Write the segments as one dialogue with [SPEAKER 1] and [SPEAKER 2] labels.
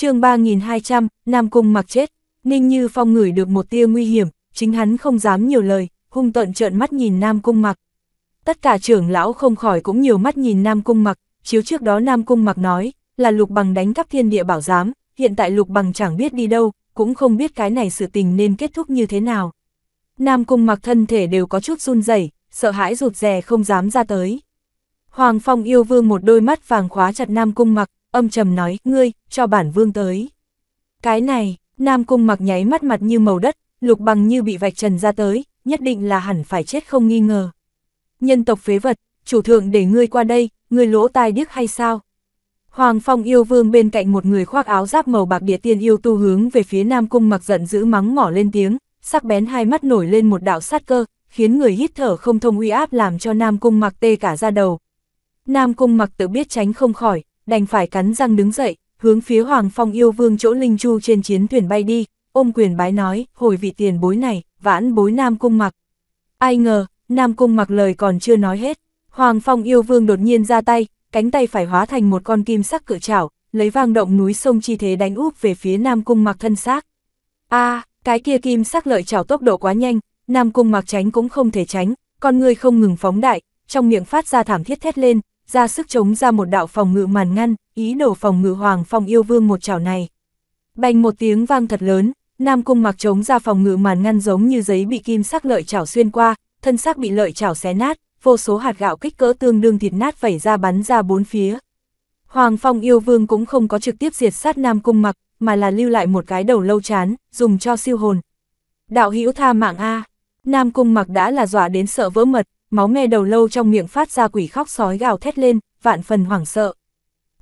[SPEAKER 1] chương 3200, Nam Cung mặc chết, Ninh Như Phong ngửi được một tia nguy hiểm, chính hắn không dám nhiều lời, hung tận trợn mắt nhìn Nam Cung mặc. Tất cả trưởng lão không khỏi cũng nhiều mắt nhìn Nam Cung mặc, chiếu trước đó Nam Cung mặc nói, là lục bằng đánh cắp thiên địa bảo giám, hiện tại lục bằng chẳng biết đi đâu, cũng không biết cái này sự tình nên kết thúc như thế nào. Nam Cung mặc thân thể đều có chút run rẩy sợ hãi rụt rè không dám ra tới. Hoàng Phong yêu vương một đôi mắt vàng khóa chặt Nam Cung mặc, âm trầm nói, ngươi, cho bản vương tới. Cái này, Nam Cung mặc nháy mắt mặt như màu đất, lục bằng như bị vạch trần ra tới, nhất định là hẳn phải chết không nghi ngờ. Nhân tộc phế vật, chủ thượng để ngươi qua đây, ngươi lỗ tai điếc hay sao? Hoàng Phong yêu vương bên cạnh một người khoác áo giáp màu bạc địa tiên yêu tu hướng về phía Nam Cung mặc giận dữ mắng mỏ lên tiếng, sắc bén hai mắt nổi lên một đạo sát cơ, khiến người hít thở không thông uy áp làm cho Nam Cung mặc tê cả ra đầu. Nam Cung mặc tự biết tránh không khỏi, đành phải cắn răng đứng dậy, hướng phía Hoàng Phong yêu vương chỗ Linh Chu trên chiến thuyền bay đi, ôm quyền bái nói, hồi vị tiền bối này, vãn bối Nam Cung mặc. Ai ngờ, Nam Cung mặc lời còn chưa nói hết, Hoàng Phong yêu vương đột nhiên ra tay, cánh tay phải hóa thành một con kim sắc cự trảo, lấy vang động núi sông chi thế đánh úp về phía Nam Cung mặc thân xác. a cái kia kim sắc lợi trảo tốc độ quá nhanh, Nam Cung mặc tránh cũng không thể tránh, con người không ngừng phóng đại, trong miệng phát ra thảm thiết thét lên, ra sức chống ra một đạo phòng ngự màn ngăn, ý đồ phòng ngự Hoàng Phong yêu vương một chảo này. Bành một tiếng vang thật lớn, Nam Cung mặc chống ra phòng ngự màn ngăn giống như giấy bị kim sắc lợi chảo xuyên qua, thân xác bị lợi chảo xé nát, vô số hạt gạo kích cỡ tương đương thịt nát vẩy ra bắn ra bốn phía. Hoàng Phong yêu vương cũng không có trực tiếp diệt sát Nam Cung mặc, mà là lưu lại một cái đầu lâu chán, dùng cho siêu hồn. Đạo hữu tha mạng A, Nam Cung mặc đã là dọa đến sợ vỡ mật, máu me đầu lâu trong miệng phát ra quỷ khóc sói gào thét lên, vạn phần hoảng sợ.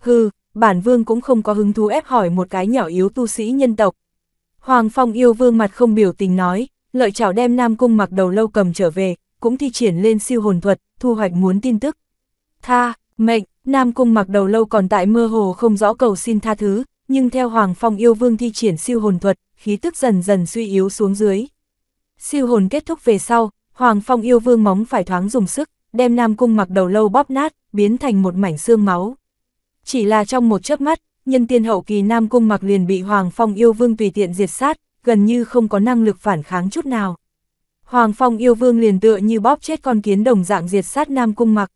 [SPEAKER 1] Hừ, bản vương cũng không có hứng thú ép hỏi một cái nhỏ yếu tu sĩ nhân tộc. Hoàng Phong yêu vương mặt không biểu tình nói, lợi chảo đem Nam Cung mặc đầu lâu cầm trở về, cũng thi triển lên siêu hồn thuật, thu hoạch muốn tin tức. Tha, mệnh, Nam Cung mặc đầu lâu còn tại mơ hồ không rõ cầu xin tha thứ, nhưng theo Hoàng Phong yêu vương thi triển siêu hồn thuật, khí tức dần dần suy yếu xuống dưới. Siêu hồn kết thúc về sau, Hoàng Phong yêu vương móng phải thoáng dùng sức, đem Nam Cung mặc đầu lâu bóp nát, biến thành một mảnh xương máu. Chỉ là trong một chớp mắt, nhân tiên hậu kỳ Nam Cung mặc liền bị Hoàng Phong yêu vương tùy tiện diệt sát, gần như không có năng lực phản kháng chút nào. Hoàng Phong yêu vương liền tựa như bóp chết con kiến đồng dạng diệt sát Nam Cung mặc.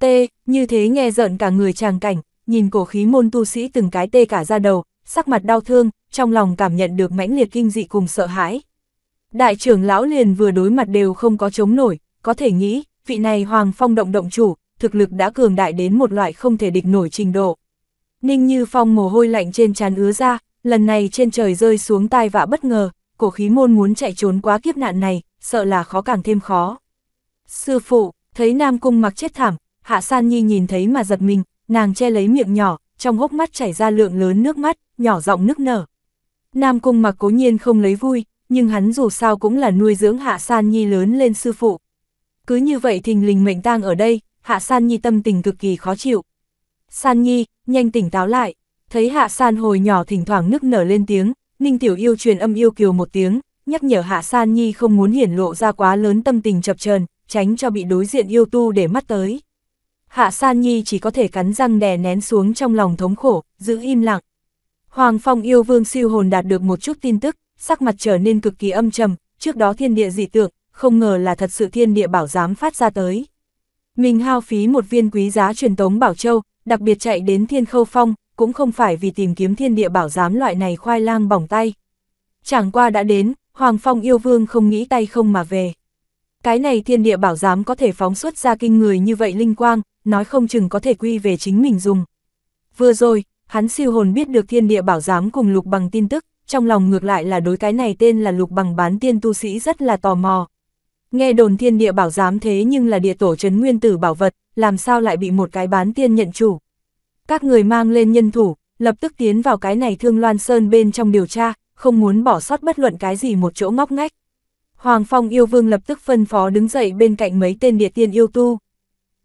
[SPEAKER 1] Tê như thế nghe giận cả người tràng cảnh, nhìn cổ khí môn tu sĩ từng cái tê cả ra đầu, sắc mặt đau thương, trong lòng cảm nhận được mãnh liệt kinh dị cùng sợ hãi. Đại trưởng lão liền vừa đối mặt đều không có chống nổi, có thể nghĩ, vị này Hoàng Phong động động chủ, thực lực đã cường đại đến một loại không thể địch nổi trình độ. Ninh Như Phong mồ hôi lạnh trên trán ứa ra, lần này trên trời rơi xuống tai vạ bất ngờ, cổ khí môn muốn chạy trốn quá kiếp nạn này, sợ là khó càng thêm khó. Sư phụ, thấy Nam Cung mặc chết thảm, Hạ San Nhi nhìn thấy mà giật mình, nàng che lấy miệng nhỏ, trong hốc mắt chảy ra lượng lớn nước mắt, nhỏ giọng nức nở. Nam Cung mặc cố nhiên không lấy vui, nhưng hắn dù sao cũng là nuôi dưỡng Hạ San Nhi lớn lên sư phụ. Cứ như vậy thình lình mệnh tang ở đây, Hạ San Nhi tâm tình cực kỳ khó chịu. San Nhi, nhanh tỉnh táo lại, thấy Hạ San hồi nhỏ thỉnh thoảng nức nở lên tiếng, Ninh Tiểu Yêu truyền âm yêu kiều một tiếng, nhắc nhở Hạ San Nhi không muốn hiển lộ ra quá lớn tâm tình chập chờn, tránh cho bị đối diện yêu tu để mắt tới. Hạ San Nhi chỉ có thể cắn răng đè nén xuống trong lòng thống khổ, giữ im lặng. Hoàng Phong yêu vương siêu hồn đạt được một chút tin tức, sắc mặt trở nên cực kỳ âm trầm, trước đó thiên địa dị tượng, không ngờ là thật sự thiên địa bảo giám phát ra tới. Mình hao phí một viên quý giá truyền tống Bảo Châu, đặc biệt chạy đến thiên khâu phong, cũng không phải vì tìm kiếm thiên địa bảo giám loại này khoai lang bỏng tay. Chẳng qua đã đến, Hoàng Phong yêu vương không nghĩ tay không mà về. Cái này thiên địa bảo giám có thể phóng xuất ra kinh người như vậy linh quang, nói không chừng có thể quy về chính mình dùng. Vừa rồi, hắn siêu hồn biết được thiên địa bảo giám cùng lục bằng tin tức, trong lòng ngược lại là đối cái này tên là lục bằng bán tiên tu sĩ rất là tò mò. Nghe đồn thiên địa bảo giám thế nhưng là địa tổ trấn nguyên tử bảo vật, làm sao lại bị một cái bán tiên nhận chủ. Các người mang lên nhân thủ, lập tức tiến vào cái này thương loan sơn bên trong điều tra, không muốn bỏ sót bất luận cái gì một chỗ ngóc ngách. Hoàng Phong yêu vương lập tức phân phó đứng dậy bên cạnh mấy tên địa tiên yêu tu.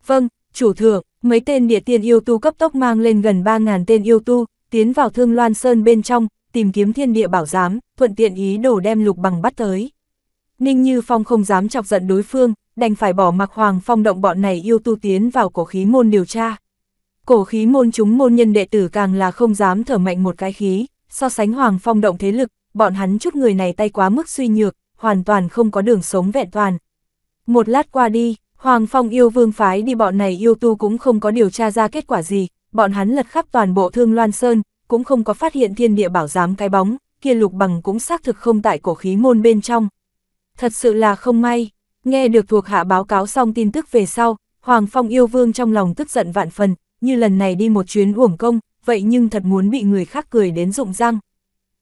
[SPEAKER 1] Vâng, chủ thượng, mấy tên địa tiên yêu tu cấp tốc mang lên gần 3.000 tên yêu tu, tiến vào thương loan sơn bên trong, tìm kiếm thiên địa bảo giám, thuận tiện ý đồ đem lục bằng bắt tới. Ninh Như Phong không dám chọc giận đối phương, đành phải bỏ mặc Hoàng Phong động bọn này yêu tu tiến vào cổ khí môn điều tra. Cổ khí môn chúng môn nhân đệ tử càng là không dám thở mạnh một cái khí, so sánh Hoàng Phong động thế lực, bọn hắn chút người này tay quá mức suy nhược, hoàn toàn không có đường sống vẹn toàn. Một lát qua đi, Hoàng Phong yêu vương phái đi bọn này yêu tu cũng không có điều tra ra kết quả gì, bọn hắn lật khắp toàn bộ thương Loan Sơn, cũng không có phát hiện thiên địa bảo giám cái bóng, kia lục bằng cũng xác thực không tại cổ khí môn bên trong. Thật sự là không may, nghe được thuộc hạ báo cáo xong tin tức về sau, Hoàng Phong yêu vương trong lòng tức giận vạn phần, như lần này đi một chuyến uổng công, vậy nhưng thật muốn bị người khác cười đến rụng răng.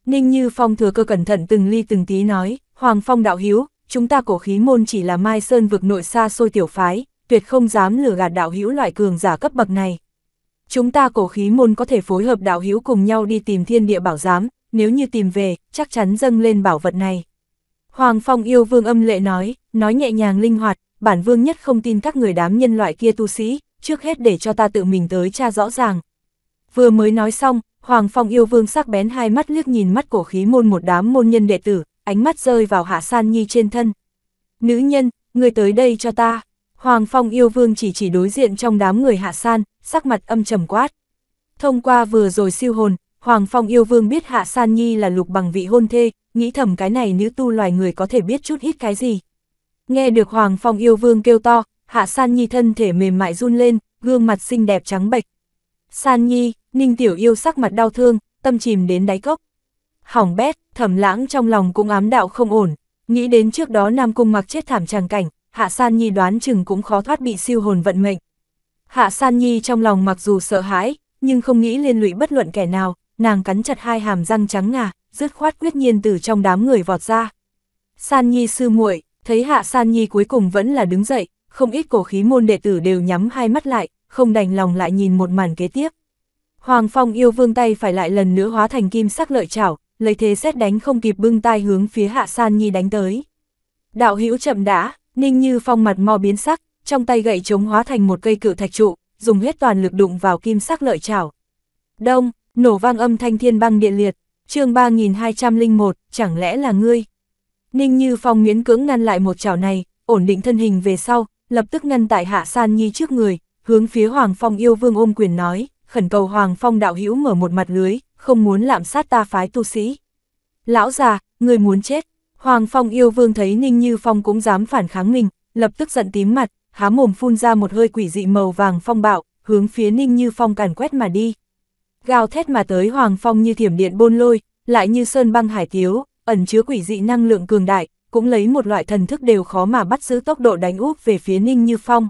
[SPEAKER 1] Ninh Như Phong thừa cơ cẩn thận từng ly từng tí nói, Hoàng Phong đạo hiếu, chúng ta cổ khí môn chỉ là Mai Sơn vực nội xa xôi tiểu phái, tuyệt không dám lừa gạt đạo hữu loại cường giả cấp bậc này chúng ta cổ khí môn có thể phối hợp đạo hữu cùng nhau đi tìm thiên địa bảo giám, nếu như tìm về, chắc chắn dâng lên bảo vật này. Hoàng Phong yêu vương âm lệ nói, nói nhẹ nhàng linh hoạt, bản vương nhất không tin các người đám nhân loại kia tu sĩ, trước hết để cho ta tự mình tới tra rõ ràng. Vừa mới nói xong, Hoàng Phong yêu vương sắc bén hai mắt liếc nhìn mắt cổ khí môn một đám môn nhân đệ tử, ánh mắt rơi vào hạ san nhi trên thân. Nữ nhân, người tới đây cho ta. Hoàng Phong yêu vương chỉ chỉ đối diện trong đám người Hạ San, sắc mặt âm trầm quát. Thông qua vừa rồi siêu hồn, Hoàng Phong yêu vương biết Hạ San Nhi là lục bằng vị hôn thê, nghĩ thầm cái này nữ tu loài người có thể biết chút ít cái gì. Nghe được Hoàng Phong yêu vương kêu to, Hạ San Nhi thân thể mềm mại run lên, gương mặt xinh đẹp trắng bệch. San Nhi, Ninh Tiểu Yêu sắc mặt đau thương, tâm chìm đến đáy cốc. Hỏng bét, thẩm lãng trong lòng cũng ám đạo không ổn, nghĩ đến trước đó Nam Cung mặc chết thảm tràng cảnh, Hạ San Nhi đoán chừng cũng khó thoát bị siêu hồn vận mệnh. Hạ San Nhi trong lòng mặc dù sợ hãi, nhưng không nghĩ liên lụy bất luận kẻ nào, nàng cắn chặt hai hàm răng trắng ngà, dứt khoát quyết nhiên từ trong đám người vọt ra. San Nhi sư muội, thấy Hạ San Nhi cuối cùng vẫn là đứng dậy, không ít cổ khí môn đệ tử đều nhắm hai mắt lại, không đành lòng lại nhìn một màn kế tiếp. Hoàng Phong yêu vương tay phải lại lần nữa hóa thành kim sắc lợi chảo, lấy thế xét đánh không kịp bưng tay hướng phía Hạ San Nhi đánh tới. Đạo hữu chậm đã, Ninh Như Phong mặt mò biến sắc, trong tay gậy chống hóa thành một cây cự thạch trụ, dùng hết toàn lực đụng vào kim sắc lợi chảo. Đông, nổ vang âm thanh thiên băng điện liệt, chương 3201, chẳng lẽ là ngươi? Ninh Như Phong miễn cưỡng ngăn lại một chảo này, ổn định thân hình về sau, lập tức ngăn tại Hạ San Nhi trước người, hướng phía Hoàng Phong yêu vương ôm quyền nói, khẩn cầu Hoàng Phong đạo hữu mở một mặt lưới, không muốn lạm sát ta phái tu sĩ. Lão già, người muốn chết, Hoàng Phong yêu vương thấy Ninh Như Phong cũng dám phản kháng mình, lập tức giận tím mặt, há mồm phun ra một hơi quỷ dị màu vàng phong bạo, hướng phía Ninh Như Phong càn quét mà đi. Gào thét mà tới Hoàng Phong như thiểm điện bôn lôi, lại như sơn băng hải tiếu, ẩn chứa quỷ dị năng lượng cường đại, cũng lấy một loại thần thức đều khó mà bắt giữ tốc độ đánh úp về phía Ninh Như Phong.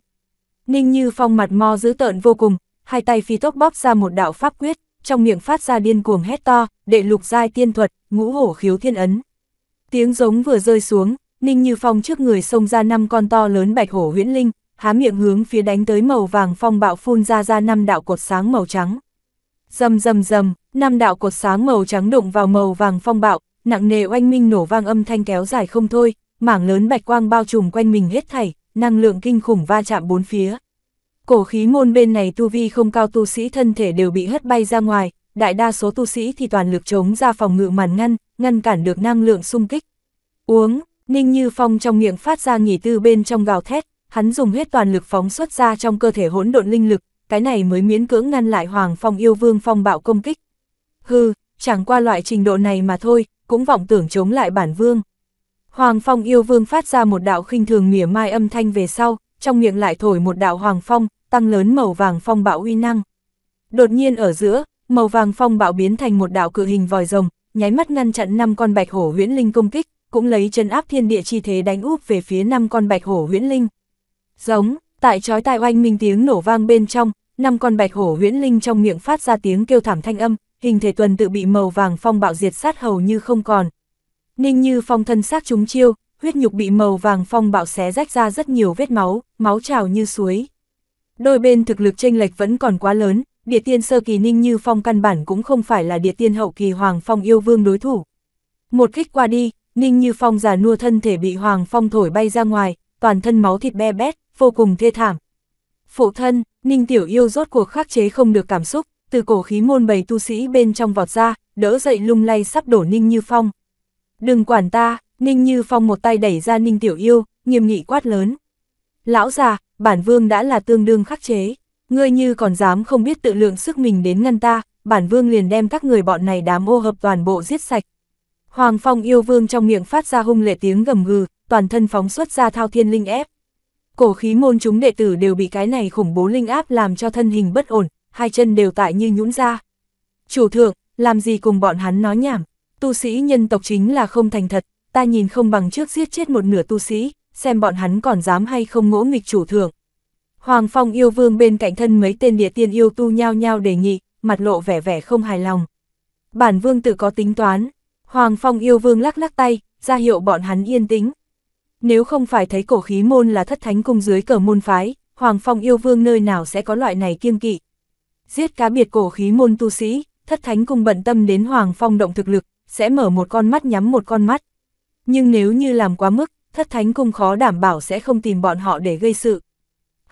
[SPEAKER 1] Ninh Như Phong mặt mo dữ tợn vô cùng, hai tay phi tốc bóp ra một đạo pháp quyết, trong miệng phát ra điên cuồng hét to, đệ lục giai tiên thuật, ngũ hổ khiếu thiên ấn. Tiếng giống vừa rơi xuống, Ninh Như Phong trước người xông ra năm con to lớn bạch hổ huyễn linh, há miệng hướng phía đánh tới màu vàng phong bạo phun ra ra năm đạo cột sáng màu trắng. Rầm rầm rầm, năm đạo cột sáng màu trắng đụng vào màu vàng phong bạo, nặng nề oanh minh nổ vang âm thanh kéo dài không thôi, mảng lớn bạch quang bao trùm quanh mình hết thảy, năng lượng kinh khủng va chạm bốn phía. Cổ khí môn bên này tu vi không cao tu sĩ thân thể đều bị hất bay ra ngoài, đại đa số tu sĩ thì toàn lực chống ra phòng ngự màn ngăn, ngăn cản được năng lượng xung kích. Uống, Ninh Như Phong trong miệng phát ra nghỉ tư bên trong gào thét, hắn dùng hết toàn lực phóng xuất ra trong cơ thể hỗn độn linh lực, cái này mới miễn cưỡng ngăn lại Hoàng Phong yêu vương phong bạo công kích. Hừ, chẳng qua loại trình độ này mà thôi, cũng vọng tưởng chống lại bản vương. Hoàng Phong yêu vương phát ra một đạo khinh thường mỉa mai âm thanh về sau, trong miệng lại thổi một đạo Hoàng Phong, tăng lớn màu vàng phong bạo uy năng. Đột nhiên ở giữa, màu vàng phong bạo biến thành một đạo cự hình vòi rồng, nháy mắt ngăn chặn năm con bạch hổ huyễn linh công kích, cũng lấy chân áp thiên địa chi thế đánh úp về phía năm con bạch hổ huyễn linh. Giống, tại chói tai oanh minh tiếng nổ vang bên trong, năm con bạch hổ huyễn linh trong miệng phát ra tiếng kêu thảm thanh âm, hình thể tuần tự bị màu vàng phong bạo diệt sát hầu như không còn. Ninh Như Phong thân xác chúng chiêu, huyết nhục bị màu vàng phong bạo xé rách ra rất nhiều vết máu, máu trào như suối. Đôi bên thực lực chênh lệch vẫn còn quá lớn, địa tiên sơ kỳ Ninh Như Phong căn bản cũng không phải là địa tiên hậu kỳ Hoàng Phong yêu vương đối thủ. Một kích qua đi, Ninh Như Phong già nua thân thể bị Hoàng Phong thổi bay ra ngoài, toàn thân máu thịt be bét, vô cùng thê thảm. Phụ thân, Ninh Tiểu Yêu rốt cuộc khắc chế không được cảm xúc, từ cổ khí môn bầy tu sĩ bên trong vọt ra, đỡ dậy lung lay sắp đổ Ninh Như Phong. Đừng quản ta, Ninh Như Phong một tay đẩy ra Ninh Tiểu Yêu, nghiêm nghị quát lớn. Lão già, bản vương đã là tương đương khắc chế. Ngươi như còn dám không biết tự lượng sức mình đến ngăn ta, bản vương liền đem các người bọn này đám ô hợp toàn bộ giết sạch. Hoàng Phong yêu vương trong miệng phát ra hung lệ tiếng gầm gừ, toàn thân phóng xuất ra thao thiên linh ép. Cổ khí môn chúng đệ tử đều bị cái này khủng bố linh áp làm cho thân hình bất ổn, hai chân đều tại như nhũn ra. Chủ thượng, làm gì cùng bọn hắn nói nhảm, tu sĩ nhân tộc chính là không thành thật, ta nhìn không bằng trước giết chết một nửa tu sĩ, xem bọn hắn còn dám hay không ngỗ nghịch chủ thượng. Hoàng Phong yêu vương bên cạnh thân mấy tên địa tiên yêu tu nhao nhao đề nghị, mặt lộ vẻ vẻ không hài lòng. Bản vương tự có tính toán, Hoàng Phong yêu vương lắc lắc tay, ra hiệu bọn hắn yên tĩnh. Nếu không phải thấy cổ khí môn là thất thánh cung dưới cờ môn phái, Hoàng Phong yêu vương nơi nào sẽ có loại này kiêng kỵ. Giết cá biệt cổ khí môn tu sĩ, thất thánh cung bận tâm đến Hoàng Phong động thực lực, sẽ mở một con mắt nhắm một con mắt. Nhưng nếu như làm quá mức, thất thánh cung khó đảm bảo sẽ không tìm bọn họ để gây sự.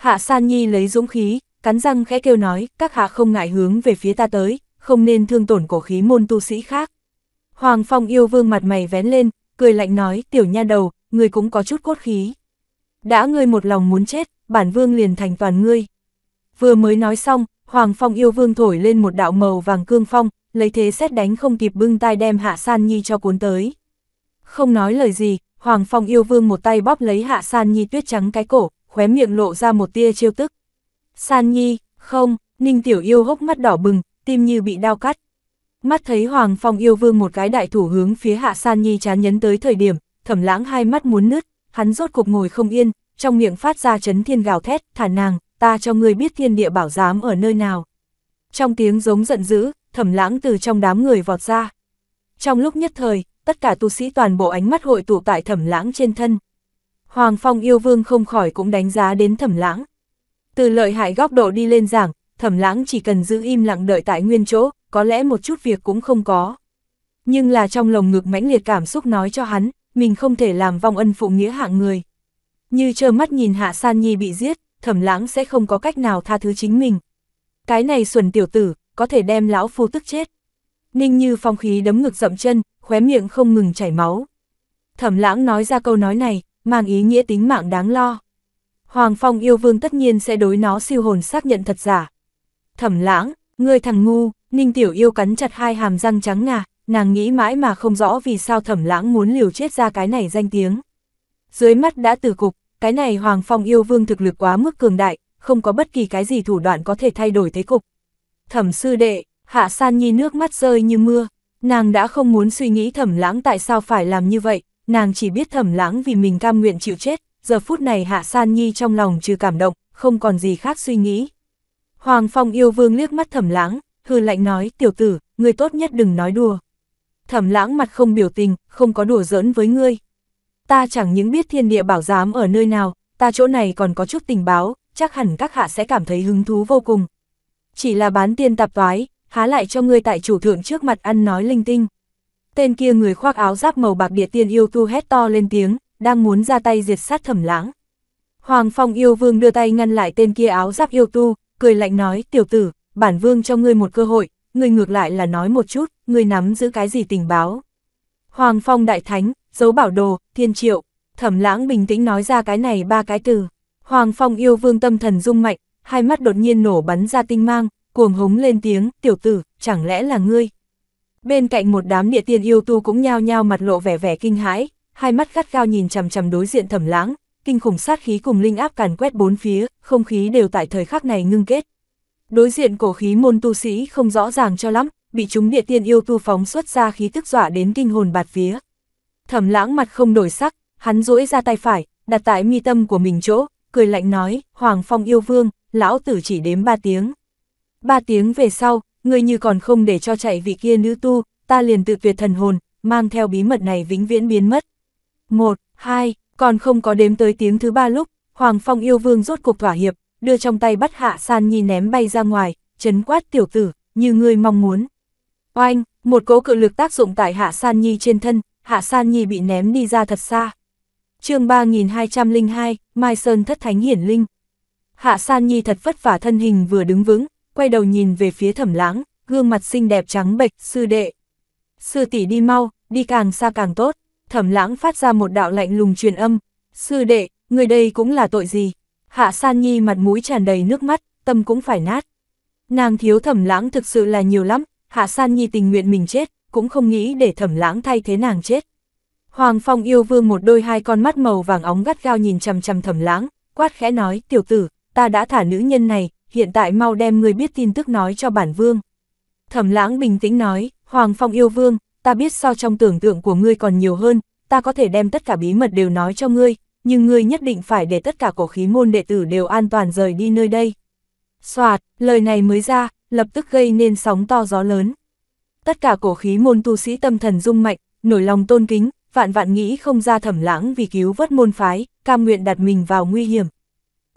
[SPEAKER 1] Hạ San Nhi lấy dũng khí, cắn răng khẽ kêu nói, các hạ không ngại hướng về phía ta tới, không nên thương tổn cổ khí môn tu sĩ khác. Hoàng Phong yêu vương mặt mày vén lên, cười lạnh nói, tiểu nha đầu, người cũng có chút cốt khí. Đã ngươi một lòng muốn chết, bản vương liền thành toàn ngươi. Vừa mới nói xong, Hoàng Phong yêu vương thổi lên một đạo màu vàng cương phong, lấy thế xét đánh không kịp bưng tai đem Hạ San Nhi cho cuốn tới. Không nói lời gì, Hoàng Phong yêu vương một tay bóp lấy Hạ San Nhi tuyết trắng cái cổ, khóe miệng lộ ra một tia trêu tức. San Nhi, không, Ninh Tiểu Yêu hốc mắt đỏ bừng, tim như bị đau cắt. Mắt thấy Hoàng Phong yêu vương một cái đại thủ hướng phía hạ San Nhi chán nhấn tới thời điểm, thẩm lãng hai mắt muốn nứt, hắn rốt cục ngồi không yên, trong miệng phát ra chấn thiên gào thét, thả nàng, ta cho ngươi biết thiên địa bảo giám ở nơi nào. Trong tiếng giống giận dữ, thẩm lãng từ trong đám người vọt ra. Trong lúc nhất thời, tất cả tu sĩ toàn bộ ánh mắt hội tụ tại thẩm lãng trên thân. Hoàng Phong yêu vương không khỏi cũng đánh giá đến thẩm lãng. Từ lợi hại góc độ đi lên giảng, thẩm lãng chỉ cần giữ im lặng đợi tại nguyên chỗ, có lẽ một chút việc cũng không có. Nhưng là trong lồng ngực mãnh liệt cảm xúc nói cho hắn, mình không thể làm vong ân phụ nghĩa hạng người. Như trơ mắt nhìn Hạ San Nhi bị giết, thẩm lãng sẽ không có cách nào tha thứ chính mình. Cái này xuẩn tiểu tử, có thể đem lão phu tức chết. Ninh như phong khí đấm ngực dậm chân, khóe miệng không ngừng chảy máu. Thẩm lãng nói ra câu nói này, mang ý nghĩa tính mạng đáng lo. Hoàng Phong yêu vương tất nhiên sẽ đối nó siêu hồn xác nhận thật giả. Thẩm lãng, ngươi thằng ngu, Ninh Tiểu Yêu cắn chặt hai hàm răng trắng ngà, nàng nghĩ mãi mà không rõ vì sao thẩm lãng muốn liều chết ra cái này danh tiếng. Dưới mắt đã từ cục, cái này Hoàng Phong yêu vương thực lực quá mức cường đại, không có bất kỳ cái gì thủ đoạn có thể thay đổi thế cục. Thẩm sư đệ, hạ san nhi nước mắt rơi như mưa, nàng đã không muốn suy nghĩ thẩm lãng tại sao phải làm như vậy, nàng chỉ biết thẩm lãng vì mình cam nguyện chịu chết, giờ phút này Hạ San Nhi trong lòng trừ cảm động, không còn gì khác suy nghĩ. Hoàng Phong yêu vương liếc mắt thẩm lãng, hư lạnh nói, tiểu tử, người tốt nhất đừng nói đùa. Thẩm lãng mặt không biểu tình, không có đùa giỡn với ngươi. Ta chẳng những biết thiên địa bảo giám ở nơi nào, ta chỗ này còn có chút tình báo, chắc hẳn các hạ sẽ cảm thấy hứng thú vô cùng. Chỉ là bán tiên tạp toái, há lại cho ngươi tại chủ thượng trước mặt ăn nói linh tinh. Tên kia người khoác áo giáp màu bạc địa tiên yêu tu hét to lên tiếng, đang muốn ra tay diệt sát thẩm lãng. Hoàng Phong yêu vương đưa tay ngăn lại tên kia áo giáp yêu tu, cười lạnh nói, tiểu tử, bản vương cho ngươi một cơ hội, ngươi ngược lại là nói một chút, ngươi nắm giữ cái gì tình báo. Hoàng Phong đại thánh, dấu bảo đồ, thiên triệu, thẩm lãng bình tĩnh nói ra cái này ba cái từ. Hoàng Phong yêu vương tâm thần rung mạnh, hai mắt đột nhiên nổ bắn ra tinh mang, cuồng hống lên tiếng, tiểu tử, chẳng lẽ là ngươi, Bên cạnh một đám địa tiên yêu tu cũng nhao nhao mặt lộ vẻ vẻ kinh hãi, hai mắt gắt gao nhìn chằm chằm đối diện thẩm lãng, kinh khủng sát khí cùng linh áp càn quét bốn phía, không khí đều tại thời khắc này ngưng kết. Đối diện cổ khí môn tu sĩ không rõ ràng cho lắm, bị chúng địa tiên yêu tu phóng xuất ra khí tức dọa đến kinh hồn bạt phía Thẩm lãng mặt không đổi sắc, hắn duỗi ra tay phải, đặt tại mi tâm của mình chỗ, cười lạnh nói, Hoàng Phong yêu vương, lão tử chỉ đếm ba tiếng. Ba tiếng về sau, người như còn không để cho chạy vị kia nữ tu, ta liền tự tuyệt thần hồn, mang theo bí mật này vĩnh viễn biến mất. Một, hai, còn không có đếm tới tiếng thứ ba lúc, Hoàng Phong yêu vương rốt cuộc thỏa hiệp, đưa trong tay bắt hạ san nhi ném bay ra ngoài, chấn quát tiểu tử, như ngươi mong muốn. Oanh, một cỗ cự lực tác dụng tại hạ san nhi trên thân, hạ san nhi bị ném đi ra thật xa. chương 3202, Mai Sơn thất thánh hiển linh. Hạ san nhi thật vất vả thân hình vừa đứng vững, quay đầu nhìn về phía thẩm lãng, gương mặt xinh đẹp trắng bệch, sư đệ. Sư tỷ đi mau, đi càng xa càng tốt, thẩm lãng phát ra một đạo lạnh lùng truyền âm, sư đệ, người đây cũng là tội gì. Hạ San Nhi mặt mũi tràn đầy nước mắt, tâm cũng phải nát. Nàng thiếu thẩm lãng thực sự là nhiều lắm, Hạ San Nhi tình nguyện mình chết, cũng không nghĩ để thẩm lãng thay thế nàng chết. Hoàng Phong yêu vương một đôi hai con mắt màu vàng óng gắt gao nhìn chằm chằm thẩm lãng, quát khẽ nói, tiểu tử, ta đã thả nữ nhân này, hiện tại mau đem người biết tin tức nói cho bản vương. Thẩm lãng bình tĩnh nói, Hoàng Phong yêu vương, ta biết so trong tưởng tượng của ngươi còn nhiều hơn, ta có thể đem tất cả bí mật đều nói cho ngươi, nhưng ngươi nhất định phải để tất cả cổ khí môn đệ tử đều an toàn rời đi nơi đây. Xoạt, lời này mới ra, lập tức gây nên sóng to gió lớn. Tất cả cổ khí môn tu sĩ tâm thần dung mạnh, nổi lòng tôn kính, vạn vạn nghĩ không ra thẩm lãng vì cứu vớt môn phái, cam nguyện đặt mình vào nguy hiểm.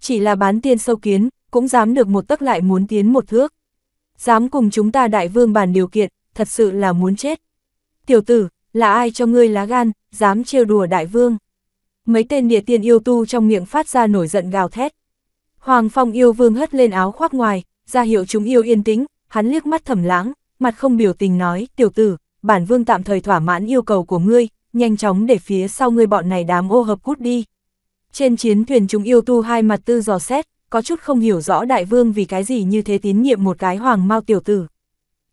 [SPEAKER 1] Chỉ là bán tiên sâu kiến, cũng dám được một tấc lại muốn tiến một thước. Dám cùng chúng ta đại vương bàn điều kiện, thật sự là muốn chết. Tiểu tử, là ai cho ngươi lá gan, dám trêu đùa đại vương. Mấy tên địa tiên yêu tu trong miệng phát ra nổi giận gào thét. Hoàng Phong yêu vương hất lên áo khoác ngoài, ra hiệu chúng yêu yên tĩnh, hắn liếc mắt thầm lãng, mặt không biểu tình nói, tiểu tử, bản vương tạm thời thỏa mãn yêu cầu của ngươi, nhanh chóng để phía sau ngươi bọn này đám ô hợp cút đi. Trên chiến thuyền chúng yêu tu hai mặt tư dò xét, có chút không hiểu rõ đại vương vì cái gì như thế tín nhiệm một cái hoàng mao tiểu tử.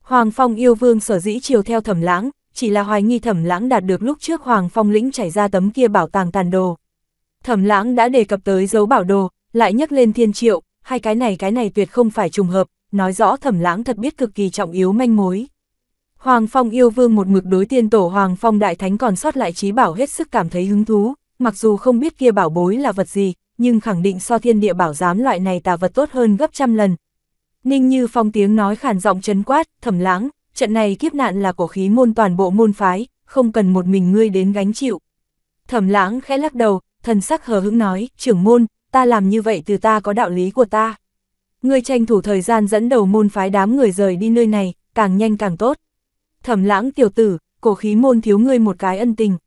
[SPEAKER 1] Hoàng Phong yêu vương sở dĩ chiều theo thẩm lãng, chỉ là hoài nghi thẩm lãng đạt được lúc trước Hoàng Phong lĩnh chảy ra tấm kia bảo tàng tàn đồ. Thẩm lãng đã đề cập tới dấu bảo đồ, lại nhắc lên thiên triệu, hai cái này cái này tuyệt không phải trùng hợp, nói rõ thẩm lãng thật biết cực kỳ trọng yếu manh mối. Hoàng Phong yêu vương một mực đối tiên tổ Hoàng Phong đại thánh còn sót lại trí bảo hết sức cảm thấy hứng thú, mặc dù không biết kia bảo bối là vật gì, nhưng khẳng định so thiên địa bảo giám loại này tà vật tốt hơn gấp trăm lần. Ninh Như Phong tiếng nói khản giọng chấn quát, thầm lãng, trận này kiếp nạn là cổ khí môn toàn bộ môn phái, không cần một mình ngươi đến gánh chịu. Thẩm lãng khẽ lắc đầu, thần sắc hờ hững nói, trưởng môn, ta làm như vậy từ ta có đạo lý của ta. Ngươi tranh thủ thời gian dẫn đầu môn phái đám người rời đi nơi này, càng nhanh càng tốt. Thẩm lãng tiểu tử, cổ khí môn thiếu ngươi một cái ân tình.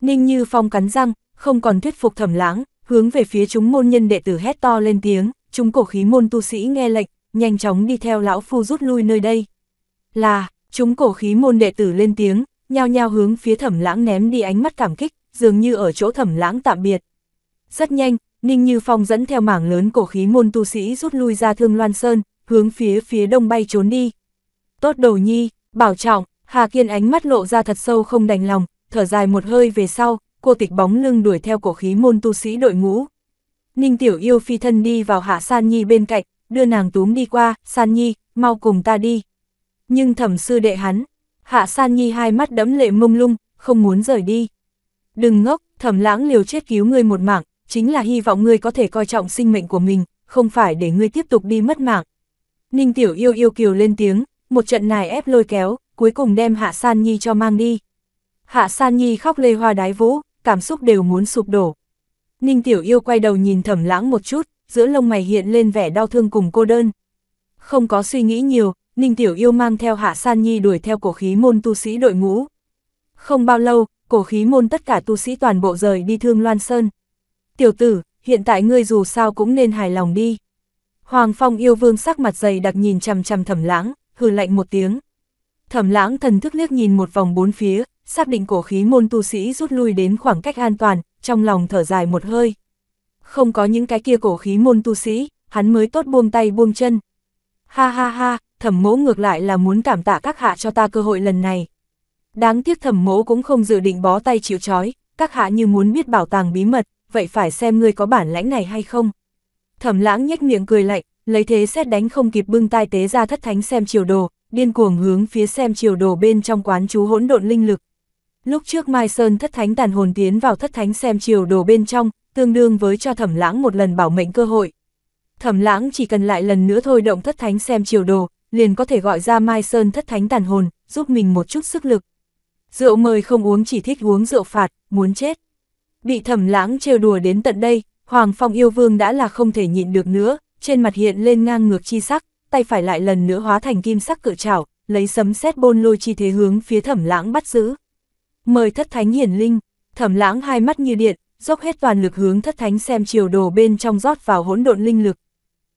[SPEAKER 1] Ninh Như Phong cắn răng, không còn thuyết phục thẩm lãng, hướng về phía chúng môn nhân đệ tử hét to lên tiếng, chúng cổ khí môn tu sĩ nghe lệnh, nhanh chóng đi theo lão phu rút lui nơi đây. Là, chúng cổ khí môn đệ tử lên tiếng, nhao nhao hướng phía thẩm lãng ném đi ánh mắt cảm kích, dường như ở chỗ thẩm lãng tạm biệt. Rất nhanh, Ninh Như Phong dẫn theo mảng lớn cổ khí môn tu sĩ rút lui ra thương Loan Sơn, hướng phía phía đông bay trốn đi. Tốt đầu nhi, bảo trọng, Hà Kiên ánh mắt lộ ra thật sâu không đành lòng, thở dài một hơi về sau, cô tịch bóng lưng đuổi theo cổ khí môn tu sĩ đội ngũ. Ninh Tiểu Yêu phi thân đi vào hạ San Nhi bên cạnh, đưa nàng túm đi qua, San Nhi, mau cùng ta đi. Nhưng thẩm sư đệ hắn, hạ San Nhi hai mắt đẫm lệ mông lung, không muốn rời đi. Đừng ngốc, thẩm lãng liều chết cứu ngươi một mạng, chính là hy vọng ngươi có thể coi trọng sinh mệnh của mình, không phải để ngươi tiếp tục đi mất mạng. Ninh Tiểu Yêu yêu kiều lên tiếng, một trận này ép lôi kéo, cuối cùng đem Hạ San Nhi cho mang đi. Hạ San Nhi khóc lê hoa đái vũ, cảm xúc đều muốn sụp đổ. Ninh Tiểu Yêu quay đầu nhìn thẩm lãng một chút, giữa lông mày hiện lên vẻ đau thương cùng cô đơn. Không có suy nghĩ nhiều, Ninh Tiểu Yêu mang theo Hạ San Nhi đuổi theo cổ khí môn tu sĩ đội ngũ. Không bao lâu, cổ khí môn tất cả tu sĩ toàn bộ rời đi thương Loan Sơn. Tiểu tử, hiện tại ngươi dù sao cũng nên hài lòng đi. Hoàng Phong yêu vương sắc mặt dày đặc nhìn chằm chằm thẩm lãng, hừ lạnh một tiếng. Thẩm lãng thần thức liếc nhìn một vòng bốn phía, xác định cổ khí môn tu sĩ rút lui đến khoảng cách an toàn, trong lòng thở dài một hơi. Không có những cái kia cổ khí môn tu sĩ, hắn mới tốt buông tay buông chân. Ha ha ha, thẩm mỗ ngược lại là muốn cảm tạ các hạ cho ta cơ hội lần này. Đáng tiếc thẩm mỗ cũng không dự định bó tay chịu trói, các hạ như muốn biết bảo tàng bí mật, vậy phải xem ngươi có bản lãnh này hay không. Thẩm lãng nhếch miệng cười lạnh, lấy thế xét đánh không kịp bưng tai tế ra thất thánh xem chiều đồ, điên cuồng hướng phía xem chiều đồ bên trong quán chú hỗn độn linh lực, Lúc trước Mai Sơn thất thánh tàn hồn tiến vào thất thánh xem chiều đồ bên trong, tương đương với cho thẩm lãng một lần bảo mệnh cơ hội. Thẩm lãng chỉ cần lại lần nữa thôi động thất thánh xem chiều đồ, liền có thể gọi ra Mai Sơn thất thánh tàn hồn, giúp mình một chút sức lực. Rượu mời không uống chỉ thích uống rượu phạt, muốn chết. Bị thẩm lãng trêu đùa đến tận đây, Hoàng Phong yêu vương đã là không thể nhịn được nữa, trên mặt hiện lên ngang ngược chi sắc, tay phải lại lần nữa hóa thành kim sắc cự trảo, lấy sấm sét bôn lôi chi thế hướng phía thẩm lãng bắt giữ mời thất thánh hiển linh, thẩm lãng hai mắt như điện, dốc hết toàn lực hướng thất thánh xem chiều đồ bên trong rót vào hỗn độn linh lực.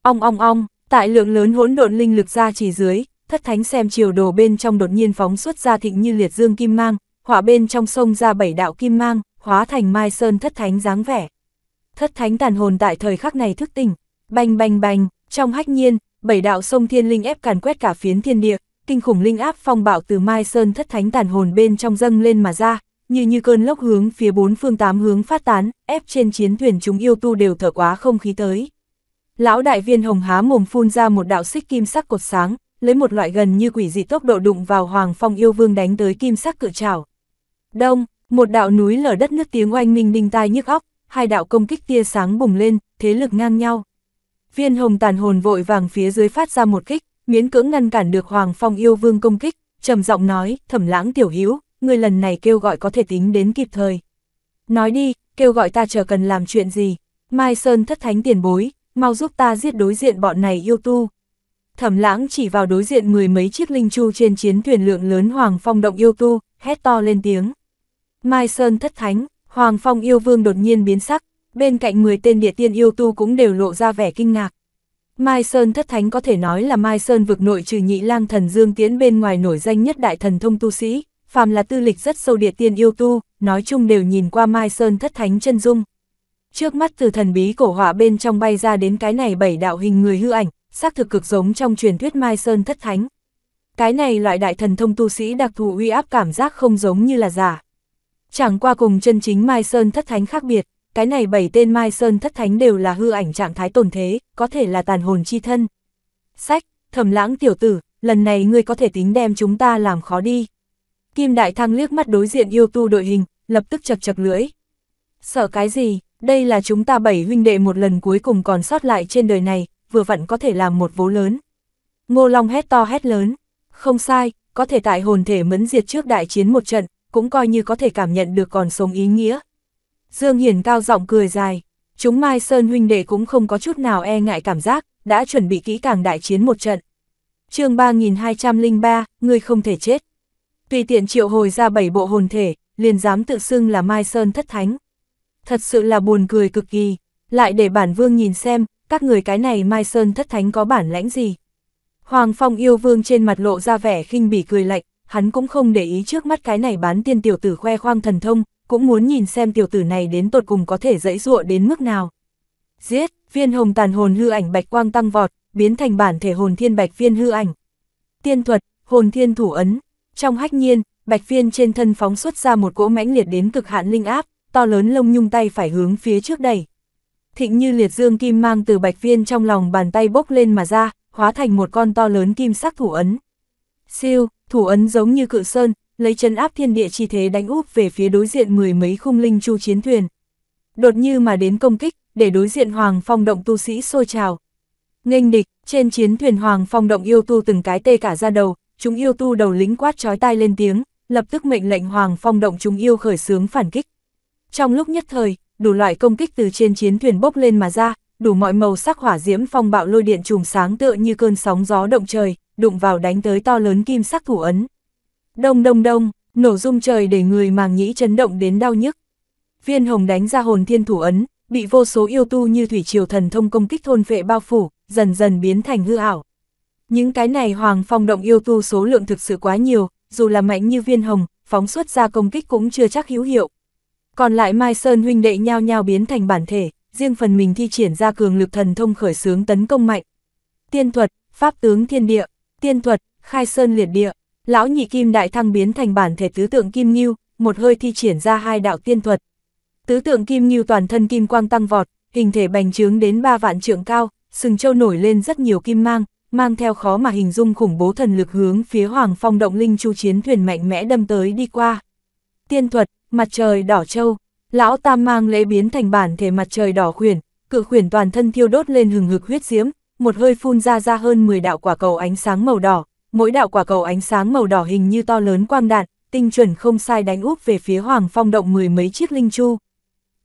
[SPEAKER 1] Ong ong ong, tại lượng lớn hỗn độn linh lực ra chỉ dưới, thất thánh xem chiều đồ bên trong đột nhiên phóng xuất ra thịnh như liệt dương kim mang, hỏa bên trong sông ra bảy đạo kim mang, hóa thành mai sơn thất thánh dáng vẻ. Thất thánh tàn hồn tại thời khắc này thức tỉnh, bành bành bành, trong hách nhiên, bảy đạo sông thiên linh ép càn quét cả phiến thiên địa, kinh khủng linh áp phong bạo từ Mai Sơn thất thánh tàn hồn bên trong dâng lên mà ra, như như cơn lốc hướng phía bốn phương tám hướng phát tán, ép trên chiến thuyền chúng yêu tu đều thở quá không khí tới. Lão đại viên hồng há mồm phun ra một đạo xích kim sắc cột sáng, lấy một loại gần như quỷ dị tốc độ đụng vào Hoàng Phong yêu vương đánh tới kim sắc cự trảo. Đông, một đạo núi lở đất nước tiếng oanh minh đinh tai nhức óc, hai đạo công kích tia sáng bùng lên, thế lực ngang nhau. Viên hồng tàn hồn vội vàng phía dưới phát ra một kích, miễn cưỡng ngăn cản được Hoàng Phong yêu vương công kích, trầm giọng nói, thẩm lãng tiểu hữu người lần này kêu gọi có thể tính đến kịp thời. Nói đi, kêu gọi ta chờ cần làm chuyện gì, Mai Sơn thất thánh tiền bối, mau giúp ta giết đối diện bọn này yêu tu. Thẩm lãng chỉ vào đối diện mười mấy chiếc linh chu trên chiến thuyền lượng lớn Hoàng Phong động yêu tu, hét to lên tiếng. Mai Sơn thất thánh, Hoàng Phong yêu vương đột nhiên biến sắc, bên cạnh 10 tên địa tiên yêu tu cũng đều lộ ra vẻ kinh ngạc. Mai Sơn thất thánh có thể nói là Mai Sơn vực nội trừ nhị lang thần Dương Tiến bên ngoài nổi danh nhất đại thần thông tu sĩ, phàm là tư lịch rất sâu địa tiên yêu tu, nói chung đều nhìn qua Mai Sơn thất thánh chân dung. Trước mắt từ thần bí cổ họa bên trong bay ra đến cái này bảy đạo hình người hư ảnh, xác thực cực giống trong truyền thuyết Mai Sơn thất thánh. Cái này loại đại thần thông tu sĩ đặc thù uy áp cảm giác không giống như là giả. Chẳng qua cùng chân chính Mai Sơn thất thánh khác biệt, cái này bảy tên Mai Sơn thất thánh đều là hư ảnh trạng thái tồn thế, có thể là tàn hồn chi thân. Sách, thầm lãng tiểu tử, lần này ngươi có thể tính đem chúng ta làm khó đi. Kim Đại Thăng liếc mắt đối diện yêu tu đội hình, lập tức chật chật lưỡi. Sợ cái gì, đây là chúng ta bảy huynh đệ một lần cuối cùng còn sót lại trên đời này, vừa vặn có thể làm một vố lớn. Ngô Long hét to hét lớn, không sai, có thể tại hồn thể mẫn diệt trước đại chiến một trận, cũng coi như có thể cảm nhận được còn sống ý nghĩa, Dương Hiển cao giọng cười dài, chúng Mai Sơn huynh đệ cũng không có chút nào e ngại cảm giác, đã chuẩn bị kỹ càng đại chiến một trận. chương 3203, người không thể chết. Tùy tiện triệu hồi ra bảy bộ hồn thể, liền dám tự xưng là Mai Sơn thất thánh. Thật sự là buồn cười cực kỳ, lại để bản vương nhìn xem, các người cái này Mai Sơn thất thánh có bản lãnh gì. Hoàng Phong yêu vương trên mặt lộ ra vẻ khinh bỉ cười lạnh, hắn cũng không để ý trước mắt cái này bán tiên tiểu tử khoe khoang thần thông, cũng muốn nhìn xem tiểu tử này đến tột cùng có thể dẫy dụa đến mức nào. Giết, viên hồng tàn hồn hư ảnh bạch quang tăng vọt, biến thành bản thể hồn thiên bạch viên hư ảnh. Tiên thuật, hồn thiên thủ ấn. Trong hách nhiên, bạch viên trên thân phóng xuất ra một cỗ mãnh liệt đến cực hạn linh áp, to lớn lông nhung tay phải hướng phía trước đẩy. Thịnh như liệt dương kim mang từ bạch viên trong lòng bàn tay bốc lên mà ra, hóa thành một con to lớn kim sắc thủ ấn. Siêu, thủ ấn giống như cự sơn, lấy chân áp thiên địa chi thế đánh úp về phía đối diện mười mấy khung linh chu chiến thuyền. Đột như mà đến công kích, để đối diện Hoàng Phong động tu sĩ sôi trào. Nghênh địch, trên chiến thuyền Hoàng Phong động yêu tu từng cái tê cả ra đầu, chúng yêu tu đầu lính quát chói tai lên tiếng, lập tức mệnh lệnh Hoàng Phong động chúng yêu khởi xướng phản kích. Trong lúc nhất thời, đủ loại công kích từ trên chiến thuyền bốc lên mà ra, đủ mọi màu sắc hỏa diễm phong bạo lôi điện trùm sáng tựa như cơn sóng gió động trời, đụng vào đánh tới to lớn kim sắc thủ ấn. Đông đông đông, nổ rung trời để người màng nhĩ chấn động đến đau nhức. Viên hồng đánh ra hồn thiên thủ ấn, bị vô số yêu tu như thủy triều thần thông công kích thôn vệ bao phủ, dần dần biến thành hư ảo. Những cái này hoàng phong động yêu tu số lượng thực sự quá nhiều, dù là mạnh như viên hồng, phóng xuất ra công kích cũng chưa chắc hữu hiệu. Còn lại Mai Sơn huynh đệ nhao nhau biến thành bản thể, riêng phần mình thi triển ra cường lực thần thông khởi sướng tấn công mạnh. Tiên thuật, pháp tướng thiên địa, tiên thuật, khai sơn liệt địa, Lão nhị kim đại thăng biến thành bản thể tứ tượng kim ngưu, một hơi thi triển ra hai đạo tiên thuật. Tứ tượng kim ngưu toàn thân kim quang tăng vọt, hình thể bành trướng đến ba vạn trượng cao, sừng châu nổi lên rất nhiều kim mang, mang theo khó mà hình dung khủng bố thần lực hướng phía Hoàng Phong động linh chu chiến thuyền mạnh mẽ đâm tới đi qua. Tiên thuật, mặt trời đỏ châu, lão tam mang lễ biến thành bản thể mặt trời đỏ khuyển, cự khuyển toàn thân thiêu đốt lên hừng hực huyết diễm, một hơi phun ra ra hơn 10 đạo quả cầu ánh sáng màu đỏ, mỗi đạo quả cầu ánh sáng màu đỏ hình như to lớn quang đạn, tinh chuẩn không sai đánh úp về phía Hoàng Phong động mười mấy chiếc linh chu.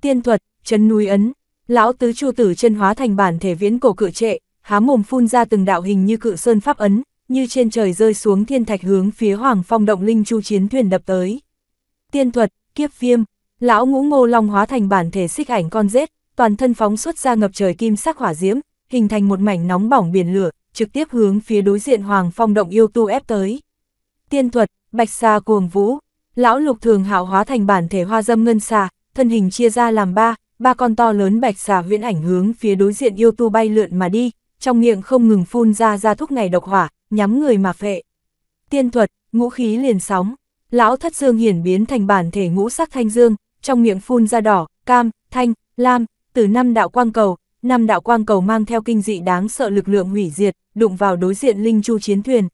[SPEAKER 1] Tiên thuật, chấn núi ấn, lão tứ chu tử chân hóa thành bản thể viễn cổ cự trệ, há mồm phun ra từng đạo hình như cự sơn pháp ấn, như trên trời rơi xuống thiên thạch hướng phía Hoàng Phong động linh chu chiến thuyền đập tới. Tiên thuật, kiếp viêm, lão ngũ ngô long hóa thành bản thể xích ảnh con rết, toàn thân phóng xuất ra ngập trời kim sắc hỏa diễm, hình thành một mảnh nóng bỏng biển lửa, trực tiếp hướng phía đối diện Hoàng Phong động yêu tu ép tới. Tiên thuật, bạch xa cuồng vũ, lão lục thường hạo hóa thành bản thể hoa dâm ngân xà, thân hình chia ra làm ba, ba con to lớn bạch xà huyễn ảnh hướng phía đối diện yêu tu bay lượn mà đi, trong miệng không ngừng phun ra ra thuốc ngày độc hỏa, nhắm người mà phệ. Tiên thuật, ngũ khí liền sóng, lão thất dương hiển biến thành bản thể ngũ sắc thanh dương, trong miệng phun ra đỏ, cam, thanh, lam, từ năm đạo quang cầu, năm đạo quang cầu mang theo kinh dị đáng sợ lực lượng hủy diệt, đụng vào đối diện linh chu chiến thuyền.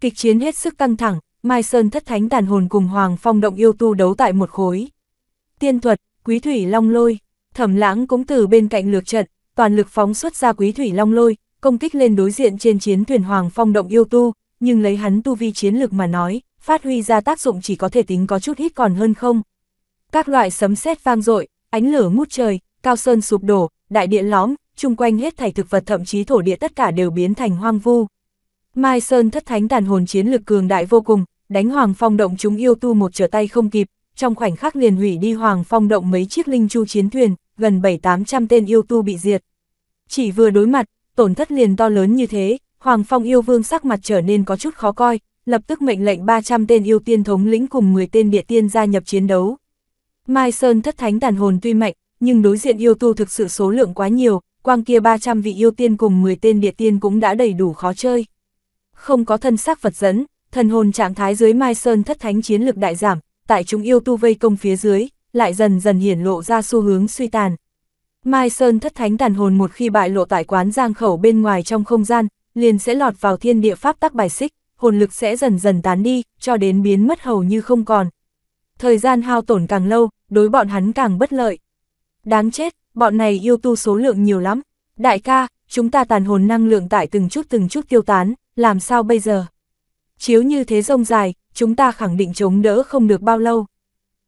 [SPEAKER 1] Kịch chiến hết sức căng thẳng, Mai Sơn thất thánh tàn hồn cùng Hoàng Phong động yêu tu đấu tại một khối. Tiên thuật, quý thủy long lôi, thẩm lãng cũng từ bên cạnh lược trận, toàn lực phóng xuất ra quý thủy long lôi, công kích lên đối diện trên chiến thuyền Hoàng Phong động yêu tu, nhưng lấy hắn tu vi chiến lực mà nói, phát huy ra tác dụng chỉ có thể tính có chút ít còn hơn không. Các loại sấm sét vang dội, ánh lửa ngút trời, cao sơn sụp đổ, đại địa lõm, chung quanh hết thảy thực vật thậm chí thổ địa tất cả đều biến thành hoang vu. Mai Sơn thất thánh tàn hồn chiến lực cường đại vô cùng, đánh Hoàng Phong động chúng yêu tu một trở tay không kịp, trong khoảnh khắc liền hủy đi Hoàng Phong động mấy chiếc linh chu chiến thuyền, gần 7-800 tên yêu tu bị diệt. Chỉ vừa đối mặt, tổn thất liền to lớn như thế, Hoàng Phong yêu vương sắc mặt trở nên có chút khó coi, lập tức mệnh lệnh 300 tên yêu tiên thống lĩnh cùng 10 tên địa tiên gia nhập chiến đấu. Mai Sơn thất thánh tàn hồn tuy mạnh, nhưng đối diện yêu tu thực sự số lượng quá nhiều, quang kia 300 vị yêu tiên cùng 10 tên địa tiên cũng đã đầy đủ khó chơi. Không có thân xác Phật dẫn, thần hồn trạng thái dưới Mai Sơn thất thánh chiến lực đại giảm, tại chúng yêu tu vây công phía dưới, lại dần dần hiển lộ ra xu hướng suy tàn. Mai Sơn thất thánh tàn hồn một khi bại lộ tại quán giang khẩu bên ngoài trong không gian, liền sẽ lọt vào thiên địa pháp tắc bài xích, hồn lực sẽ dần dần tán đi, cho đến biến mất hầu như không còn. Thời gian hao tổn càng lâu, đối bọn hắn càng bất lợi. Đáng chết, bọn này yêu tu số lượng nhiều lắm. Đại ca, chúng ta tàn hồn năng lượng tại từng chút từng chút tiêu tán, làm sao bây giờ? Chiếu như thế rông dài, chúng ta khẳng định chống đỡ không được bao lâu.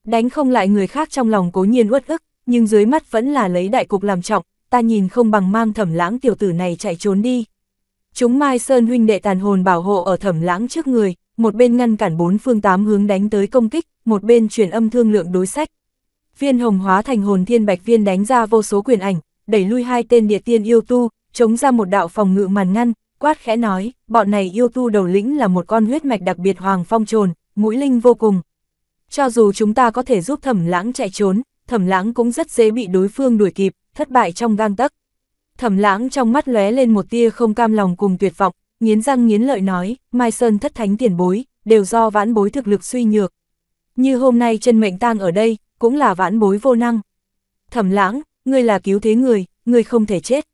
[SPEAKER 1] Đánh không lại người khác trong lòng cố nhiên uất ức, nhưng dưới mắt vẫn là lấy đại cục làm trọng, ta nhìn không bằng mang thẩm lãng tiểu tử này chạy trốn đi. Chúng Mai Sơn huynh đệ tàn hồn bảo hộ ở thẩm lãng trước người, một bên ngăn cản bốn phương tám hướng đánh tới công kích, một bên truyền âm thương lượng đối sách viên hồng hóa thành hồn thiên bạch viên đánh ra vô số quyền ảnh, đẩy lui hai tên địa tiên yêu tu, chống ra một đạo phòng ngự màn ngăn, quát khẽ nói, bọn này yêu tu đầu lĩnh là một con huyết mạch đặc biệt hoàng phong trồn, mũi linh vô cùng. Cho dù chúng ta có thể giúp thẩm lãng chạy trốn, thẩm lãng cũng rất dễ bị đối phương đuổi kịp, thất bại trong gang tấc. Thẩm lãng trong mắt lóe lên một tia không cam lòng cùng tuyệt vọng, nghiến răng nghiến lợi nói, Mai Sơn thất thánh tiền bối, đều do vãn bối thực lực suy nhược. Như hôm nay chân mệnh tang ở đây, cũng là vãn bối vô năng. Thẩm lãng, ngươi là cứu thế người, ngươi không thể chết.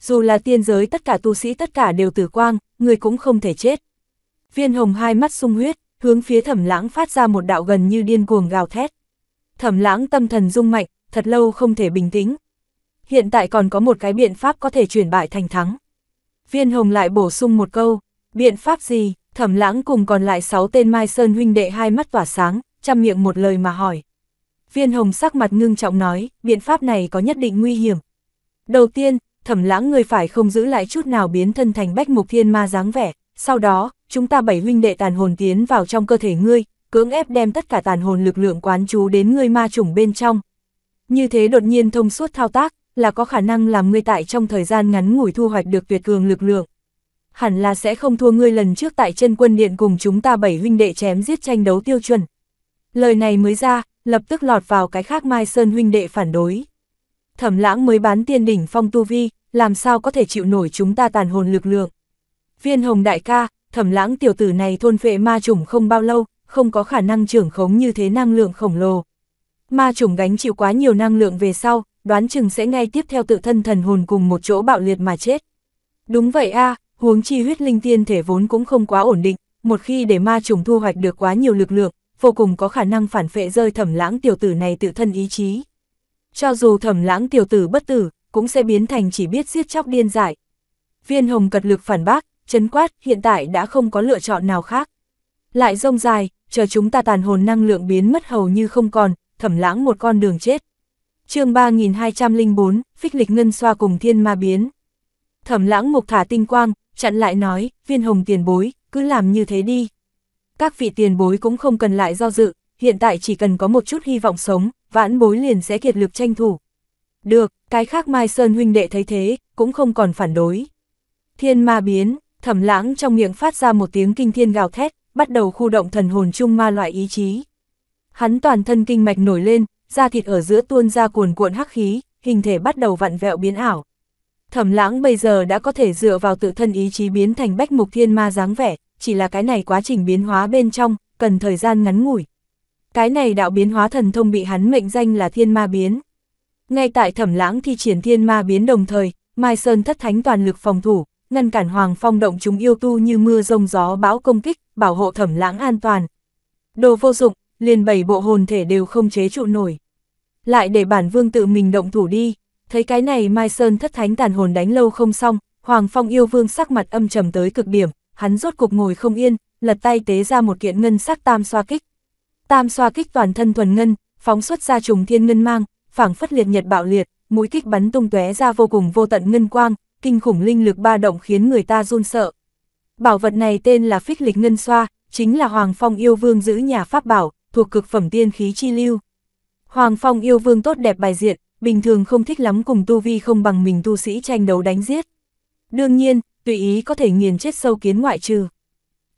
[SPEAKER 1] Dù là tiên giới tất cả tu sĩ tất cả đều tử quang, ngươi cũng không thể chết. Viên hồng hai mắt sung huyết, hướng phía thẩm lãng phát ra một đạo gần như điên cuồng gào thét. Thẩm lãng tâm thần rung mạnh, thật lâu không thể bình tĩnh. Hiện tại còn có một cái biện pháp có thể chuyển bại thành thắng. Viên hồng lại bổ sung một câu, biện pháp gì, thẩm lãng cùng còn lại sáu tên Mai Sơn huynh đệ hai mắt tỏa sáng, chăm miệng một lời mà hỏi viên hồng sắc mặt ngưng trọng nói, biện pháp này có nhất định nguy hiểm. Đầu tiên, thẩm lãng người phải không giữ lại chút nào biến thân thành bách mục thiên ma dáng vẻ, sau đó, chúng ta bảy huynh đệ tàn hồn tiến vào trong cơ thể ngươi, cưỡng ép đem tất cả tàn hồn lực lượng quán chú đến ngươi ma chủng bên trong. Như thế đột nhiên thông suốt thao tác, là có khả năng làm ngươi tại trong thời gian ngắn ngủi thu hoạch được tuyệt cường lực lượng. Hẳn là sẽ không thua ngươi lần trước tại chân quân điện cùng chúng ta bảy huynh đệ chém giết tranh đấu tiêu chuẩn. Lời này mới ra, lập tức lọt vào cái khác Mai Sơn huynh đệ phản đối. Thẩm lãng mới bán tiên đỉnh phong tu vi, làm sao có thể chịu nổi chúng ta tàn hồn lực lượng. Viên hồng đại ca, thẩm lãng tiểu tử này thôn vệ ma trùng không bao lâu, không có khả năng trưởng khống như thế năng lượng khổng lồ. Ma trùng gánh chịu quá nhiều năng lượng về sau, đoán chừng sẽ ngay tiếp theo tự thân thần hồn cùng một chỗ bạo liệt mà chết. Đúng vậy a huống chi huyết linh tiên thể vốn cũng không quá ổn định, một khi để ma trùng thu hoạch được quá nhiều lực lượng, vô cùng có khả năng phản phệ rơi thẩm lãng tiểu tử này tự thân ý chí. Cho dù thẩm lãng tiểu tử bất tử, cũng sẽ biến thành chỉ biết giết chóc điên dại. Viên hồng cật lực phản bác, chấn quát, hiện tại đã không có lựa chọn nào khác. Lại rông dài, chờ chúng ta tàn hồn năng lượng biến mất hầu như không còn, thẩm lãng một con đường chết. chương 3204, phích lịch ngân xoa cùng thiên ma biến. Thẩm lãng mục thả tinh quang, chặn lại nói, viên hồng tiền bối, cứ làm như thế đi các vị tiền bối cũng không cần lại do dự, hiện tại chỉ cần có một chút hy vọng sống, vãn bối liền sẽ kiệt lực tranh thủ. Được, cái khác Mai Sơn huynh đệ thấy thế, cũng không còn phản đối. Thiên ma biến, thẩm lãng trong miệng phát ra một tiếng kinh thiên gào thét, bắt đầu khu động thần hồn chung ma loại ý chí. Hắn toàn thân kinh mạch nổi lên, da thịt ở giữa tuôn ra cuồn cuộn hắc khí, hình thể bắt đầu vặn vẹo biến ảo. Thẩm lãng bây giờ đã có thể dựa vào tự thân ý chí biến thành bách mục thiên ma dáng vẻ, chỉ là cái này quá trình biến hóa bên trong, cần thời gian ngắn ngủi. Cái này đạo biến hóa thần thông bị hắn mệnh danh là thiên ma biến. Ngay tại thẩm lãng thi triển thiên ma biến đồng thời, Mai Sơn thất thánh toàn lực phòng thủ, ngăn cản Hoàng Phong động chúng yêu tu như mưa rông gió bão công kích, bảo hộ thẩm lãng an toàn. Đồ vô dụng, liền bảy bộ hồn thể đều không chế trụ nổi. Lại để bản vương tự mình động thủ đi, thấy cái này Mai Sơn thất thánh tàn hồn đánh lâu không xong, Hoàng Phong yêu vương sắc mặt âm trầm tới cực điểm, hắn rốt cục ngồi không yên, lật tay tế ra một kiện ngân sắc tam xoa kích. Tam xoa kích toàn thân thuần ngân, phóng xuất ra trùng thiên ngân mang, phảng phất liệt nhật bạo liệt, mũi kích bắn tung tóe ra vô cùng vô tận ngân quang, kinh khủng linh lực ba động khiến người ta run sợ. Bảo vật này tên là Phích Lịch Ngân Xoa, chính là Hoàng Phong yêu vương giữ nhà pháp bảo, thuộc cực phẩm tiên khí chi lưu. Hoàng Phong yêu vương tốt đẹp bài diện, bình thường không thích lắm cùng tu vi không bằng mình tu sĩ tranh đấu đánh giết. Đương nhiên, tùy ý có thể nghiền chết sâu kiến ngoại trừ.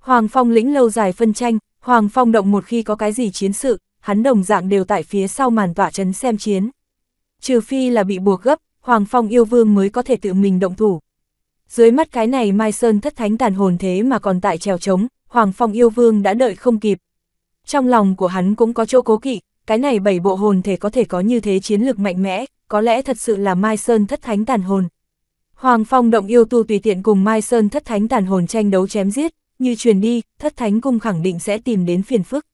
[SPEAKER 1] Hoàng Phong lĩnh lâu dài phân tranh, Hoàng Phong động một khi có cái gì chiến sự, hắn đồng dạng đều tại phía sau màn tỏa chấn xem chiến. Trừ phi là bị buộc gấp, Hoàng Phong yêu vương mới có thể tự mình động thủ. Dưới mắt cái này Mai Sơn thất thánh tàn hồn thế mà còn tại trèo trống, Hoàng Phong yêu vương đã đợi không kịp. Trong lòng của hắn cũng có chỗ cố kỵ, cái này bảy bộ hồn thể có thể có như thế chiến lược mạnh mẽ, có lẽ thật sự là Mai Sơn thất thánh tàn hồn, Hoàng Phong động yêu tu tùy tiện cùng Mai Sơn thất thánh tàn hồn tranh đấu chém giết, như truyền đi, thất thánh cung khẳng định sẽ tìm đến phiền phức.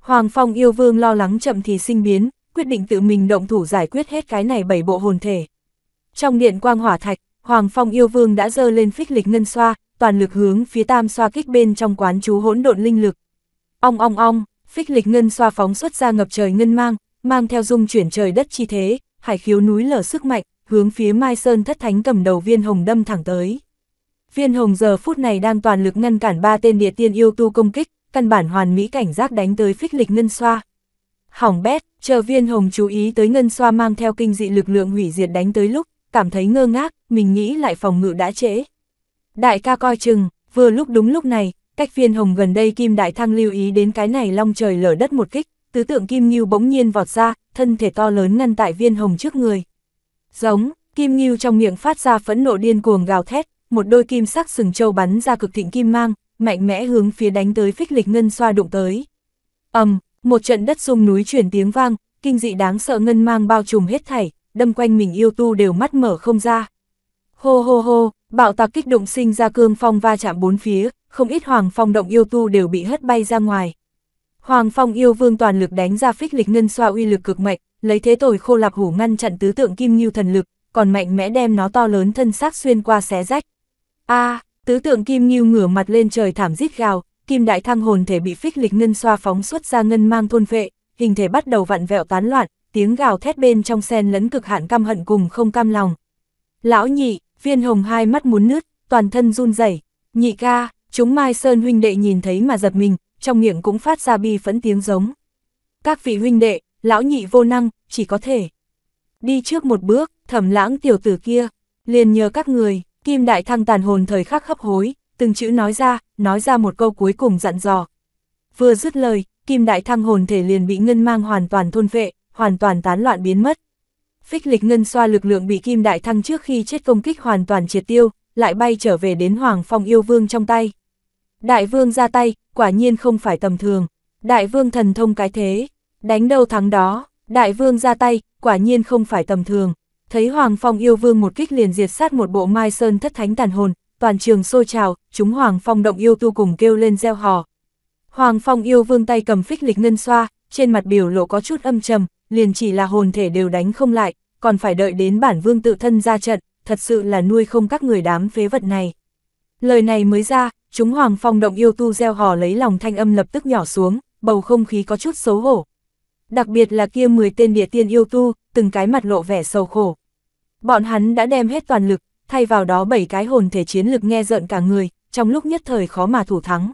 [SPEAKER 1] Hoàng Phong yêu vương lo lắng chậm thì sinh biến, quyết định tự mình động thủ giải quyết hết cái này bảy bộ hồn thể. Trong điện quang hỏa thạch, Hoàng Phong yêu vương đã dơ lên phích lịch ngân xoa, toàn lực hướng phía tam xoa kích bên trong quán chú hỗn độn linh lực. Ong ong ong, phích lịch ngân xoa phóng xuất ra ngập trời ngân mang, mang theo dung chuyển trời đất chi thế, hải khiếu núi lở sức mạnh, hướng phía Mai Sơn thất thánh cầm đầu viên hồng đâm thẳng tới. Viên hồng giờ phút này đang toàn lực ngăn cản ba tên địa tiên yêu tu công kích, căn bản hoàn mỹ cảnh giác đánh tới phích lịch ngân xoa. Hỏng bét, chờ viên hồng chú ý tới ngân xoa mang theo kinh dị lực lượng hủy diệt đánh tới lúc, cảm thấy ngơ ngác, mình nghĩ lại phòng ngự đã trễ. Đại ca coi chừng, vừa lúc đúng lúc này, cách viên hồng gần đây kim đại thăng lưu ý đến cái này long trời lở đất một kích, tứ tượng kim nghiêu bỗng nhiên vọt ra, thân thể to lớn ngăn tại viên hồng trước người. Giống, kim ngưu trong miệng phát ra phẫn nộ điên cuồng gào thét, một đôi kim sắc sừng trâu bắn ra cực thịnh kim mang, mạnh mẽ hướng phía đánh tới phích lịch ngân xoa đụng tới. ầm, một trận đất rung núi chuyển tiếng vang, kinh dị đáng sợ ngân mang bao trùm hết thảy, đâm quanh mình yêu tu đều mắt mở không ra. Hô hô hô, bạo tạc kích động sinh ra cương phong va chạm bốn phía, không ít hoàng phong động yêu tu đều bị hất bay ra ngoài. Hoàng phong yêu vương toàn lực đánh ra phích lịch ngân xoa uy lực cực mạnh, lấy thế tồi khô lạp hủ ngăn chặn tứ tượng kim ngưu thần lực, còn mạnh mẽ đem nó to lớn thân xác xuyên qua xé rách. A, tứ tượng kim ngưu ngửa mặt lên trời thảm rít gào, kim đại thăng hồn thể bị phích lịch ngân xoa phóng xuất ra ngân mang thôn vệ, hình thể bắt đầu vặn vẹo tán loạn, tiếng gào thét bên trong sen lẫn cực hạn căm hận cùng không cam lòng. Lão nhị, viên hồng hai mắt muốn nứt, toàn thân run rẩy. Nhị ca, chúng Mai Sơn huynh đệ nhìn thấy mà giật mình, trong miệng cũng phát ra bi phẫn tiếng giống. Các vị huynh đệ, lão nhị vô năng, chỉ có thể. Đi trước một bước, thẩm lãng tiểu tử kia, liền nhờ các người, kim đại thăng tàn hồn thời khắc hấp hối, từng chữ nói ra, nói ra một câu cuối cùng dặn dò. Vừa dứt lời, kim đại thăng hồn thể liền bị ngân mang hoàn toàn thôn vệ, hoàn toàn tán loạn biến mất. Phích lịch ngân xoa lực lượng bị kim đại thăng trước khi chết công kích hoàn toàn triệt tiêu, lại bay trở về đến hoàng phong yêu vương trong tay. Đại vương ra tay, quả nhiên không phải tầm thường. Đại vương thần thông cái thế, Đánh đâu thắng đó, đại vương ra tay, quả nhiên không phải tầm thường. Thấy Hoàng Phong yêu vương một kích liền diệt sát một bộ mai sơn thất thánh tàn hồn, toàn trường xô trào, chúng Hoàng Phong động yêu tu cùng kêu lên gieo hò. Hoàng Phong yêu vương tay cầm phích lịch ngân xoa, trên mặt biểu lộ có chút âm trầm, liền chỉ là hồn thể đều đánh không lại, còn phải đợi đến bản vương tự thân ra trận, thật sự là nuôi không các người đám phế vật này. Lời này mới ra, chúng Hoàng Phong động yêu tu gieo hò lấy lòng thanh âm lập tức nhỏ xuống, bầu không khí có chút xấu hổ, đặc biệt là kia 10 tên địa tiên yêu tu, từng cái mặt lộ vẻ sầu khổ. Bọn hắn đã đem hết toàn lực, thay vào đó bảy cái hồn thể chiến lực nghe giận cả người, trong lúc nhất thời khó mà thủ thắng.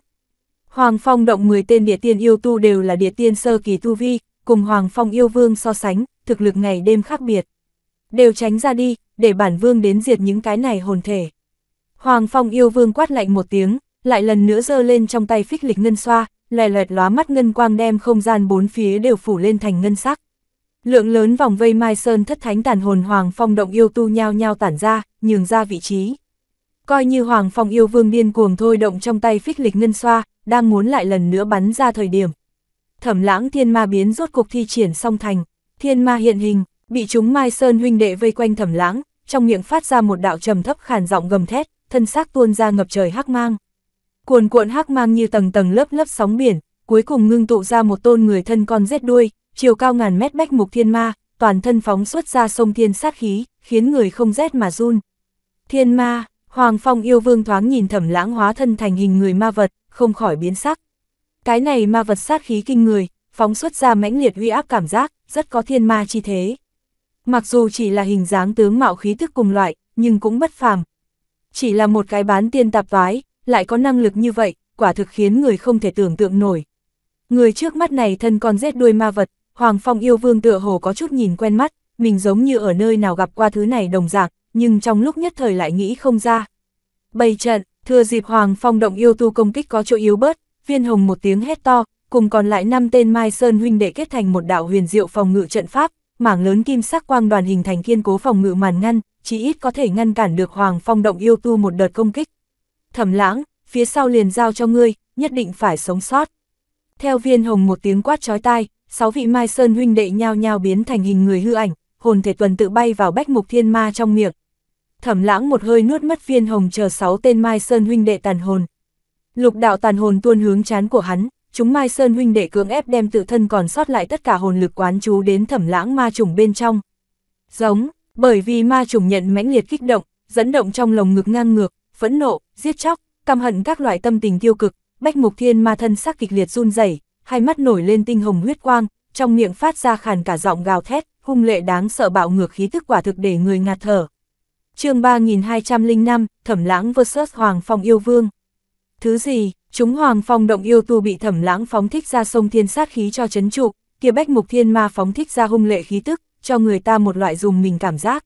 [SPEAKER 1] Hoàng Phong động 10 tên địa tiên yêu tu đều là địa tiên sơ kỳ tu vi, cùng Hoàng Phong yêu vương so sánh, thực lực ngày đêm khác biệt. Đều tránh ra đi, để bản vương đến diệt những cái này hồn thể. Hoàng Phong yêu vương quát lạnh một tiếng, lại lần nữa giơ lên trong tay phích lịch ngân xoa, lè loẹt lóa mắt ngân quang đem không gian bốn phía đều phủ lên thành ngân sắc. Lượng lớn vòng vây Mai Sơn thất thánh tàn hồn Hoàng Phong động yêu tu nhao nhao tản ra, nhường ra vị trí. Coi như Hoàng Phong yêu vương điên cuồng thôi động trong tay phích lịch ngân xoa, đang muốn lại lần nữa bắn ra thời điểm. Thẩm lãng thiên ma biến rốt cuộc thi triển song thành, thiên ma hiện hình, bị chúng Mai Sơn huynh đệ vây quanh thẩm lãng, trong miệng phát ra một đạo trầm thấp khàn giọng gầm thét, thân xác tuôn ra ngập trời hắc mang. Cuồn cuộn hắc mang như tầng tầng lớp lớp sóng biển, cuối cùng ngưng tụ ra một tôn người thân con rết đuôi, chiều cao ngàn mét bách mục thiên ma, toàn thân phóng xuất ra sông thiên sát khí, khiến người không rét mà run. Thiên ma, Hoàng Phong yêu vương thoáng nhìn thẩm lãng hóa thân thành hình người ma vật, không khỏi biến sắc. Cái này ma vật sát khí kinh người, phóng xuất ra mãnh liệt uy áp cảm giác, rất có thiên ma chi thế. Mặc dù chỉ là hình dáng tướng mạo khí thức cùng loại, nhưng cũng bất phàm. Chỉ là một cái bán tiên tạp vái, lại có năng lực như vậy, quả thực khiến người không thể tưởng tượng nổi. Người trước mắt này thân con rết đuôi ma vật, Hoàng Phong yêu vương tựa hồ có chút nhìn quen mắt, mình giống như ở nơi nào gặp qua thứ này đồng dạng, nhưng trong lúc nhất thời lại nghĩ không ra. Bày trận, thừa dịp Hoàng Phong động yêu tu công kích có chỗ yếu bớt, viên hồng một tiếng hét to, cùng còn lại năm tên Mai Sơn huynh đệ kết thành một đạo huyền diệu phòng ngự trận pháp, mảng lớn kim sắc quang đoàn hình thành kiên cố phòng ngự màn ngăn, chỉ ít có thể ngăn cản được Hoàng Phong động yêu tu một đợt công kích thẩm lãng, phía sau liền giao cho ngươi, nhất định phải sống sót. Theo viên hồng một tiếng quát chói tai, sáu vị Mai Sơn huynh đệ nhao nhao biến thành hình người hư ảnh, hồn thể tuần tự bay vào bách mục thiên ma trong miệng. Thẩm lãng một hơi nuốt mất viên hồng chờ sáu tên Mai Sơn huynh đệ tàn hồn. Lục đạo tàn hồn tuôn hướng chán của hắn, chúng Mai Sơn huynh đệ cưỡng ép đem tự thân còn sót lại tất cả hồn lực quán chú đến thẩm lãng ma trùng bên trong. Giống, bởi vì ma trùng nhận mãnh liệt kích động, dẫn động trong lồng ngực ngang ngược, phẫn nộ, giết chóc, căm hận các loại tâm tình tiêu cực, Bách Mục Thiên Ma thân sắc kịch liệt run rẩy, hai mắt nổi lên tinh hồng huyết quang, trong miệng phát ra khàn cả giọng gào thét, hung lệ đáng sợ bạo ngược khí tức quả thực để người ngạt thở. Chương 3205, Thẩm Lãng vs Hoàng Phong yêu vương. Thứ gì? Chúng Hoàng Phong động yêu tu bị Thẩm Lãng phóng thích ra sông thiên sát khí cho chấn trụ, kia Bách Mục Thiên Ma phóng thích ra hung lệ khí tức, cho người ta một loại dùng mình cảm giác.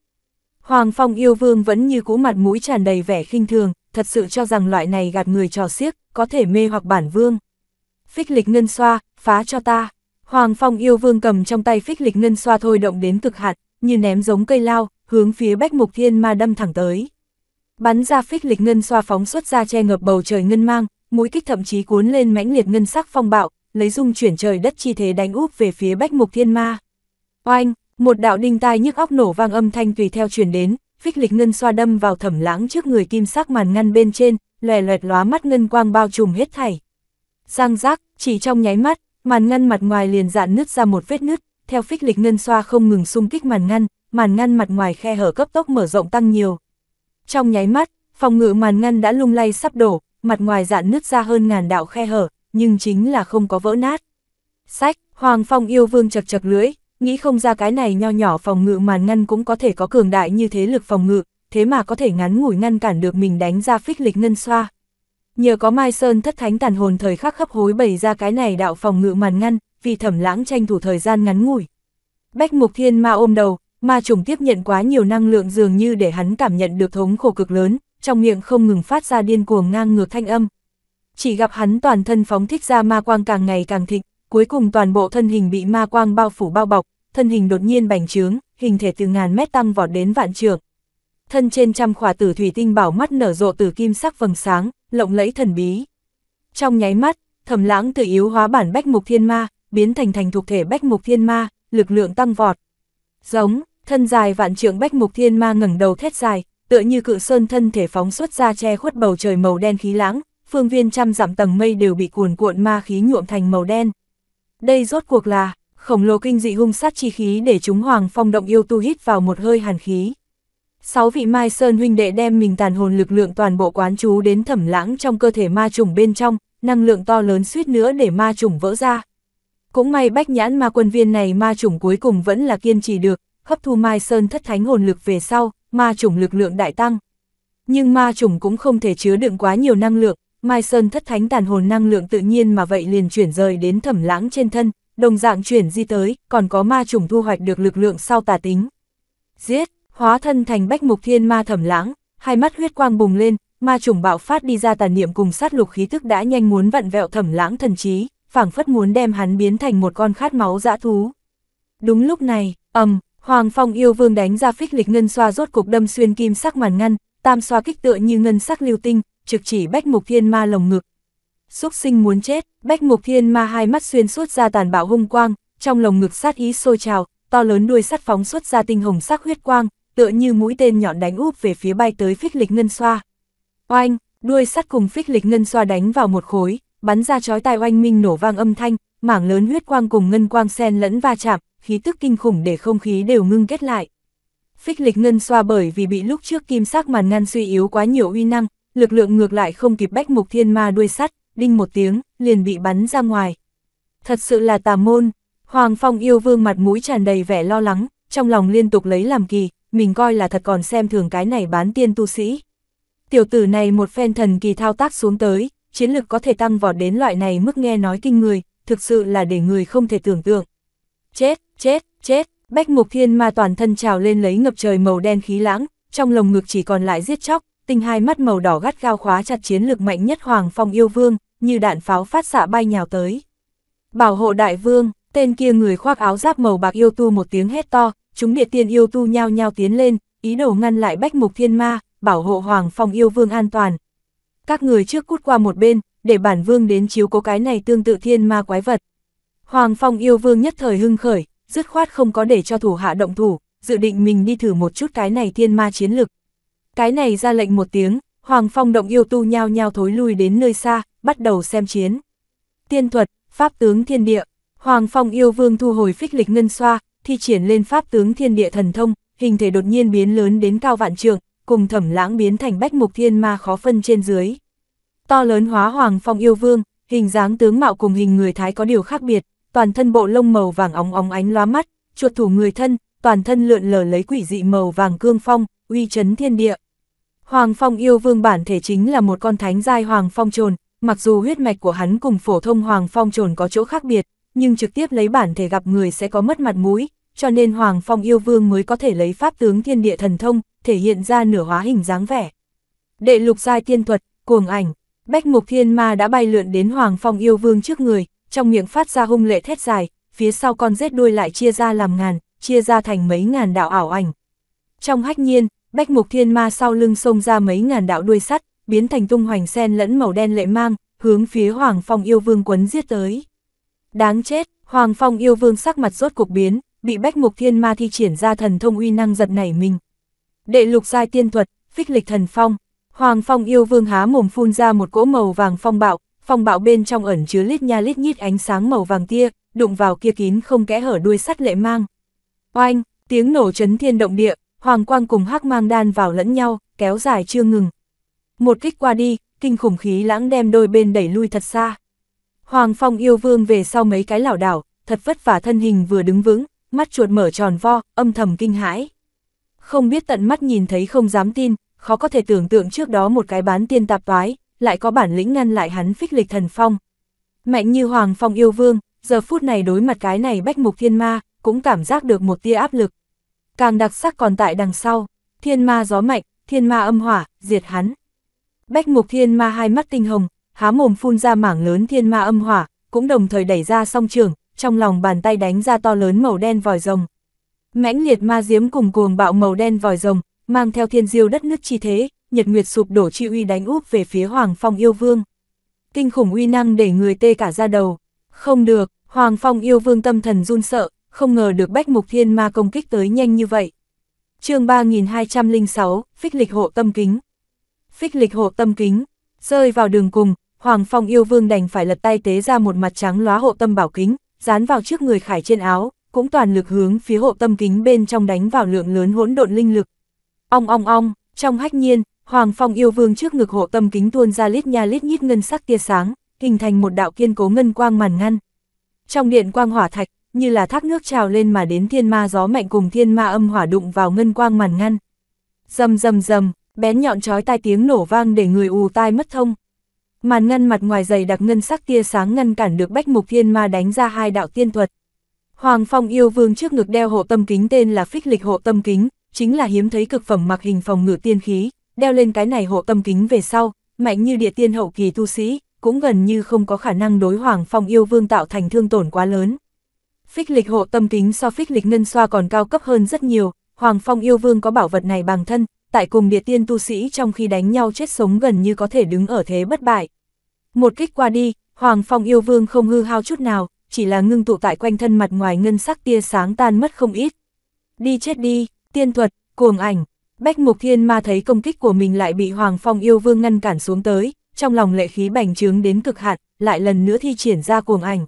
[SPEAKER 1] Hoàng Phong yêu vương vẫn như cũ mặt mũi tràn đầy vẻ khinh thường, thật sự cho rằng loại này gạt người trò xiếc, có thể mê hoặc bản vương. Phích lịch ngân xoa, phá cho ta. Hoàng Phong yêu vương cầm trong tay phích lịch ngân xoa thôi động đến cực hạn, như ném giống cây lao, hướng phía bách mục thiên ma đâm thẳng tới. Bắn ra phích lịch ngân xoa phóng xuất ra che ngập bầu trời ngân mang, mũi kích thậm chí cuốn lên mãnh liệt ngân sắc phong bạo, lấy dung chuyển trời đất chi thế đánh úp về phía bách mục thiên ma. Oanh, một đạo đinh tai nhức óc nổ vang âm thanh tùy theo truyền đến, phích lịch ngân xoa đâm vào thẩm lãng trước người kim sắc màn ngăn bên trên, lòe loẹt lóa mắt ngân quang bao trùm hết thảy. Giang giác, chỉ trong nháy mắt, màn ngăn mặt ngoài liền dạn nứt ra một vết nứt, theo phích lịch ngân xoa không ngừng xung kích màn ngăn, màn ngăn mặt ngoài khe hở cấp tốc mở rộng tăng nhiều. Trong nháy mắt, phòng ngự màn ngăn đã lung lay sắp đổ, mặt ngoài dạn nứt ra hơn ngàn đạo khe hở, nhưng chính là không có vỡ nát. Sách, Hoàng Phong yêu vương chật chật lưỡi, nghĩ không ra cái này nho nhỏ phòng ngự màn ngăn cũng có thể có cường đại như thế lực phòng ngự, thế mà có thể ngắn ngủi ngăn cản được mình đánh ra phích lịch ngân xoa. Nhờ có Mai Sơn thất thánh tàn hồn thời khắc hấp hối bày ra cái này đạo phòng ngự màn ngăn, vì thẩm lãng tranh thủ thời gian ngắn ngủi. Bách Mục Thiên Ma ôm đầu, ma trùng tiếp nhận quá nhiều năng lượng dường như để hắn cảm nhận được thống khổ cực lớn, trong miệng không ngừng phát ra điên cuồng ngang ngược thanh âm. Chỉ gặp hắn toàn thân phóng thích ra ma quang càng ngày càng thịnh, cuối cùng toàn bộ thân hình bị ma quang bao phủ bao bọc, thân hình đột nhiên bành trướng, hình thể từ ngàn mét tăng vọt đến vạn trượng. Thân trên trăm khỏa tử thủy tinh bảo mắt nở rộ từ kim sắc vầng sáng, lộng lẫy thần bí. Trong nháy mắt, thầm lãng tự yếu hóa bản bách mục thiên ma, biến thành thành thuộc thể bách mục thiên ma, lực lượng tăng vọt. Giống, thân dài vạn trượng bách mục thiên ma ngẩng đầu thét dài, tựa như cự sơn thân thể phóng xuất ra che khuất bầu trời màu đen khí lãng, phương viên trăm dặm tầng mây đều bị cuồn cuộn ma khí nhuộm thành màu đen đây rốt cuộc là, khổng lồ kinh dị hung sát chi khí để chúng hoàng phong động yêu tu hít vào một hơi hàn khí. Sáu vị Mai Sơn huynh đệ đem mình tàn hồn lực lượng toàn bộ quán chú đến thẩm lãng trong cơ thể ma trùng bên trong, năng lượng to lớn suýt nữa để ma trùng vỡ ra. Cũng may bách nhãn ma quân viên này ma trùng cuối cùng vẫn là kiên trì được, hấp thu Mai Sơn thất thánh hồn lực về sau, ma trùng lực lượng đại tăng. Nhưng ma trùng cũng không thể chứa đựng quá nhiều năng lượng, Mai Sơn thất thánh tàn hồn năng lượng tự nhiên mà vậy liền chuyển rời đến thẩm lãng trên thân, đồng dạng chuyển di tới, còn có ma trùng thu hoạch được lực lượng sau tà tính. Giết, hóa thân thành bách mục thiên ma thẩm lãng, hai mắt huyết quang bùng lên, ma trùng bạo phát đi ra tàn niệm cùng sát lục khí thức đã nhanh muốn vặn vẹo thẩm lãng thần trí, phảng phất muốn đem hắn biến thành một con khát máu dã thú. Đúng lúc này, ầm, Hoàng Phong yêu vương đánh ra phích lịch ngân xoa rốt cục đâm xuyên kim sắc màn ngăn, tam xoa kích tựa như ngân sắc lưu tinh, trực chỉ Bách Mục Thiên Ma lồng ngực. Xúc sinh muốn chết, Bách Mục Thiên Ma hai mắt xuyên suốt ra tàn bạo hung quang, trong lồng ngực sát ý sôi trào, to lớn đuôi sắt phóng xuất ra tinh hồng sắc huyết quang, tựa như mũi tên nhọn đánh úp về phía bay tới phích lịch ngân xoa. Oanh, đuôi sắt cùng phích lịch ngân xoa đánh vào một khối, bắn ra chói tai oanh minh nổ vang âm thanh, mảng lớn huyết quang cùng ngân quang xen lẫn va chạm, khí tức kinh khủng để không khí đều ngưng kết lại. Phích lịch ngân xoa bởi vì bị lúc trước kim sắc màn ngăn suy yếu quá nhiều uy năng, lực lượng ngược lại không kịp bách mục thiên ma đuôi sắt, đinh một tiếng, liền bị bắn ra ngoài. Thật sự là tà môn, Hoàng Phong yêu vương mặt mũi tràn đầy vẻ lo lắng, trong lòng liên tục lấy làm kỳ, mình coi là thật còn xem thường cái này bán tiên tu sĩ. Tiểu tử này một phen thần kỳ thao tác xuống tới, chiến lực có thể tăng vọt đến loại này mức nghe nói kinh người, thực sự là để người không thể tưởng tượng. Chết, chết, chết, bách mục thiên ma toàn thân trào lên lấy ngập trời màu đen khí lãng, trong lồng ngực chỉ còn lại giết chóc, tinh hai mắt màu đỏ gắt gao khóa chặt chiến lực mạnh nhất Hoàng Phong yêu vương, như đạn pháo phát xạ bay nhào tới. Bảo hộ đại vương, tên kia người khoác áo giáp màu bạc yêu tu một tiếng hét to, chúng địa tiên yêu tu nhao nhao tiến lên, ý đồ ngăn lại bách mục thiên ma, bảo hộ Hoàng Phong yêu vương an toàn. Các người trước cút qua một bên, để bản vương đến chiếu cố cái này tương tự thiên ma quái vật. Hoàng Phong yêu vương nhất thời hưng khởi, dứt khoát không có để cho thủ hạ động thủ, dự định mình đi thử một chút cái này thiên ma chiến lực. Cái này ra lệnh một tiếng, Hoàng Phong động yêu tu nhao nhao thối lui đến nơi xa, bắt đầu xem chiến. Tiên thuật, Pháp tướng thiên địa, Hoàng Phong yêu vương thu hồi phích lịch ngân xoa, thi triển lên Pháp tướng thiên địa thần thông, hình thể đột nhiên biến lớn đến cao vạn trường, cùng thẩm lãng biến thành bách mục thiên ma khó phân trên dưới. To lớn hóa Hoàng Phong yêu vương, hình dáng tướng mạo cùng hình người Thái có điều khác biệt, toàn thân bộ lông màu vàng óng óng ánh lóa mắt, chuột thủ người thân, toàn thân lượn lờ lấy quỷ dị màu vàng cương phong, uy chấn thiên địa. Hoàng Phong yêu vương bản thể chính là một con thánh giai Hoàng Phong trồn, mặc dù huyết mạch của hắn cùng phổ thông Hoàng Phong trồn có chỗ khác biệt, nhưng trực tiếp lấy bản thể gặp người sẽ có mất mặt mũi, cho nên Hoàng Phong yêu vương mới có thể lấy pháp tướng thiên địa thần thông, thể hiện ra nửa hóa hình dáng vẻ. Đệ lục giai tiên thuật, cuồng ảnh, bách mục thiên ma đã bay lượn đến Hoàng Phong yêu vương trước người, trong miệng phát ra hung lệ thét dài, phía sau con rết đuôi lại chia ra làm ngàn, chia ra thành mấy ngàn đạo ảo ảnh. Trong hách nhiên, Bách mục thiên ma sau lưng xông ra mấy ngàn đạo đuôi sắt, biến thành tung hoành sen lẫn màu đen lệ mang, hướng phía Hoàng Phong yêu vương quấn giết tới. Đáng chết, Hoàng Phong yêu vương sắc mặt rốt cuộc biến, bị bách mục thiên ma thi triển ra thần thông uy năng giật nảy mình. Đệ lục giai tiên thuật, phích lịch thần phong, Hoàng Phong yêu vương há mồm phun ra một cỗ màu vàng phong bạo, phong bạo bên trong ẩn chứa lít nha lít nhít ánh sáng màu vàng tia, đụng vào kia kín không kẽ hở đuôi sắt lệ mang. Oanh, tiếng nổ chấn thiên động địa, Hoàng Quang cùng Hắc Mang Đan vào lẫn nhau, kéo dài chưa ngừng. Một kích qua đi, kinh khủng khí lãng đem đôi bên đẩy lui thật xa. Hoàng Phong yêu vương về sau mấy cái lảo đảo, thật vất vả thân hình vừa đứng vững, mắt chuột mở tròn vo, âm thầm kinh hãi. Không biết tận mắt nhìn thấy không dám tin, khó có thể tưởng tượng trước đó một cái bán tiên tạp toái, lại có bản lĩnh ngăn lại hắn phích lịch thần phong. Mạnh như Hoàng Phong yêu vương, giờ phút này đối mặt cái này bách mục thiên ma, cũng cảm giác được một tia áp lực. Càng đặc sắc còn tại đằng sau, thiên ma gió mạnh, thiên ma âm hỏa, diệt hắn. Bách mục thiên ma hai mắt tinh hồng, há mồm phun ra mảng lớn thiên ma âm hỏa, cũng đồng thời đẩy ra song trường, trong lòng bàn tay đánh ra to lớn màu đen vòi rồng. Mãnh liệt ma diếm cùng cuồng bạo màu đen vòi rồng, mang theo thiên diêu đất nước chi thế, nhật nguyệt sụp đổ chi uy đánh úp về phía Hoàng Phong yêu vương. Kinh khủng uy năng để người tê cả ra đầu. Không được, Hoàng Phong yêu vương tâm thần run sợ, không ngờ được Bách Mục Thiên Ma công kích tới nhanh như vậy. chương 3206, Phích lịch hộ tâm kính. Phích lịch hộ tâm kính, rơi vào đường cùng, Hoàng Phong yêu vương đành phải lật tay tế ra một mặt trắng lóa hộ tâm bảo kính, dán vào trước người khải trên áo, cũng toàn lực hướng phía hộ tâm kính bên trong đánh vào lượng lớn hỗn độn linh lực. Ong ong ong, trong hách nhiên, Hoàng Phong yêu vương trước ngực hộ tâm kính tuôn ra lít nha lít nhít ngân sắc tia sáng, hình thành một đạo kiên cố ngân quang màn ngăn. Trong điện quang hỏa thạch, như là thác nước trào lên mà đến thiên ma gió mạnh cùng thiên ma âm hỏa đụng vào ngân quang màn ngăn. Dầm dầm dầm, bén nhọn chói tai tiếng nổ vang để người ù tai mất thông. Màn ngăn mặt ngoài dày đặc ngân sắc tia sáng ngăn cản được bách mục thiên ma đánh ra hai đạo tiên thuật. Hoàng Phong yêu vương trước ngực đeo hộ tâm kính tên là phích lịch hộ tâm kính, chính là hiếm thấy cực phẩm mặc hình phòng ngự tiên khí, đeo lên cái này hộ tâm kính về sau, mạnh như địa tiên hậu kỳ tu sĩ, cũng gần như không có khả năng đối Hoàng Phong yêu vương tạo thành thương tổn quá lớn phích lịch hộ tâm kính so phích lịch ngân xoa còn cao cấp hơn rất nhiều, Hoàng Phong yêu vương có bảo vật này bằng thân, tại cùng địa tiên tu sĩ trong khi đánh nhau chết sống gần như có thể đứng ở thế bất bại. Một kích qua đi, Hoàng Phong yêu vương không hư hao chút nào, chỉ là ngưng tụ tại quanh thân mặt ngoài ngân sắc tia sáng tan mất không ít. Đi chết đi, tiên thuật, cuồng ảnh, Bách Mục Thiên Ma thấy công kích của mình lại bị Hoàng Phong yêu vương ngăn cản xuống tới, trong lòng lệ khí bành trướng đến cực hạn, lại lần nữa thi triển ra cuồng ảnh.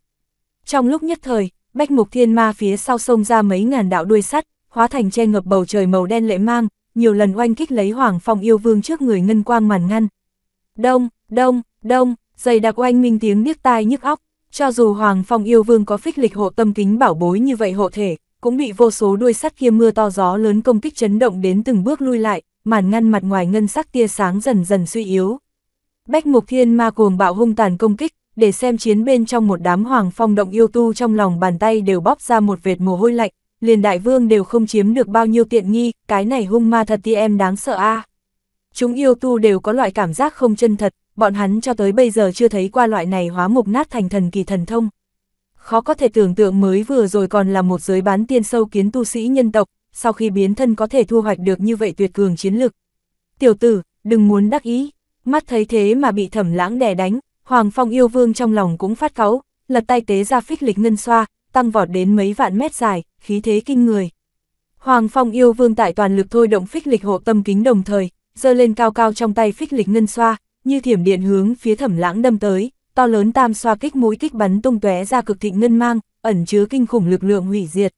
[SPEAKER 1] Trong lúc nhất thời, bách mục thiên ma phía sau sông ra mấy ngàn đạo đuôi sắt, hóa thành che ngập bầu trời màu đen lệ mang, nhiều lần oanh kích lấy Hoàng Phong yêu vương trước người ngân quang màn ngăn. Đông, đông, đông, dày đặc oanh minh tiếng điếc tai nhức óc, cho dù Hoàng Phong yêu vương có phích lịch hộ tâm kính bảo bối như vậy hộ thể, cũng bị vô số đuôi sắt kia mưa to gió lớn công kích chấn động đến từng bước lui lại, màn ngăn mặt ngoài ngân sắc tia sáng dần dần suy yếu. Bách Mục Thiên Ma cuồng bạo hung tàn công kích, để xem chiến bên trong một đám hoàng phong động yêu tu trong lòng bàn tay đều bóp ra một vệt mồ hôi lạnh, liền đại vương đều không chiếm được bao nhiêu tiện nghi, cái này hung ma thật thì em đáng sợ a. Chúng yêu tu đều có loại cảm giác không chân thật, bọn hắn cho tới bây giờ chưa thấy qua loại này hóa mục nát thành thần kỳ thần thông. Khó có thể tưởng tượng mới vừa rồi còn là một giới bán tiên sâu kiến tu sĩ nhân tộc, sau khi biến thân có thể thu hoạch được như vậy tuyệt cường chiến lực. Tiểu tử, đừng muốn đắc ý, mắt thấy thế mà bị thẩm lãng đè đánh, Hoàng Phong yêu vương trong lòng cũng phát cáu, lật tay tế ra phích lịch ngân xoa, tăng vọt đến mấy vạn mét dài, khí thế kinh người. Hoàng Phong yêu vương tại toàn lực thôi động phích lịch hộ tâm kính đồng thời, giơ lên cao cao trong tay phích lịch ngân xoa, như thiểm điện hướng phía thẩm lãng đâm tới, to lớn tam xoa kích mũi kích bắn tung tóe ra cực thịnh ngân mang, ẩn chứa kinh khủng lực lượng hủy diệt.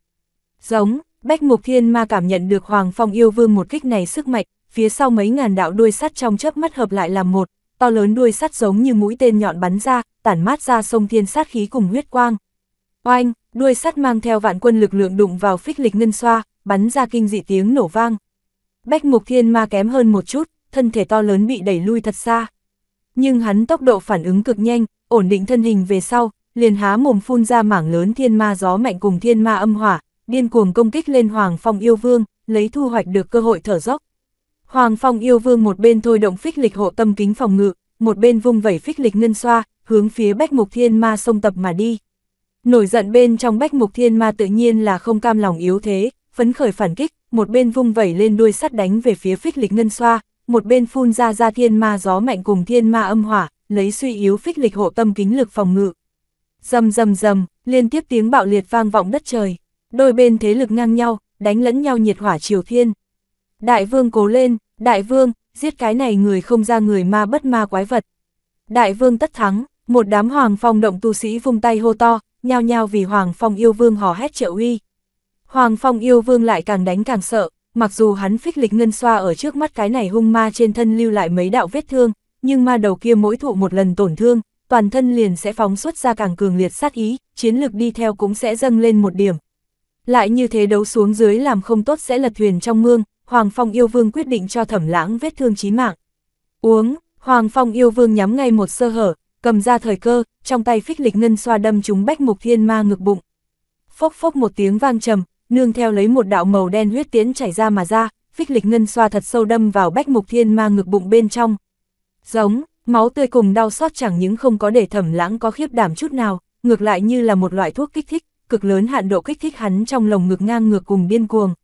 [SPEAKER 1] Giống, Bách Mục Thiên Ma cảm nhận được Hoàng Phong yêu vương một kích này sức mạnh, phía sau mấy ngàn đạo đuôi sắt trong chớp mắt hợp lại làm một, to lớn đuôi sắt giống như mũi tên nhọn bắn ra, tản mát ra sông thiên sát khí cùng huyết quang. Oanh, đuôi sắt mang theo vạn quân lực lượng đụng vào phích lịch ngân xoa, bắn ra kinh dị tiếng nổ vang. Bách mục thiên ma kém hơn một chút, thân thể to lớn bị đẩy lui thật xa. Nhưng hắn tốc độ phản ứng cực nhanh, ổn định thân hình về sau, liền há mồm phun ra mảng lớn thiên ma gió mạnh cùng thiên ma âm hỏa, điên cuồng công kích lên Hoàng Phong yêu vương, lấy thu hoạch được cơ hội thở dốc. Hoàng Phong yêu vương một bên thôi động phích lịch hộ tâm kính phòng ngự, một bên vung vẩy phích lịch ngân xoa, hướng phía Bách Mục Thiên Ma sông tập mà đi. Nổi giận bên trong Bách Mục Thiên Ma tự nhiên là không cam lòng yếu thế, phấn khởi phản kích, một bên vung vẩy lên đuôi sắt đánh về phía phích lịch ngân xoa, một bên phun ra ra thiên ma gió mạnh cùng thiên ma âm hỏa, lấy suy yếu phích lịch hộ tâm kính lực phòng ngự. Rầm rầm rầm liên tiếp tiếng bạo liệt vang vọng đất trời, đôi bên thế lực ngang nhau, đánh lẫn nhau nhiệt hỏa triều thiên. Đại vương cố lên, đại vương, giết cái này người không ra người ma bất ma quái vật. Đại vương tất thắng, một đám hoàng phong động tu sĩ vung tay hô to, nhao nhao vì hoàng phong yêu vương hò hét trợ uy. Hoàng phong yêu vương lại càng đánh càng sợ, mặc dù hắn phích lịch ngân xoa ở trước mắt cái này hung ma trên thân lưu lại mấy đạo vết thương, nhưng ma đầu kia mỗi thụ một lần tổn thương, toàn thân liền sẽ phóng xuất ra càng cường liệt sát ý, chiến lực đi theo cũng sẽ dâng lên một điểm. Lại như thế đấu xuống dưới làm không tốt sẽ lật thuyền trong mương, Hoàng Phong yêu vương quyết định cho thẩm lãng vết thương chí mạng. Uống, Hoàng Phong yêu vương nhắm ngay một sơ hở, cầm ra thời cơ, trong tay phích lịch ngân xoa đâm trúng bách mục thiên ma ngực bụng. Phốc phốc một tiếng vang trầm, nương theo lấy một đạo màu đen huyết tiến chảy ra mà ra, phích lịch ngân xoa thật sâu đâm vào bách mục thiên ma ngực bụng bên trong. Giống, máu tươi cùng đau xót chẳng những không có để thẩm lãng có khiếp đảm chút nào, ngược lại như là một loại thuốc kích thích, cực lớn hạn độ kích thích hắn trong lồng ngực ngang ngược cùng điên cuồng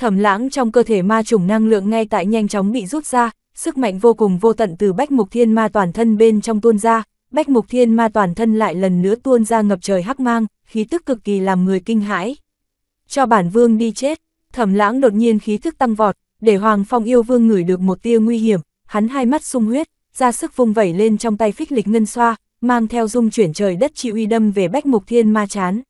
[SPEAKER 1] thẩm lãng trong cơ thể ma trùng năng lượng ngay tại nhanh chóng bị rút ra, sức mạnh vô cùng vô tận từ bách mục thiên ma toàn thân bên trong tuôn ra, bách mục thiên ma toàn thân lại lần nữa tuôn ra ngập trời hắc mang, khí tức cực kỳ làm người kinh hãi. Cho bản vương đi chết, thẩm lãng đột nhiên khí tức tăng vọt, để Hoàng Phong yêu vương ngửi được một tia nguy hiểm, hắn hai mắt sung huyết, ra sức vung vẩy lên trong tay phích lịch ngân xoa, mang theo dung chuyển trời đất chi uy đâm về bách mục thiên ma chán.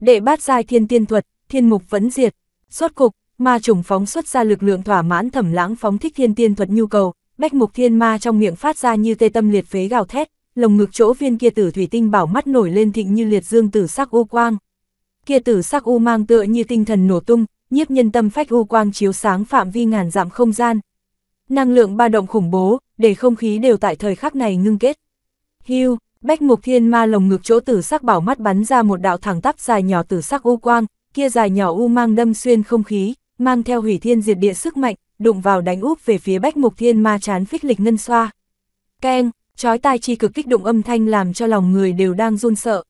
[SPEAKER 1] Đệ bát giai thiên tiên thuật, thiên mục vẫn diệt, rốt cục, ma trùng phóng xuất ra lực lượng thỏa mãn thẩm lãng phóng thích thiên tiên thuật nhu cầu, bách mục thiên ma trong miệng phát ra như tê tâm liệt phế gào thét, lồng ngực chỗ viên kia tử thủy tinh bảo mắt nổi lên thịnh như liệt dương tử sắc u quang. Kia tử sắc u mang tựa như tinh thần nổ tung, nhiếp nhân tâm phách u quang chiếu sáng phạm vi ngàn dặm không gian. Năng lượng ba động khủng bố, để không khí đều tại thời khắc này ngưng kết. Hưu, bách mục thiên ma lồng ngực chỗ tử sắc bảo mắt bắn ra một đạo thẳng tắp dài nhỏ tử sắc u quang, kia dài nhỏ u mang đâm xuyên không khí, mang theo hủy thiên diệt địa sức mạnh, đụng vào đánh úp về phía bách mục thiên ma chán phích lịch ngân xoa. Keng, chói tai chi cực kích động âm thanh làm cho lòng người đều đang run sợ.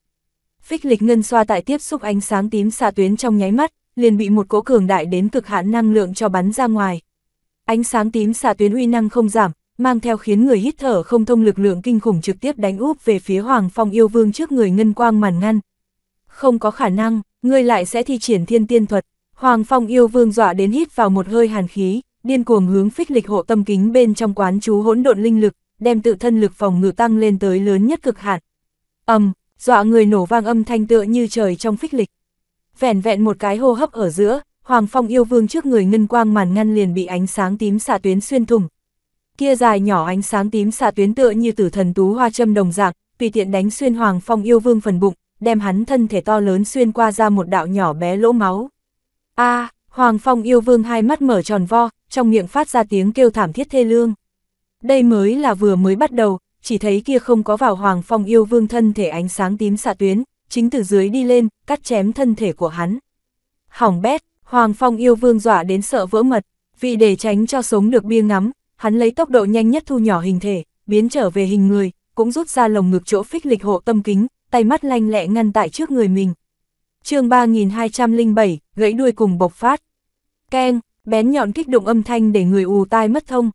[SPEAKER 1] Phích lịch ngân xoa tại tiếp xúc ánh sáng tím xạ tuyến trong nháy mắt, liền bị một cỗ cường đại đến cực hạn năng lượng cho bắn ra ngoài. Ánh sáng tím xạ tuyến uy năng không giảm, mang theo khiến người hít thở không thông lực lượng kinh khủng trực tiếp đánh úp về phía Hoàng Phong yêu vương trước người ngân quang màn ngăn. Không có khả năng, ngươi lại sẽ thi triển thiên tiên thuật, Hoàng Phong yêu vương dọa đến hít vào một hơi hàn khí, điên cuồng hướng phích lịch hộ tâm kính bên trong quán chú hỗn độn linh lực, đem tự thân lực phòng ngự tăng lên tới lớn nhất cực hạn. ầm, dọa người nổ vang âm thanh tựa như trời trong phích lịch. Vẹn vẹn một cái hô hấp ở giữa, Hoàng Phong yêu vương trước người ngân quang màn ngăn liền bị ánh sáng tím xạ tuyến xuyên thủng. Kia dài nhỏ ánh sáng tím xạ tuyến tựa như tử thần tú hoa châm đồng dạng, tùy tiện đánh xuyên Hoàng Phong yêu vương phần bụng, đem hắn thân thể to lớn xuyên qua ra một đạo nhỏ bé lỗ máu a à, Hoàng Phong yêu vương hai mắt mở tròn vo, trong miệng phát ra tiếng kêu thảm thiết thê lương. Đây mới là vừa mới bắt đầu, chỉ thấy kia không có vào Hoàng Phong yêu vương thân thể ánh sáng tím xạ tuyến, chính từ dưới đi lên, cắt chém thân thể của hắn. Hỏng bét, Hoàng Phong yêu vương dọa đến sợ vỡ mật, vì để tránh cho sống được bia ngắm, hắn lấy tốc độ nhanh nhất thu nhỏ hình thể, biến trở về hình người, cũng rút ra lồng ngực chỗ phích lịch hộ tâm kính, tay mắt lanh lẹ ngăn tại trước người mình, chương 3207, gãy đuôi cùng bộc phát. Keng, bén nhọn kích động âm thanh để người ù tai mất thông.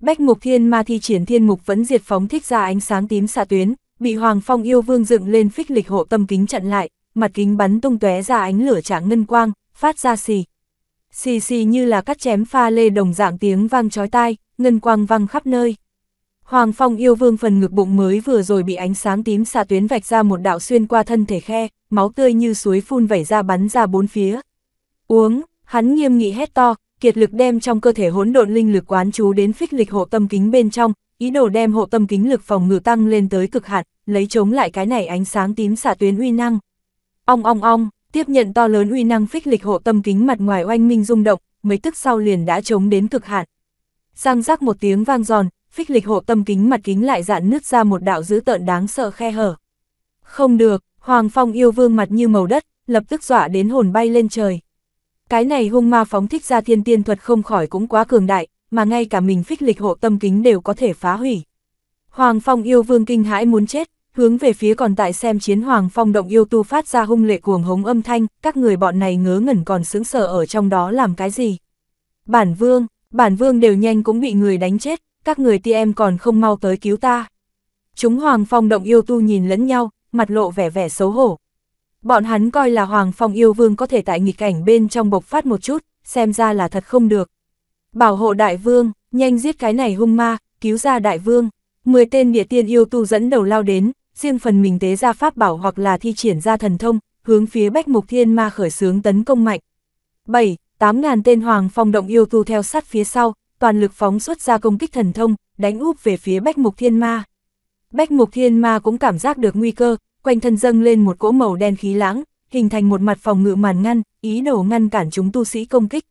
[SPEAKER 1] Bách mục thiên ma thi triển thiên mục vẫn diệt phóng thích ra ánh sáng tím xạ tuyến, bị Hoàng Phong yêu vương dựng lên phích lịch hộ tâm kính chặn lại, mặt kính bắn tung tóe ra ánh lửa trạng ngân quang, phát ra xì. Xì xì như là cắt chém pha lê đồng dạng tiếng vang chói tai, ngân quang vang khắp nơi. Hoàng Phong yêu vương phần ngực bụng mới vừa rồi bị ánh sáng tím xạ tuyến vạch ra một đạo xuyên qua thân thể khe, máu tươi như suối phun vẩy ra bắn ra bốn phía. Uống, hắn nghiêm nghị hét to, kiệt lực đem trong cơ thể hỗn độn linh lực quán chú đến phích lịch hộ tâm kính bên trong, ý đồ đem hộ tâm kính lực phòng ngự tăng lên tới cực hạn, lấy chống lại cái này ánh sáng tím xạ tuyến uy năng. Ong ong ong, tiếp nhận to lớn uy năng phích lịch hộ tâm kính mặt ngoài oanh minh rung động, mấy tức sau liền đã chống đến cực hạn. Răng rắc một tiếng vang giòn, phích lịch hộ tâm kính mặt kính lại dạn nứt ra một đạo dữ tợn đáng sợ khe hở. Không được, Hoàng Phong yêu vương mặt như màu đất, lập tức dọa đến hồn bay lên trời. Cái này hung ma phóng thích ra thiên tiên thuật không khỏi cũng quá cường đại, mà ngay cả mình phích lịch hộ tâm kính đều có thể phá hủy. Hoàng Phong yêu vương kinh hãi muốn chết, hướng về phía còn tại xem chiến Hoàng Phong động yêu tu phát ra hung lệ cuồng hống âm thanh, các người bọn này ngớ ngẩn còn sướng sở ở trong đó làm cái gì. Bản vương, bản vương đều nhanh cũng bị người đánh chết, các người ti em còn không mau tới cứu ta. Chúng Hoàng Phong động yêu tu nhìn lẫn nhau, mặt lộ vẻ vẻ xấu hổ. Bọn hắn coi là Hoàng Phong yêu vương có thể tại nghịch cảnh bên trong bộc phát một chút, xem ra là thật không được. Bảo hộ đại vương, nhanh giết cái này hung ma, cứu ra đại vương. Mười tên địa tiên yêu tu dẫn đầu lao đến, riêng phần mình tế ra pháp bảo hoặc là thi triển ra thần thông, hướng phía bách mục thiên ma khởi xướng tấn công mạnh. bảy tám ngàn tên hoàng phong động yêu tu theo sát phía sau, toàn lực phóng xuất ra công kích thần thông, đánh úp về phía bách mục thiên ma. Bách mục thiên ma cũng cảm giác được nguy cơ, quanh thân dâng lên một cỗ màu đen khí lãng, hình thành một mặt phòng ngự màn ngăn, ý đồ ngăn cản chúng tu sĩ công kích.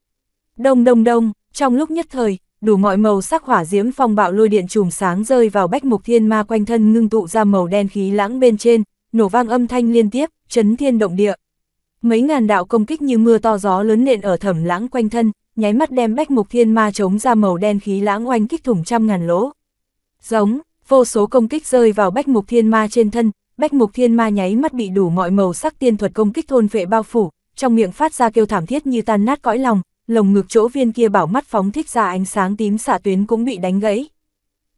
[SPEAKER 1] Đông đông đông, trong lúc nhất thời, đủ mọi màu sắc hỏa diễm phong bạo lôi điện chùm sáng rơi vào bách mục thiên ma quanh thân ngưng tụ ra màu đen khí lãng bên trên, nổ vang âm thanh liên tiếp, chấn thiên động địa. Mấy ngàn đạo công kích như mưa to gió lớn nện ở thẩm lãng quanh thân, nháy mắt đem bách mục thiên ma chống ra màu đen khí lãng oanh kích thủng trăm ngàn lỗ. Giống, vô số công kích rơi vào bách mục thiên ma trên thân, bách mục thiên ma nháy mắt bị đủ mọi màu sắc tiên thuật công kích thôn vệ bao phủ, trong miệng phát ra kêu thảm thiết như tan nát cõi lòng, lồng ngực chỗ viên kia bảo mắt phóng thích ra ánh sáng tím xạ tuyến cũng bị đánh gãy.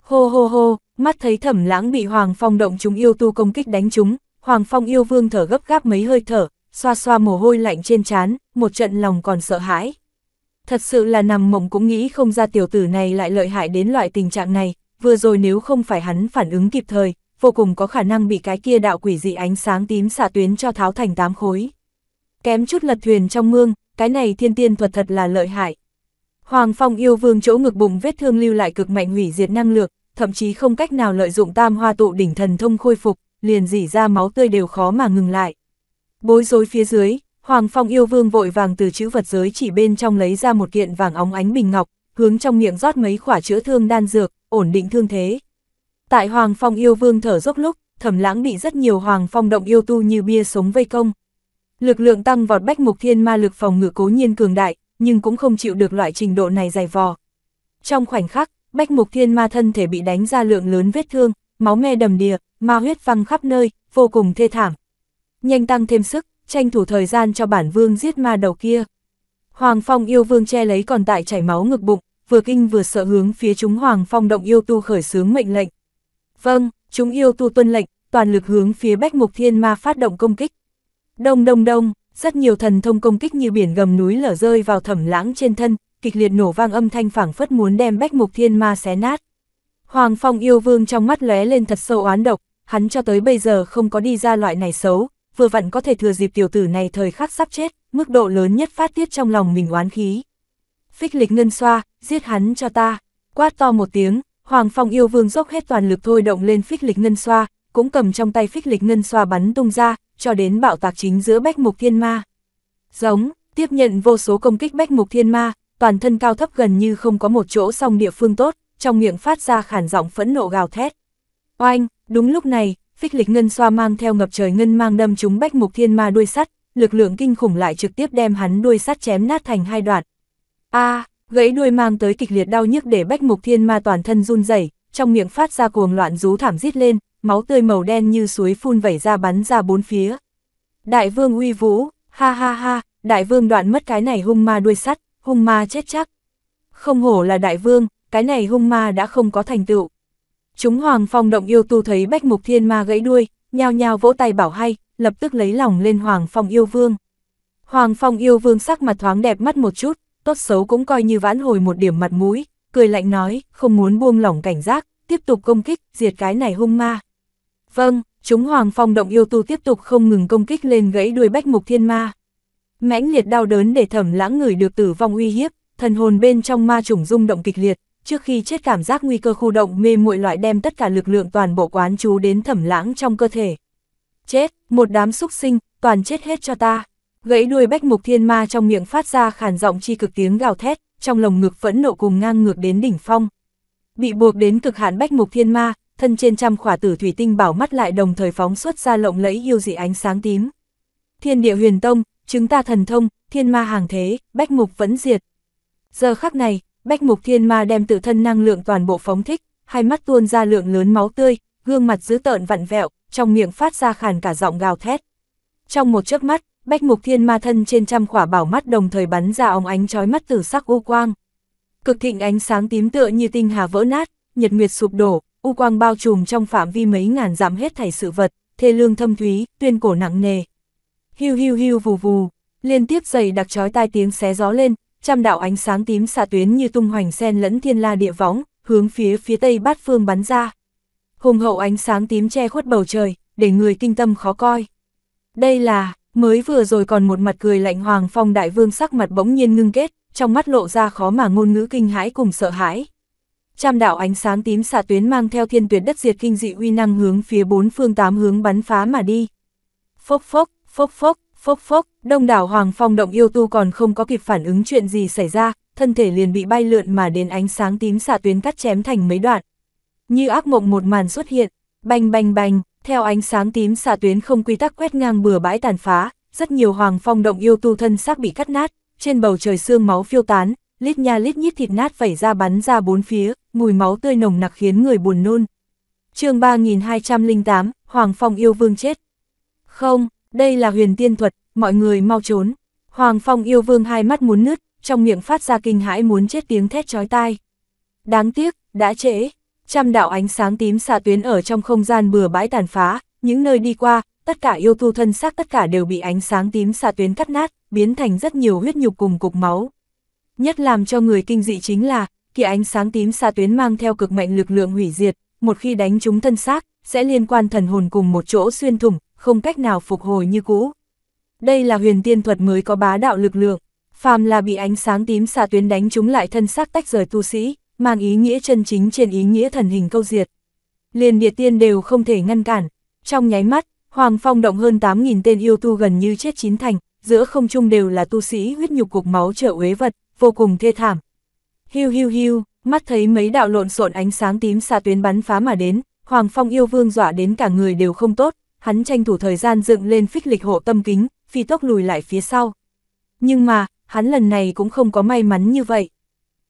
[SPEAKER 1] Hô hô hô, mắt thấy thẩm lãng bị Hoàng Phong động chúng yêu tu công kích đánh chúng, Hoàng Phong yêu vương thở gấp gáp mấy hơi thở, xoa xoa mồ hôi lạnh trên trán, một trận lòng còn sợ hãi. Thật sự là nằm mộng cũng nghĩ không ra tiểu tử này lại lợi hại đến loại tình trạng này, vừa rồi nếu không phải hắn phản ứng kịp thời, vô cùng có khả năng bị cái kia đạo quỷ dị ánh sáng tím xả tuyến cho tháo thành tám khối. Kém chút lật thuyền trong mương, cái này thiên tiên thuật thật là lợi hại. Hoàng Phong yêu vương chỗ ngực bụng vết thương lưu lại cực mạnh hủy diệt năng lượng, thậm chí không cách nào lợi dụng tam hoa tụ đỉnh thần thông khôi phục, liền dỉ ra máu tươi đều khó mà ngừng lại. Bối rối phía dưới, Hoàng Phong yêu vương vội vàng từ chữ vật giới chỉ bên trong lấy ra một kiện vàng óng ánh bình ngọc, hướng trong miệng rót mấy khỏa chữa thương đan dược, ổn định thương thế. Tại Hoàng Phong yêu vương thở dốc lúc, thẩm lãng bị rất nhiều Hoàng Phong động yêu tu như bia sống vây công. Lực lượng tăng vọt bách mục thiên ma lực phòng ngự cố nhiên cường đại, nhưng cũng không chịu được loại trình độ này dày vò. Trong khoảnh khắc, bách mục thiên ma thân thể bị đánh ra lượng lớn vết thương, máu me đầm đìa, ma huyết văng khắp nơi, vô cùng thê thảm. Nhanh tăng thêm sức, tranh thủ thời gian cho bản vương giết ma đầu kia. Hoàng Phong yêu vương che lấy còn tại chảy máu ngực bụng, vừa kinh vừa sợ hướng phía chúng Hoàng Phong động yêu tu khởi xướng mệnh lệnh. Vâng, chúng yêu tu tuân lệnh, toàn lực hướng phía Bách Mục Thiên Ma phát động công kích. Đông đông đông, rất nhiều thần thông công kích như biển gầm núi lở rơi vào thẩm lãng trên thân, kịch liệt nổ vang âm thanh phảng phất muốn đem Bách Mục Thiên Ma xé nát. Hoàng Phong yêu vương trong mắt lóe lên thật sâu oán độc, hắn cho tới bây giờ không có đi ra loại này xấu, vừa vặn có thể thừa dịp tiểu tử này thời khắc sắp chết, mức độ lớn nhất phát tiết trong lòng mình oán khí. Phích lịch ngân xoa, giết hắn cho ta, quát to một tiếng, Hoàng Phong yêu vương dốc hết toàn lực thôi động lên phích lịch ngân xoa, cũng cầm trong tay phích lịch ngân xoa bắn tung ra, cho đến bạo tạc chính giữa bách mục thiên ma. Giống, tiếp nhận vô số công kích bách mục thiên ma, toàn thân cao thấp gần như không có một chỗ song địa phương tốt, trong miệng phát ra khản giọng phẫn nộ gào thét. Oanh, đúng lúc này, phích lịch ngân xoa mang theo ngập trời ngân mang đâm trúng bách mục thiên ma đuôi sắt, lực lượng kinh khủng lại trực tiếp đem hắn đuôi sắt chém nát thành hai đoạn. A, à, gãy đuôi mang tới kịch liệt đau nhức để bách mục thiên ma toàn thân run rẩy, trong miệng phát ra cuồng loạn rú thảm rít lên, máu tươi màu đen như suối phun vẩy ra bắn ra bốn phía. Đại vương uy vũ, ha ha ha, đại vương đoạn mất cái này hung ma đuôi sắt, hung ma chết chắc. Không hổ là đại vương, cái này hung ma đã không có thành tựu. Chúng Hoàng Phong động yêu tu thấy Bách Mục Thiên Ma gãy đuôi, nhao nhao vỗ tay bảo hay, lập tức lấy lòng lên Hoàng Phong yêu vương. Hoàng Phong yêu vương sắc mặt thoáng đẹp mắt một chút, tốt xấu cũng coi như vãn hồi một điểm mặt mũi, cười lạnh nói, không muốn buông lỏng cảnh giác, tiếp tục công kích, diệt cái này hung ma. Vâng, chúng Hoàng Phong động yêu tu tiếp tục không ngừng công kích lên gãy đuôi Bách Mục Thiên Ma. Mãnh liệt đau đớn để thẩm lãng người được tử vong uy hiếp, thần hồn bên trong ma trùng rung động kịch liệt, trước khi chết cảm giác nguy cơ khu động mê muội loại đem tất cả lực lượng toàn bộ quán chú đến thẩm lãng trong cơ thể. Chết, một đám xúc sinh, toàn chết hết cho ta. Gãy đuôi bách mục thiên ma trong miệng phát ra khàn giọng chi cực tiếng gào thét, trong lồng ngực phẫn nộ cùng ngang ngược đến đỉnh phong. Bị buộc đến cực hạn bách mục thiên ma, thân trên trăm khỏa tử thủy tinh bảo mắt lại đồng thời phóng xuất ra lộng lẫy yêu dị ánh sáng tím. Thiên địa huyền tông, chúng ta thần thông, thiên ma hàng thế, bách mục vẫn diệt. Giờ khắc này, Bách mục thiên ma đem tự thân năng lượng toàn bộ phóng thích, hai mắt tuôn ra lượng lớn máu tươi, gương mặt dữ tợn vặn vẹo, trong miệng phát ra khàn cả giọng gào thét. Trong một chớp mắt, bách mục thiên ma thân trên trăm khỏa bảo mắt đồng thời bắn ra óng ánh chói mắt tử sắc u quang. Cực thịnh ánh sáng tím tựa như tinh hà vỡ nát, nhật nguyệt sụp đổ, u quang bao trùm trong phạm vi mấy ngàn dặm hết thảy sự vật, thê lương thâm thúy, tuyên cổ nặng nề. Hiu hiu hiu vù vù, liên tiếp dày đặc chói tai tiếng xé gió lên, trăm đạo ánh sáng tím xạ tuyến như tung hoành sen lẫn thiên la địa võng, hướng phía phía tây bát phương bắn ra. Hùng hậu ánh sáng tím che khuất bầu trời, để người kinh tâm khó coi. Đây là, mới vừa rồi còn một mặt cười lạnh Hoàng Phong Đại Vương sắc mặt bỗng nhiên ngưng kết, trong mắt lộ ra khó mà ngôn ngữ kinh hãi cùng sợ hãi. Trăm đạo ánh sáng tím xạ tuyến mang theo thiên tuyến đất diệt kinh dị uy năng hướng phía bốn phương tám hướng bắn phá mà đi. Phốc phốc, phốc phốc, Phốc phốc, đông đảo Hoàng Phong động yêu tu còn không có kịp phản ứng chuyện gì xảy ra, thân thể liền bị bay lượn mà đến ánh sáng tím xạ tuyến cắt chém thành mấy đoạn. Như ác mộng một màn xuất hiện, bành bành bành, theo ánh sáng tím xạ tuyến không quy tắc quét ngang bừa bãi tàn phá, rất nhiều Hoàng Phong động yêu tu thân xác bị cắt nát, trên bầu trời xương máu phiêu tán, lít nha lít nhít thịt nát vẩy ra bắn ra bốn phía, mùi máu tươi nồng nặc khiến người buồn nôn. chương 3208, Hoàng Phong yêu vương chết. Không, đây là huyền tiên thuật, mọi người mau trốn. Hoàng Phong yêu vương hai mắt muốn nứt, trong miệng phát ra kinh hãi muốn chết tiếng thét chói tai. Đáng tiếc, đã trễ. Trăm đạo ánh sáng tím xạ tuyến ở trong không gian bừa bãi tàn phá, những nơi đi qua, tất cả yêu tu thân xác tất cả đều bị ánh sáng tím xạ tuyến cắt nát, biến thành rất nhiều huyết nhục cùng cục máu. Nhất làm cho người kinh dị chính là, kia ánh sáng tím xạ tuyến mang theo cực mạnh lực lượng hủy diệt, một khi đánh trúng thân xác, sẽ liên quan thần hồn cùng một chỗ xuyên thủng, không cách nào phục hồi như cũ. Đây là huyền tiên thuật mới có bá đạo lực lượng, phàm là bị ánh sáng tím xạ tuyến đánh chúng lại thân xác tách rời tu sĩ, mang ý nghĩa chân chính trên ý nghĩa thần hình câu diệt. Liền địa tiên đều không thể ngăn cản, trong nháy mắt, Hoàng Phong động hơn 8.000 tên yêu tu gần như chết chín thành, giữa không trung đều là tu sĩ huyết nhục cục máu trợ uế vật, vô cùng thê thảm. Hiu hiu hiu, mắt thấy mấy đạo lộn xộn ánh sáng tím xạ tuyến bắn phá mà đến, Hoàng Phong yêu vương dọa đến cả người đều không tốt, hắn tranh thủ thời gian dựng lên phích lịch hộ tâm kính, phi tốc lùi lại phía sau. Nhưng mà, hắn lần này cũng không có may mắn như vậy.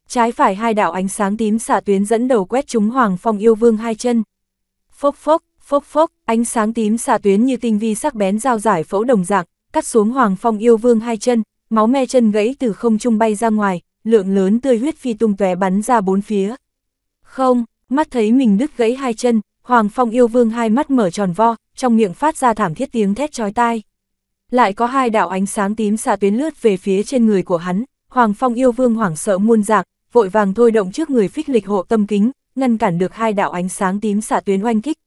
[SPEAKER 1] Trái phải hai đạo ánh sáng tím xạ tuyến dẫn đầu quét chúng Hoàng Phong yêu vương hai chân. Phốc phốc, phốc phốc, ánh sáng tím xạ tuyến như tinh vi sắc bén dao giải phẫu đồng dạng, cắt xuống Hoàng Phong yêu vương hai chân, máu me chân gãy từ không trung bay ra ngoài, lượng lớn tươi huyết phi tung tóe bắn ra bốn phía. Không, mắt thấy mình đứt gãy hai chân, Hoàng Phong yêu vương hai mắt mở tròn vo, trong miệng phát ra thảm thiết tiếng thét chói tai. Lại có hai đạo ánh sáng tím xạ tuyến lướt về phía trên người của hắn, Hoàng Phong yêu vương hoảng sợ muôn dạng, vội vàng thôi động trước người phích lịch hộ tâm kính, ngăn cản được hai đạo ánh sáng tím xạ tuyến oanh kích.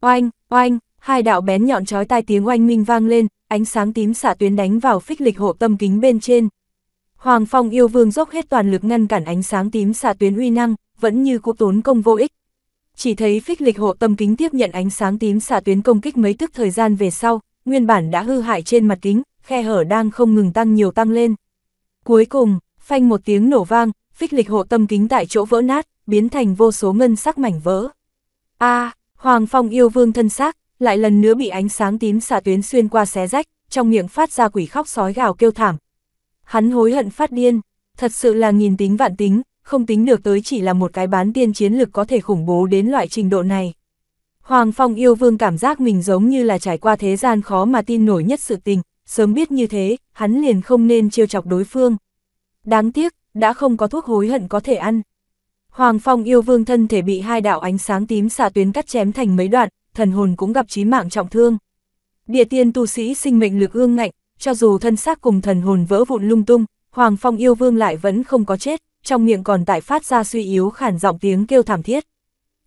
[SPEAKER 1] Oanh, oanh, hai đạo bén nhọn chói tai tiếng oanh minh vang lên, ánh sáng tím xạ tuyến đánh vào phích lịch hộ tâm kính bên trên. Hoàng Phong yêu vương dốc hết toàn lực ngăn cản ánh sáng tím xạ tuyến uy năng, vẫn như cố tốn công vô ích, chỉ thấy phích lịch hộ tâm kính tiếp nhận ánh sáng tím xạ tuyến công kích mấy tức thời gian về sau, nguyên bản đã hư hại trên mặt kính, khe hở đang không ngừng tăng nhiều tăng lên. Cuối cùng, phanh một tiếng nổ vang, phích lịch hộ tâm kính tại chỗ vỡ nát, biến thành vô số ngân sắc mảnh vỡ. A, Hoàng Phong yêu vương thân xác, lại lần nữa bị ánh sáng tím xạ tuyến xuyên qua xé rách, trong miệng phát ra quỷ khóc sói gào kêu thảm. Hắn hối hận phát điên, thật sự là nghìn tính vạn tính, không tính được tới chỉ là một cái bán tiên chiến lực có thể khủng bố đến loại trình độ này. Hoàng Phong yêu vương cảm giác mình giống như là trải qua thế gian khó mà tin nổi nhất sự tình, sớm biết như thế, hắn liền không nên trêu chọc đối phương. Đáng tiếc, đã không có thuốc hối hận có thể ăn. Hoàng Phong yêu vương thân thể bị hai đạo ánh sáng tím xạ tuyến cắt chém thành mấy đoạn, thần hồn cũng gặp chí mạng trọng thương. Địa tiên tu sĩ sinh mệnh lực ương ngạnh, cho dù thân xác cùng thần hồn vỡ vụn lung tung, Hoàng Phong yêu vương lại vẫn không có chết, trong miệng còn tại phát ra suy yếu khản giọng tiếng kêu thảm thiết.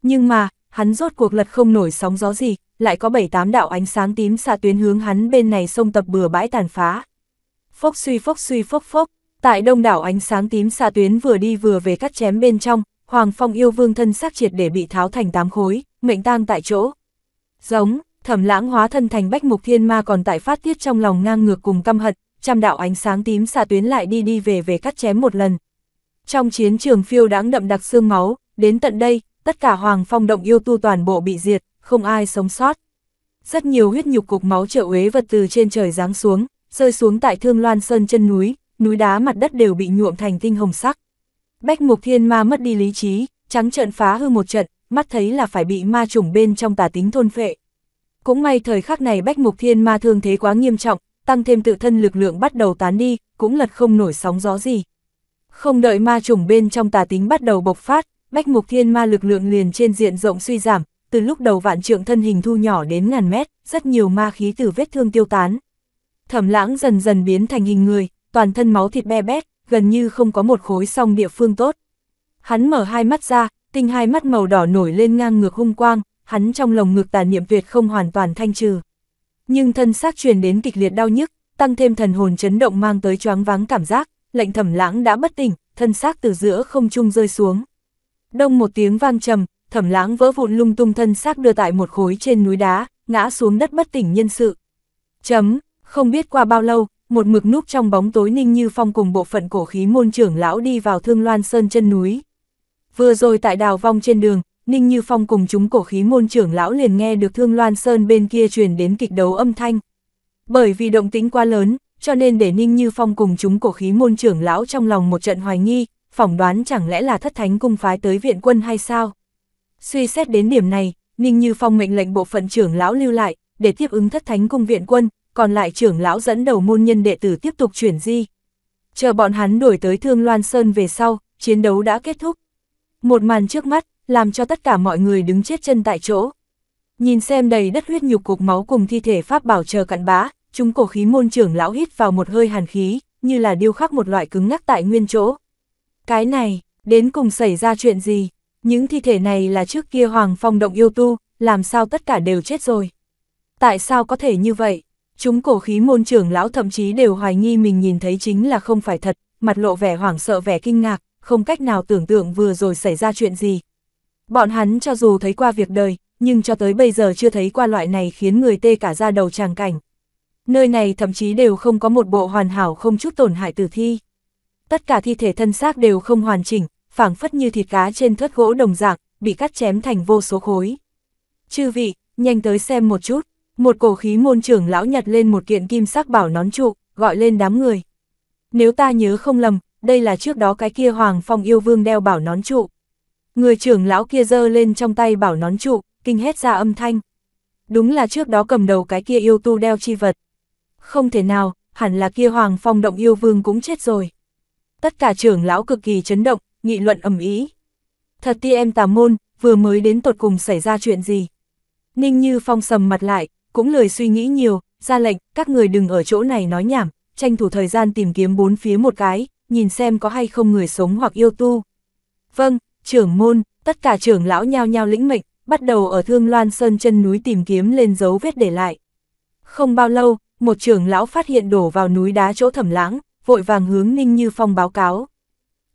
[SPEAKER 1] Nhưng mà, hắn rốt cuộc lật không nổi sóng gió gì, lại có bảy tám đạo ánh sáng tím xạ tuyến hướng hắn bên này sông tập bừa bãi tàn phá. Phốc suy phốc suy phốc phốc, tại đông đảo ánh sáng tím xạ tuyến vừa đi vừa về cắt chém bên trong, Hoàng Phong yêu vương thân xác triệt để bị tháo thành tám khối, mệnh tang tại chỗ. Giống, thẩm lãng hóa thân thành bách mục thiên ma còn tại phát tiết trong lòng ngang ngược cùng căm hận, trăm đạo ánh sáng tím xạ tuyến lại đi đi về về cắt chém một lần, trong chiến trường phiêu đáng đậm đặc xương máu, đến tận đây, tất cả hoàng phong động yêu tu toàn bộ bị diệt, không ai sống sót. Rất nhiều huyết nhục cục máu trợ uế vật từ trên trời giáng xuống, rơi xuống tại thương loan sơn chân núi, núi đá mặt đất đều bị nhuộm thành tinh hồng sắc. Bách mục thiên ma mất đi lý trí, trắng trận phá hư một trận, mắt thấy là phải bị ma trùng bên trong tà tính thôn phệ. Cũng may thời khắc này bách mục thiên ma thương thế quá nghiêm trọng, tăng thêm tự thân lực lượng bắt đầu tán đi, cũng lật không nổi sóng gió gì. Không đợi ma chủng bên trong tà tính bắt đầu bộc phát, bách mục thiên ma lực lượng liền trên diện rộng suy giảm, từ lúc đầu vạn trượng thân hình thu nhỏ đến ngàn mét, rất nhiều ma khí từ vết thương tiêu tán. Thẩm lãng dần dần biến thành hình người, toàn thân máu thịt be bét, gần như không có một khối song địa phương tốt. Hắn mở hai mắt ra, tinh hai mắt màu đỏ nổi lên ngang ngược hung quang, hắn trong lồng ngực tà niệm tuyệt không hoàn toàn thanh trừ. Nhưng thân xác truyền đến kịch liệt đau nhức, tăng thêm thần hồn chấn động mang tới choáng váng cảm giác, lệnh thẩm lãng đã bất tỉnh, thân xác từ giữa không trung rơi xuống. Đông một tiếng vang trầm, thẩm lãng vỡ vụn lung tung thân xác đưa tại một khối trên núi đá, ngã xuống đất bất tỉnh nhân sự. Chấm, không biết qua bao lâu, một mực núp trong bóng tối ninh như phong cùng bộ phận cổ khí môn trưởng lão đi vào thương loan sơn chân núi. Vừa rồi tại đào vong trên đường, Ninh Như Phong cùng chúng cổ khí môn trưởng lão liền nghe được Thương Loan Sơn bên kia truyền đến kịch đấu âm thanh. Bởi vì động tĩnh quá lớn, cho nên để Ninh Như Phong cùng chúng cổ khí môn trưởng lão trong lòng một trận hoài nghi, phỏng đoán chẳng lẽ là thất thánh cung phái tới viện quân hay sao. Suy xét đến điểm này, Ninh Như Phong mệnh lệnh bộ phận trưởng lão lưu lại, để tiếp ứng thất thánh cung viện quân, còn lại trưởng lão dẫn đầu môn nhân đệ tử tiếp tục chuyển di. Chờ bọn hắn đuổi tới Thương Loan Sơn về sau, chiến đấu đã kết thúc. Một màn trước mắt, làm cho tất cả mọi người đứng chết chân tại chỗ. Nhìn xem đầy đất huyết nhục cục máu cùng thi thể pháp bảo chờ cặn bã, chúng cổ khí môn trưởng lão hít vào một hơi hàn khí, như là điêu khắc một loại cứng ngắc tại nguyên chỗ. Cái này, đến cùng xảy ra chuyện gì? Những thi thể này là trước kia Hoàng Phong động yêu tu, làm sao tất cả đều chết rồi? Tại sao có thể như vậy? Chúng cổ khí môn trưởng lão thậm chí đều hoài nghi mình nhìn thấy chính là không phải thật, mặt lộ vẻ hoảng sợ vẻ kinh ngạc, không cách nào tưởng tượng vừa rồi xảy ra chuyện gì. Bọn hắn cho dù thấy qua việc đời, nhưng cho tới bây giờ chưa thấy qua loại này khiến người tê cả ra đầu tràng cảnh, Nơi này thậm chí đều không có một bộ hoàn hảo không chút tổn hại tử thi. Tất cả thi thể thân xác đều không hoàn chỉnh, phảng phất như thịt cá trên thớt gỗ đồng dạng, bị cắt chém thành vô số khối. Chư vị, nhanh tới xem một chút, một cổ khí môn trưởng lão nhặt lên một kiện kim sắc bảo nón trụ, gọi lên đám người. Nếu ta nhớ không lầm, đây là trước đó cái kia Hoàng Phong yêu vương đeo bảo nón trụ. Người trưởng lão kia giơ lên trong tay bảo nón trụ, kinh hét ra âm thanh. Đúng là trước đó cầm đầu cái kia yêu tu đeo chi vật không thể nào, hẳn là kia Hoàng Phong động yêu vương cũng chết rồi. Tất cả trưởng lão cực kỳ chấn động, nghị luận ầm ý Thật ti em tà môn, vừa mới đến tột cùng xảy ra chuyện gì. Ninh Như Phong sầm mặt lại, cũng lười suy nghĩ nhiều, ra lệnh, các người đừng ở chỗ này nói nhảm, tranh thủ thời gian tìm kiếm bốn phía một cái, nhìn xem có hay không người sống hoặc yêu tu. Vâng, trưởng môn, tất cả trưởng lão nhao nhao lĩnh mệnh, bắt đầu ở Thương Loan Sơn chân núi tìm kiếm lên dấu vết để lại. Không bao lâu, một trưởng lão phát hiện đổ vào núi đá chỗ thẩm lãng, vội vàng hướng Ninh Như Phong báo cáo.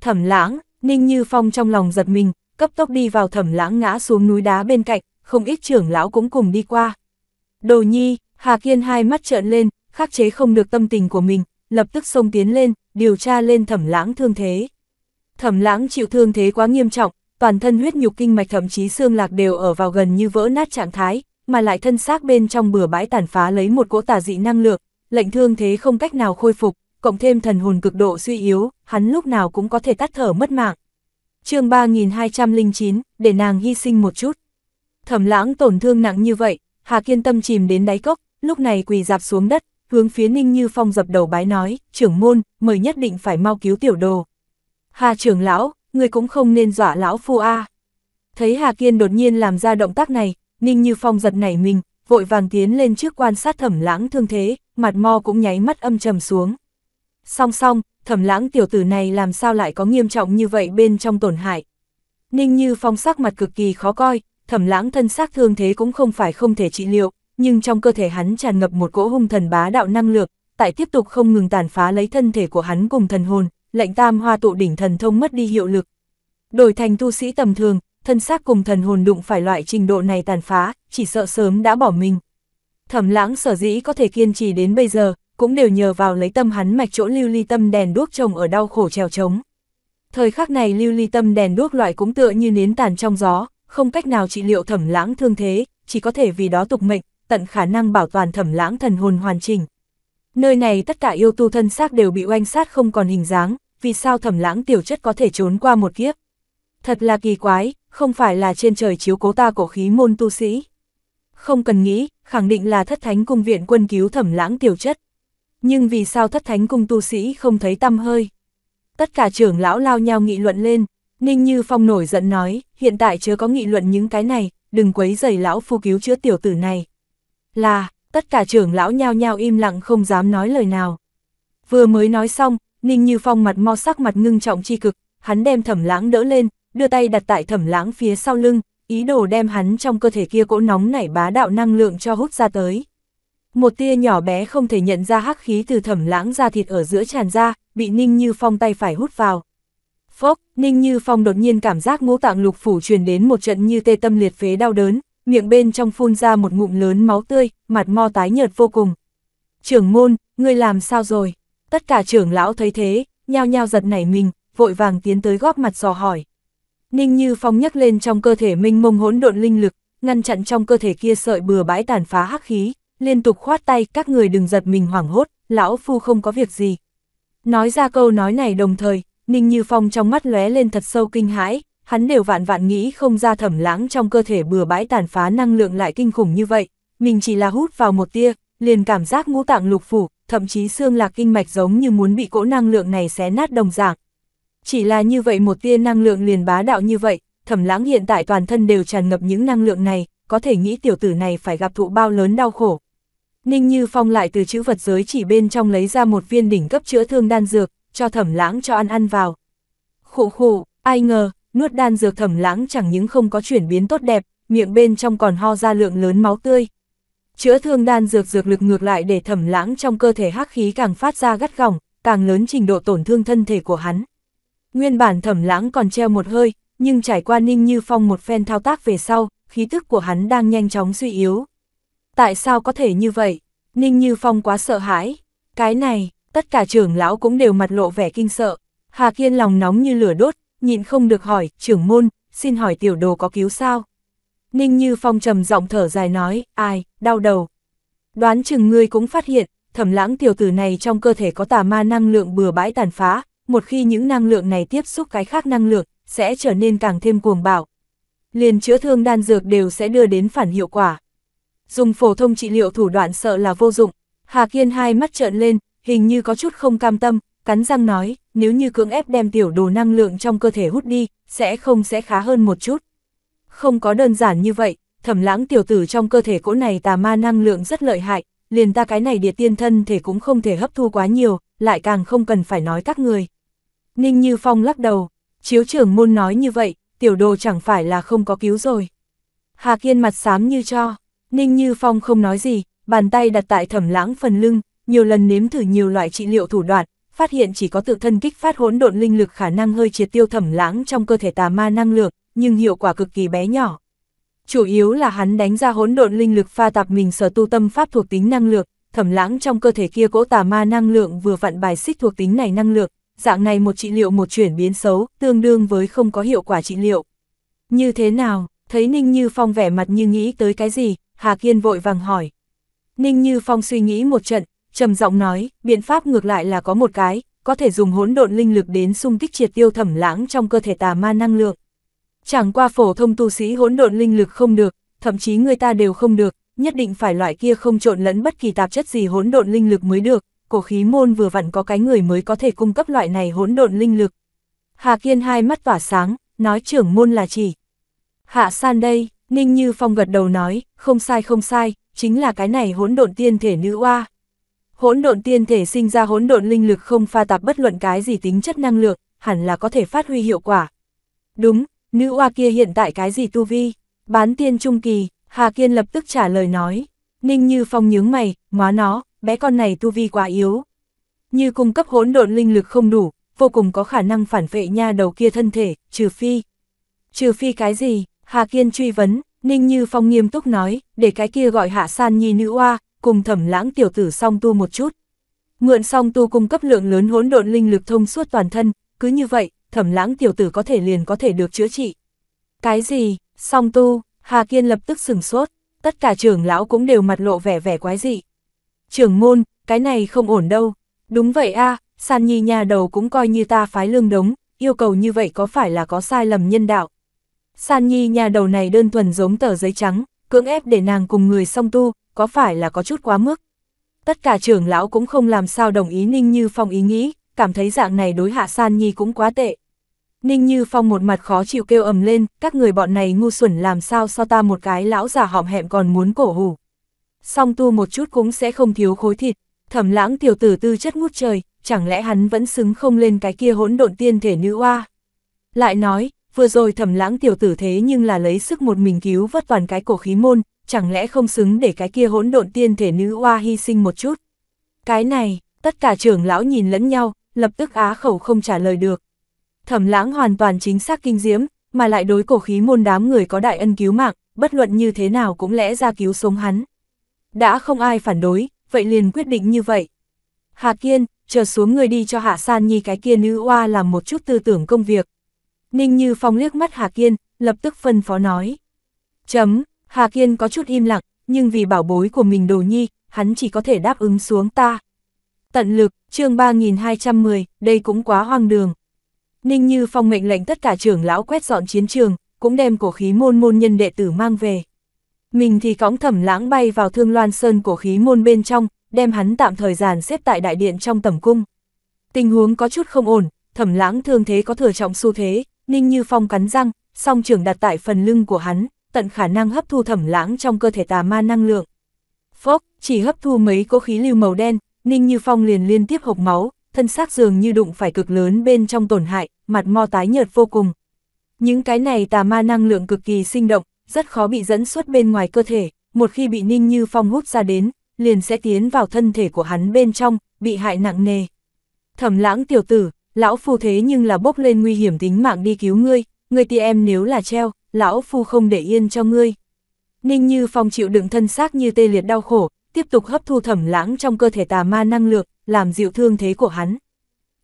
[SPEAKER 1] Thẩm lãng, Ninh Như Phong trong lòng giật mình, cấp tốc đi vào thẩm lãng ngã xuống núi đá bên cạnh, không ít trưởng lão cũng cùng đi qua. Đồ nhi, Hà Kiên hai mắt trợn lên, khắc chế không được tâm tình của mình, lập tức xông tiến lên, điều tra lên thẩm lãng thương thế. Thẩm lãng chịu thương thế quá nghiêm trọng, toàn thân huyết nhục kinh mạch thậm chí xương lạc đều ở vào gần như vỡ nát trạng thái, mà lại thân xác bên trong bừa bãi tàn phá lấy một cỗ tà dị năng lượng, lệnh thương thế không cách nào khôi phục, cộng thêm thần hồn cực độ suy yếu, hắn lúc nào cũng có thể tắt thở mất mạng. chương 3209, để nàng hy sinh một chút. Thẩm lãng tổn thương nặng như vậy, Hà Kiên Tâm chìm đến đáy cốc, lúc này quỳ dạp xuống đất, hướng phía Ninh Như Phong dập đầu bái nói, trưởng môn, mời nhất định phải mau cứu tiểu đồ. Hà trưởng lão, người cũng không nên dọa lão phu a. Thấy Hà Kiên đột nhiên làm ra động tác này, Ninh Như Phong giật nảy mình, vội vàng tiến lên trước quan sát thẩm lãng thương thế, mặt mo cũng nháy mắt âm trầm xuống. Song song, thẩm lãng tiểu tử này làm sao lại có nghiêm trọng như vậy bên trong tổn hại. Ninh Như Phong sắc mặt cực kỳ khó coi, thẩm lãng thân xác thương thế cũng không phải không thể trị liệu, nhưng trong cơ thể hắn tràn ngập một cỗ hung thần bá đạo năng lượng, tại tiếp tục không ngừng tàn phá lấy thân thể của hắn cùng thần hồn, lệnh tam hoa tụ đỉnh thần thông mất đi hiệu lực. Đổi thành tu sĩ tầm thường, thân xác cùng thần hồn đụng phải loại trình độ này tàn phá, chỉ sợ sớm đã bỏ mình. Thẩm lãng sở dĩ có thể kiên trì đến bây giờ, cũng đều nhờ vào lấy tâm hắn mạch chỗ lưu ly tâm đèn đuốc trồng ở đau khổ trèo trống. Thời khắc này lưu ly tâm đèn đuốc loại cũng tựa như nến tàn trong gió, không cách nào trị liệu thẩm lãng thương thế, chỉ có thể vì đó tục mệnh, tận khả năng bảo toàn thẩm lãng thần hồn hoàn chỉnh. Nơi này tất cả yêu tu thân xác đều bị oanh sát không còn hình dáng, vì sao thẩm lãng tiểu chất có thể trốn qua một kiếp. Thật là kỳ quái, không phải là trên trời chiếu cố ta cổ khí môn tu sĩ. Không cần nghĩ, khẳng định là thất thánh cung viện quân cứu thẩm lãng tiểu chất. Nhưng vì sao thất thánh cung tu sĩ không thấy tâm hơi? Tất cả trưởng lão lao nhau nghị luận lên, Ninh Như Phong nổi giận nói, hiện tại chưa có nghị luận những cái này, đừng quấy giày lão phu cứu chữa tiểu tử này. Là, tất cả trưởng lão nhao nhao im lặng không dám nói lời nào. Vừa mới nói xong, Ninh Như Phong mặt mo sắc mặt ngưng trọng chi cực, hắn đem thẩm lãng đỡ lên, đưa tay đặt tại thẩm lãng phía sau lưng, ý đồ đem hắn trong cơ thể kia cỗ nóng nảy bá đạo năng lượng cho hút ra tới. Một tia nhỏ bé không thể nhận ra hắc khí từ thẩm lãng ra thịt ở giữa tràn ra, bị Ninh Như Phong tay phải hút vào. Phốc, Ninh Như Phong đột nhiên cảm giác ngũ tạng lục phủ truyền đến một trận như tê tâm liệt phế đau đớn, miệng bên trong phun ra một ngụm lớn máu tươi, mặt mo tái nhợt vô cùng. Trưởng môn, ngươi làm sao rồi? Tất cả trưởng lão thấy thế, nhao nhao giật nảy mình, vội vàng tiến tới góp mặt dò hỏi. Ninh Như Phong nhắc lên trong cơ thể minh mông hỗn độn linh lực, ngăn chặn trong cơ thể kia sợi bừa bãi tàn phá hắc khí, liên tục khoát tay các người đừng giật mình hoảng hốt, lão phu không có việc gì. Nói ra câu nói này đồng thời, Ninh Như Phong trong mắt lóe lên thật sâu kinh hãi, hắn đều vạn vạn nghĩ không ra thẩm lãng trong cơ thể bừa bãi tàn phá năng lượng lại kinh khủng như vậy, mình chỉ là hút vào một tia, liền cảm giác ngũ tạng lục phủ, thậm chí xương lạc kinh mạch giống như muốn bị cỗ năng lượng này xé nát đồng dạng, chỉ là như vậy một tia năng lượng liền bá đạo như vậy, thẩm lãng hiện tại toàn thân đều tràn ngập những năng lượng này, có thể nghĩ tiểu tử này phải gặp thụ bao lớn đau khổ. Ninh Như Phong lại từ chữ vật giới chỉ bên trong lấy ra một viên đỉnh cấp chữa thương đan dược, cho thẩm lãng cho ăn ăn vào. khổ khổ ai ngờ, nuốt đan dược thẩm lãng chẳng những không có chuyển biến tốt đẹp, miệng bên trong còn ho ra lượng lớn máu tươi. Chữa thương đan dược dược lực ngược lại để thẩm lãng trong cơ thể hắc khí càng phát ra gắt gỏng, càng lớn trình độ tổn thương thân thể của hắn. Nguyên bản thẩm lãng còn treo một hơi, nhưng trải qua Ninh Như Phong một phen thao tác về sau, khí tức của hắn đang nhanh chóng suy yếu. Tại sao có thể như vậy? Ninh Như Phong quá sợ hãi. Cái này, tất cả trưởng lão cũng đều mặt lộ vẻ kinh sợ. Hà Kiên lòng nóng như lửa đốt, nhịn không được hỏi, trưởng môn, xin hỏi tiểu đồ có cứu sao? Ninh Như Phong trầm giọng thở dài nói, ai, đau đầu. Đoán chừng ngươi cũng phát hiện, thẩm lãng tiểu tử này trong cơ thể có tà ma năng lượng bừa bãi tàn phá, một khi những năng lượng này tiếp xúc cái khác năng lượng, sẽ trở nên càng thêm cuồng bạo. Liền chữa thương đan dược đều sẽ đưa đến phản hiệu quả. Dùng phổ thông trị liệu thủ đoạn sợ là vô dụng, Hà Kiên hai mắt trợn lên, hình như có chút không cam tâm, cắn răng nói, nếu như cưỡng ép đem tiểu đồ năng lượng trong cơ thể hút đi, sẽ không sẽ khá hơn một chút. Không có đơn giản như vậy, thẩm lãng tiểu tử trong cơ thể cỗ này tà ma năng lượng rất lợi hại, liền ta cái này địa tiên thân thể cũng không thể hấp thu quá nhiều, lại càng không cần phải nói các người. Ninh Như Phong lắc đầu, chiếu trưởng môn nói như vậy, tiểu đồ chẳng phải là không có cứu rồi. Hà Kiên mặt xám như cho, Ninh Như Phong không nói gì, bàn tay đặt tại thẩm lãng phần lưng, nhiều lần nếm thử nhiều loại trị liệu thủ đoạn, phát hiện chỉ có tự thân kích phát hỗn độn linh lực khả năng hơi triệt tiêu thẩm lãng trong cơ thể tà ma năng lượng, nhưng hiệu quả cực kỳ bé nhỏ. Chủ yếu là hắn đánh ra hỗn độn linh lực pha tạp mình sở tu tâm pháp thuộc tính năng lượng, thẩm lãng trong cơ thể kia cỗ tà ma năng lượng vừa vặn bài xích thuộc tính này năng lượng, dạng này một trị liệu một chuyển biến xấu, tương đương với không có hiệu quả trị liệu. Như thế nào, thấy Ninh Như Phong vẻ mặt như nghĩ tới cái gì, Hà Kiên vội vàng hỏi. Ninh Như Phong suy nghĩ một trận, trầm giọng nói, biện pháp ngược lại là có một cái, có thể dùng hỗn độn linh lực đến xung kích triệt tiêu thẩm lãng trong cơ thể tà ma năng lượng. Chẳng qua phổ thông tu sĩ hỗn độn linh lực không được, thậm chí người ta đều không được, nhất định phải loại kia không trộn lẫn bất kỳ tạp chất gì hỗn độn linh lực mới được, cổ khí môn vừa vặn có cái người mới có thể cung cấp loại này hỗn độn linh lực. Hà Kiên hai mắt tỏa sáng, nói trưởng môn là chỉ. Hạ san đây, Ninh Như Phong gật đầu nói, không sai không sai, chính là cái này hỗn độn tiên thể nữ oa. Hỗn độn tiên thể sinh ra hỗn độn linh lực không pha tạp bất luận cái gì tính chất năng lượng, hẳn là có thể phát huy hiệu quả. Đúng, nữ oa kia hiện tại cái gì tu vi? Bán tiên trung kỳ, Hà Kiên lập tức trả lời nói. Ninh Như Phong nhướng mày, ngóa nó, bé con này tu vi quá yếu. Như cung cấp hỗn độn linh lực không đủ, vô cùng có khả năng phản vệ nha đầu kia thân thể, trừ phi. Trừ phi cái gì? Hà Kiên truy vấn, Ninh Như Phong nghiêm túc nói, để cái kia gọi Hạ San Nhi nữ oa, cùng thẩm lãng tiểu tử song tu một chút. Mượn song tu cung cấp lượng lớn hỗn độn linh lực thông suốt toàn thân, cứ như vậy, thẩm lãng tiểu tử có thể liền có thể được chữa trị. Cái gì? Song tu? Hà Kiên lập tức sửng sốt, tất cả trưởng lão cũng đều mặt lộ vẻ vẻ quái dị trưởng môn, cái này không ổn đâu. Đúng vậy a San nhi nhà đầu cũng coi như ta phái lương đống, yêu cầu như vậy có phải là có sai lầm nhân đạo. San Nhi nhà đầu này đơn thuần giống tờ giấy trắng, cưỡng ép để nàng cùng người song tu, có phải là có chút quá mức. Tất cả trưởng lão cũng không làm sao đồng ý Ninh Như Phong ý nghĩ, cảm thấy dạng này đối hạ San Nhi cũng quá tệ. Ninh Như Phong một mặt khó chịu kêu ầm lên, các người bọn này ngu xuẩn làm sao so ta một cái lão già hỏng hẹm còn muốn cổ hủ song tu một chút cũng sẽ không thiếu khối thịt, thẩm lãng tiểu tử tư chất ngút trời, chẳng lẽ hắn vẫn xứng không lên cái kia hỗn độn tiên thể nữ oa. Lại nói, vừa rồi thẩm lãng tiểu tử thế nhưng là lấy sức một mình cứu vất toàn cái cổ khí môn, chẳng lẽ không xứng để cái kia hỗn độn tiên thể nữ oa hy sinh một chút. Cái này, tất cả trưởng lão nhìn lẫn nhau, lập tức á khẩu không trả lời được. Thẩm lãng hoàn toàn chính xác kinh diễm, mà lại đối cổ khí môn đám người có đại ân cứu mạng, bất luận như thế nào cũng lẽ ra cứu sống hắn. Đã không ai phản đối, vậy liền quyết định như vậy. Hà Kiên, chờ xuống người đi cho Hạ San Nhi cái kia nữ oa làm một chút tư tưởng công việc. Ninh Như Phong liếc mắt Hà Kiên, lập tức phân phó nói. Chấm, Hà Kiên có chút im lặng, nhưng vì bảo bối của mình đồ nhi, hắn chỉ có thể đáp ứng xuống ta. Tận lực, chương 3210, đây cũng quá hoang đường. Ninh Như Phong mệnh lệnh tất cả trưởng lão quét dọn chiến trường, cũng đem cổ khí môn môn nhân đệ tử mang về. Mình thì cõng thẩm lãng bay vào thương loan sơn cổ khí môn bên trong, đem hắn tạm thời giàn xếp tại đại điện trong tẩm cung. Tình huống có chút không ổn, thẩm lãng thương thế có thừa trọng xu thế, ninh như phong cắn răng, song trường đặt tại phần lưng của hắn, tận khả năng hấp thu thẩm lãng trong cơ thể tà ma năng lượng. Phốc, chỉ hấp thu mấy cỗ khí lưu màu đen, ninh như phong liền liên tiếp hộc máu, thân xác dường như đụng phải cực lớn bên trong tổn hại, mặt mo tái nhợt vô cùng. Những cái này tà ma năng lượng cực kỳ sinh động, rất khó bị dẫn xuất bên ngoài cơ thể, một khi bị Ninh Như Phong hút ra đến, liền sẽ tiến vào thân thể của hắn bên trong, bị hại nặng nề. Thẩm lãng tiểu tử, lão phu thế nhưng là bốc lên nguy hiểm tính mạng đi cứu ngươi, ngươi tia em nếu là treo, lão phu không để yên cho ngươi. Ninh Như Phong chịu đựng thân xác như tê liệt đau khổ, tiếp tục hấp thu thẩm lãng trong cơ thể tà ma năng lượng, làm dịu thương thế của hắn.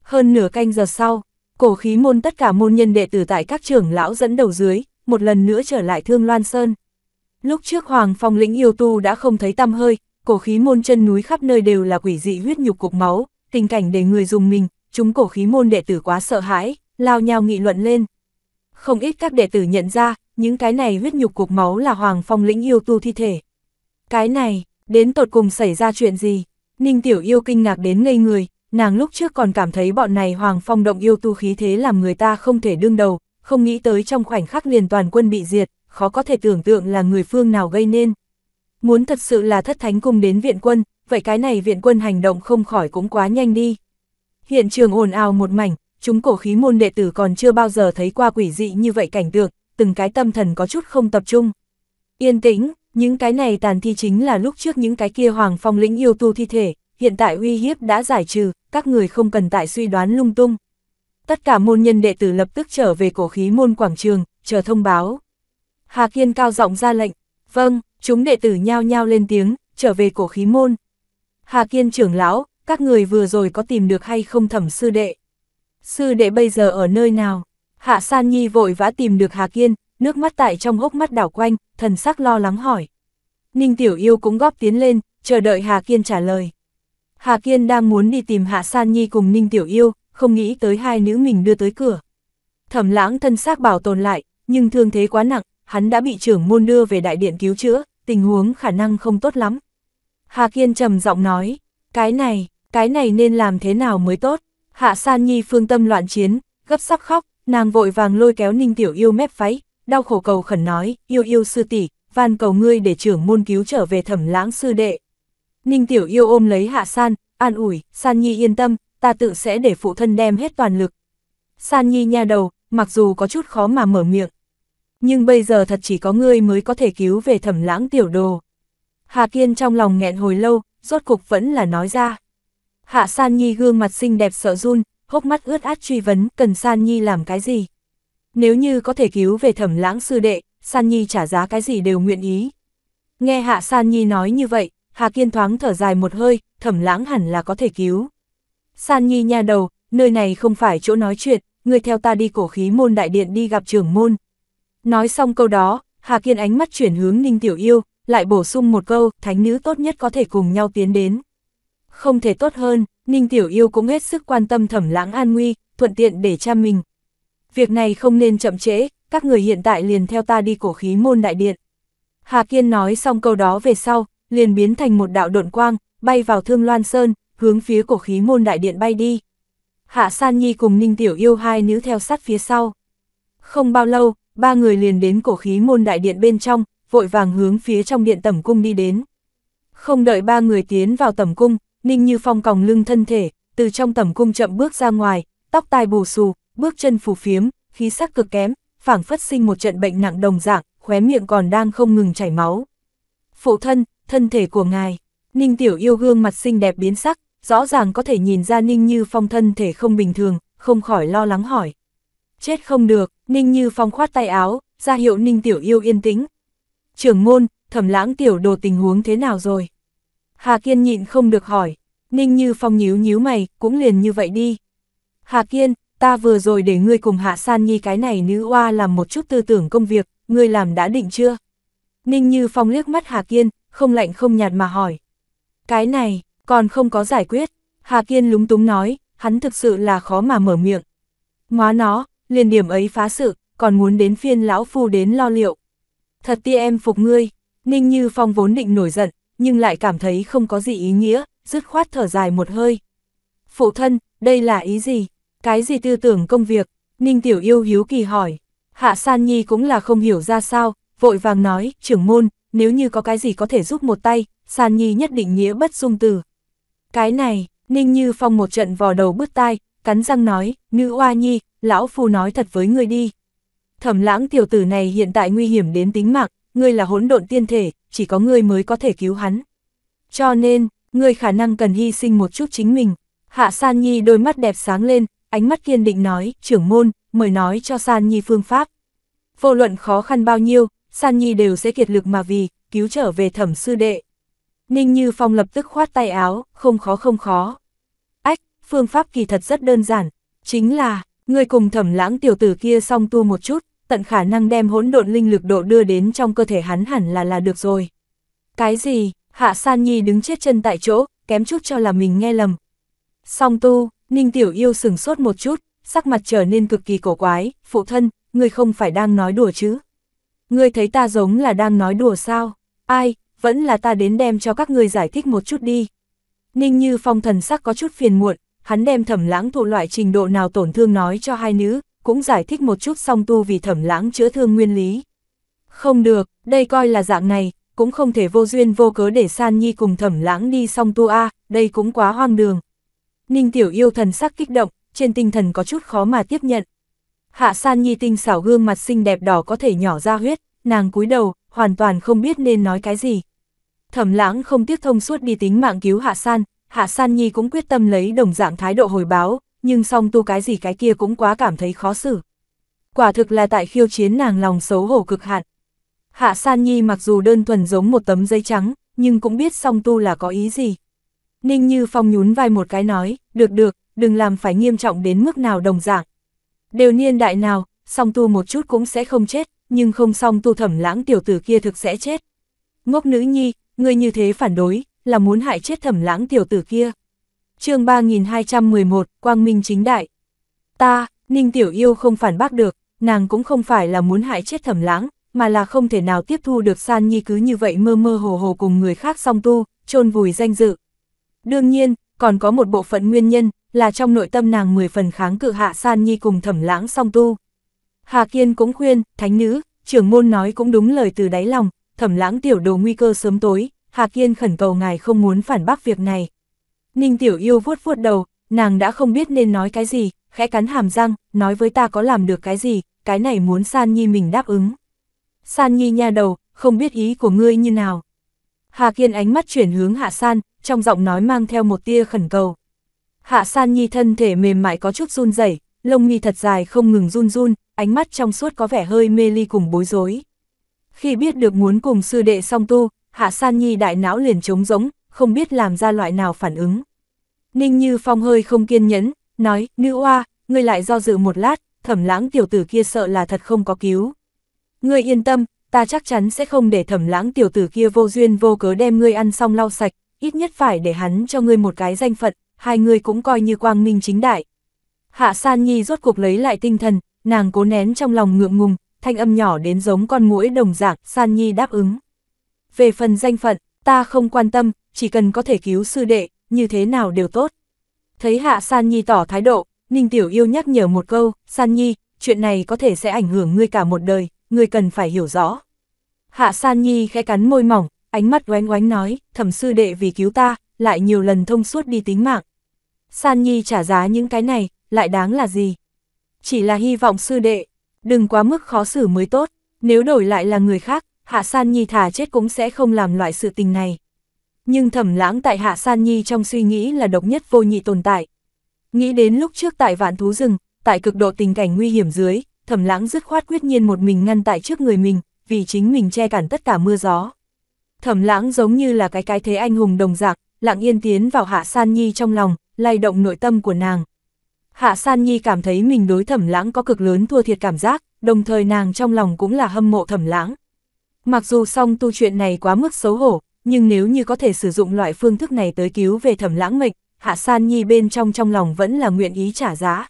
[SPEAKER 1] Hơn nửa canh giờ sau, cổ khí môn tất cả môn nhân đệ tử tại các trưởng lão dẫn đầu dưới, một lần nữa trở lại Thương Loan Sơn. Lúc trước Hoàng Phong lĩnh yêu tu đã không thấy tăm hơi, cổ khí môn chân núi khắp nơi đều là quỷ dị huyết nhục cục máu, tình cảnh để người dùng mình, chúng cổ khí môn đệ tử quá sợ hãi, lao nhau nghị luận lên. Không ít các đệ tử nhận ra, những cái này huyết nhục cục máu là Hoàng Phong lĩnh yêu tu thi thể. Cái này, đến tột cùng xảy ra chuyện gì? Ninh Tiểu Yêu kinh ngạc đến ngây người, nàng lúc trước còn cảm thấy bọn này Hoàng Phong động yêu tu khí thế làm người ta không thể đương đầu, không nghĩ tới trong khoảnh khắc liền toàn quân bị diệt, khó có thể tưởng tượng là người phương nào gây nên. Muốn thật sự là thất thánh cung đến viện quân, vậy cái này viện quân hành động không khỏi cũng quá nhanh đi. Hiện trường ồn ào một mảnh, chúng cổ khí môn đệ tử còn chưa bao giờ thấy qua quỷ dị như vậy cảnh tượng, từng cái tâm thần có chút không tập trung. Yên tĩnh, những cái này tàn thi chính là lúc trước những cái kia hoàng phong lĩnh yêu tu thi thể, hiện tại uy hiếp đã giải trừ, các người không cần tại suy đoán lung tung. Tất cả môn nhân đệ tử lập tức trở về cổ khí môn quảng trường, chờ thông báo. Hà Kiên cao giọng ra lệnh, vâng, chúng đệ tử nhao nhao lên tiếng, trở về cổ khí môn. Hà Kiên trưởng lão, các người vừa rồi có tìm được hay không thẩm sư đệ? Sư đệ bây giờ ở nơi nào? Hạ San Nhi vội vã tìm được Hà Kiên, nước mắt tại trong hốc mắt đảo quanh, thần sắc lo lắng hỏi. Ninh Tiểu Yêu cũng góp tiến lên, chờ đợi Hà Kiên trả lời. Hà Kiên đang muốn đi tìm Hạ San Nhi cùng Ninh Tiểu Yêu, không nghĩ tới hai nữ mình đưa tới cửa. Thẩm lãng thân xác bảo tồn lại, nhưng thương thế quá nặng, hắn đã bị trưởng môn đưa về đại điện cứu chữa, tình huống khả năng không tốt lắm. Hà Kiên trầm giọng nói, cái này, cái này nên làm thế nào mới tốt? Hạ San Nhi phương tâm loạn chiến, gấp sắp khóc, nàng vội vàng lôi kéo Ninh Tiểu Yêu mép váy, đau khổ cầu khẩn nói, yêu yêu sư tỷ, van cầu ngươi để trưởng môn cứu trở về thẩm lãng sư đệ. Ninh Tiểu Yêu ôm lấy Hạ San, an ủi, San Nhi yên tâm, ta tự sẽ để phụ thân đem hết toàn lực. San Nhi nha đầu, mặc dù có chút khó mà mở miệng. Nhưng bây giờ thật chỉ có ngươi mới có thể cứu về thẩm lãng tiểu đồ. Hà Kiên trong lòng nghẹn hồi lâu, rốt cục vẫn là nói ra. Hạ San Nhi gương mặt xinh đẹp sợ run, hốc mắt ướt át truy vấn cần San Nhi làm cái gì. Nếu như có thể cứu về thẩm lãng sư đệ, San Nhi trả giá cái gì đều nguyện ý. Nghe Hạ San Nhi nói như vậy, Hà Kiên thoáng thở dài một hơi, thẩm lãng hẳn là có thể cứu. San Nhi nha đầu, nơi này không phải chỗ nói chuyện, người theo ta đi cổ khí môn đại điện đi gặp trưởng môn. Nói xong câu đó, Hà Kiên ánh mắt chuyển hướng Ninh Tiểu Yêu, lại bổ sung một câu, thánh nữ tốt nhất có thể cùng nhau tiến đến. Không thể tốt hơn, Ninh Tiểu Yêu cũng hết sức quan tâm thẩm lãng an nguy, thuận tiện để cha mình. Việc này không nên chậm trễ, các người hiện tại liền theo ta đi cổ khí môn đại điện. Hà Kiên nói xong câu đó về sau, liền biến thành một đạo độn quang, bay vào Thương Loan Sơn, hướng phía cổ khí môn đại điện bay đi. Hạ San Nhi cùng Ninh Tiểu Yêu hai nữ theo sát phía sau. Không bao lâu, ba người liền đến cổ khí môn đại điện bên trong, vội vàng hướng phía trong điện tẩm cung đi đến. Không đợi ba người tiến vào tẩm cung, Ninh Như Phong còng lưng thân thể, từ trong tẩm cung chậm bước ra ngoài, tóc tai bù xù, bước chân phù phiếm, khí sắc cực kém, phảng phất sinh một trận bệnh nặng đồng dạng, khóe miệng còn đang không ngừng chảy máu. Phụ thân, thân thể của ngài, Ninh Tiểu Yêu gương mặt xinh đẹp biến sắc, rõ ràng có thể nhìn ra Ninh Như Phong thân thể không bình thường, không khỏi lo lắng hỏi. Chết không được, Ninh Như Phong khoát tay áo, ra hiệu Ninh Tiểu Yêu yên tĩnh. Trưởng môn, thẩm lãng tiểu đồ tình huống thế nào rồi? Hà Kiên nhịn không được hỏi, Ninh Như Phong nhíu nhíu mày, cũng liền như vậy đi. Hà Kiên, ta vừa rồi để ngươi cùng Hạ San Nhi cái này nữ oa làm một chút tư tưởng công việc, ngươi làm đã định chưa? Ninh Như Phong liếc mắt Hà Kiên, không lạnh không nhạt mà hỏi. Cái này, còn không có giải quyết, Hà Kiên lúng túng nói, hắn thực sự là khó mà mở miệng. Ngóa nó, liền điểm ấy phá sự, còn muốn đến phiên lão phu đến lo liệu. Thật tia em phục ngươi, Ninh Như Phong vốn định nổi giận, nhưng lại cảm thấy không có gì ý nghĩa, dứt khoát thở dài một hơi. Phụ thân, đây là ý gì? Cái gì tư tưởng công việc? Ninh Tiểu Yêu hiếu kỳ hỏi. Hạ San Nhi cũng là không hiểu ra sao, vội vàng nói, trưởng môn, nếu như có cái gì có thể giúp một tay, San Nhi nhất định nghĩa bất dung từ, cái này, Ninh Như Phong một trận vò đầu bứt tai, cắn răng nói, nữ oa nhi, lão phu nói thật với ngươi đi. Thẩm lãng tiểu tử này hiện tại nguy hiểm đến tính mạng, ngươi là hỗn độn tiên thể, chỉ có ngươi mới có thể cứu hắn. Cho nên, ngươi khả năng cần hy sinh một chút chính mình. Hạ San Nhi đôi mắt đẹp sáng lên, ánh mắt kiên định nói, trưởng môn, mời nói cho San Nhi phương pháp. Vô luận khó khăn bao nhiêu, San Nhi đều sẽ kiệt lực mà vì, cứu trở về thẩm sư đệ. Ninh Như Phong lập tức khoát tay áo, không khó không khó. Ách, phương pháp kỳ thật rất đơn giản, chính là, người cùng thẩm lãng tiểu tử kia song tu một chút, tận khả năng đem hỗn độn linh lực độ đưa đến trong cơ thể hắn hẳn là là được rồi. Cái gì, Hạ San Nhi đứng chết chân tại chỗ, kém chút cho là mình nghe lầm. Song tu, Ninh Tiểu Yêu sừng sốt một chút, sắc mặt trở nên cực kỳ cổ quái, phụ thân, người không phải đang nói đùa chứ. Ngươi thấy ta giống là đang nói đùa sao? Ai, vẫn là ta đến đem cho các người giải thích một chút đi. Ninh Như Phong thần sắc có chút phiền muộn, hắn đem thẩm lãng thụ loại trình độ nào tổn thương nói cho hai nữ, cũng giải thích một chút song tu vì thẩm lãng chữa thương nguyên lý. Không được, đây coi là dạng này, cũng không thể vô duyên vô cớ để San Nhi cùng thẩm lãng đi song tu A, đây cũng quá hoang đường. Ninh Tiểu Yêu thần sắc kích động, trên tinh thần có chút khó mà tiếp nhận. Hạ San Nhi tinh xảo gương mặt xinh đẹp đỏ có thể nhỏ ra huyết, nàng cúi đầu, hoàn toàn không biết nên nói cái gì. Thẩm lãng không tiếc thông suốt đi tính mạng cứu Hạ San, Hạ San Nhi cũng quyết tâm lấy đồng dạng thái độ hồi báo, nhưng song tu cái gì cái kia cũng quá cảm thấy khó xử. Quả thực là tại khiêu chiến nàng lòng xấu hổ cực hạn. Hạ San Nhi mặc dù đơn thuần giống một tấm giấy trắng, nhưng cũng biết song tu là có ý gì. Ninh Như Phong nhún vai một cái nói, được được, đừng làm phải nghiêm trọng đến mức nào đồng dạng. Đều niên đại nào, song tu một chút cũng sẽ không chết nhưng không xong tu thẩm lãng tiểu tử kia thực sẽ chết. Ngốc nữ nhi, ngươi như thế phản đối, là muốn hại chết thẩm lãng tiểu tử kia. chương 3211, Quang Minh Chính Đại. Ta, Ninh Tiểu Yêu không phản bác được, nàng cũng không phải là muốn hại chết thẩm lãng, mà là không thể nào tiếp thu được san nhi cứ như vậy mơ mơ hồ hồ cùng người khác song tu, chôn vùi danh dự. Đương nhiên, còn có một bộ phận nguyên nhân, là trong nội tâm nàng 10 phần kháng cự hạ san nhi cùng thẩm lãng song tu. Hà Kiên cũng khuyên, thánh nữ, trưởng môn nói cũng đúng lời từ đáy lòng, thẩm lãng tiểu đồ nguy cơ sớm tối, Hà Kiên khẩn cầu ngài không muốn phản bác việc này. Ninh tiểu yêu vuốt vuốt đầu, nàng đã không biết nên nói cái gì, khẽ cắn hàm răng, nói với ta có làm được cái gì, cái này muốn San Nhi mình đáp ứng. San Nhi nha đầu, không biết ý của ngươi như nào. Hà Kiên ánh mắt chuyển hướng Hạ San, trong giọng nói mang theo một tia khẩn cầu. Hạ San Nhi thân thể mềm mại có chút run rẩy, lông mi thật dài không ngừng run run, ánh mắt trong suốt có vẻ hơi mê ly cùng bối rối. Khi biết được muốn cùng sư đệ song tu, Hạ San Nhi đại não liền trống rỗng, không biết làm ra loại nào phản ứng. Ninh Như Phong hơi không kiên nhẫn, nói, nữ oa, ngươi lại do dự một lát, thẩm lãng tiểu tử kia sợ là thật không có cứu. Ngươi yên tâm, ta chắc chắn sẽ không để thẩm lãng tiểu tử kia vô duyên vô cớ đem ngươi ăn xong lau sạch, ít nhất phải để hắn cho ngươi một cái danh phận, hai ngươi cũng coi như quang minh chính đại. Hạ San Nhi rốt cuộc lấy lại tinh thần, nàng cố nén trong lòng ngượng ngùng, thanh âm nhỏ đến giống con mũi đồng dạng, San Nhi đáp ứng. Về phần danh phận, ta không quan tâm, chỉ cần có thể cứu sư đệ, như thế nào đều tốt. Thấy Hạ San Nhi tỏ thái độ, Ninh Tiểu Yêu nhắc nhở một câu, San Nhi, chuyện này có thể sẽ ảnh hưởng ngươi cả một đời, ngươi cần phải hiểu rõ. Hạ San Nhi khẽ cắn môi mỏng, ánh mắt oánh oánh nói, thẩm sư đệ vì cứu ta, lại nhiều lần thông suốt đi tính mạng. San Nhi trả giá những cái này, lại đáng là gì? chỉ là hy vọng sư đệ, đừng quá mức khó xử mới tốt, nếu đổi lại là người khác, Hạ San Nhi thả chết cũng sẽ không làm loại sự tình này. Nhưng thẩm lãng tại Hạ San Nhi trong suy nghĩ là độc nhất vô nhị tồn tại. Nghĩ đến lúc trước tại vạn thú rừng, tại cực độ tình cảnh nguy hiểm dưới, thẩm lãng dứt khoát quyết nhiên một mình ngăn tại trước người mình, vì chính mình che cản tất cả mưa gió. Thẩm lãng giống như là cái cái thế anh hùng đồng dạng, lặng yên tiến vào Hạ San Nhi trong lòng, lay động nội tâm của nàng. Hạ San Nhi cảm thấy mình đối thẩm lãng có cực lớn thua thiệt cảm giác, đồng thời nàng trong lòng cũng là hâm mộ thẩm lãng. Mặc dù song tu chuyện này quá mức xấu hổ, nhưng nếu như có thể sử dụng loại phương thức này tới cứu về thẩm lãng mệnh, Hạ San Nhi bên trong trong lòng vẫn là nguyện ý trả giá.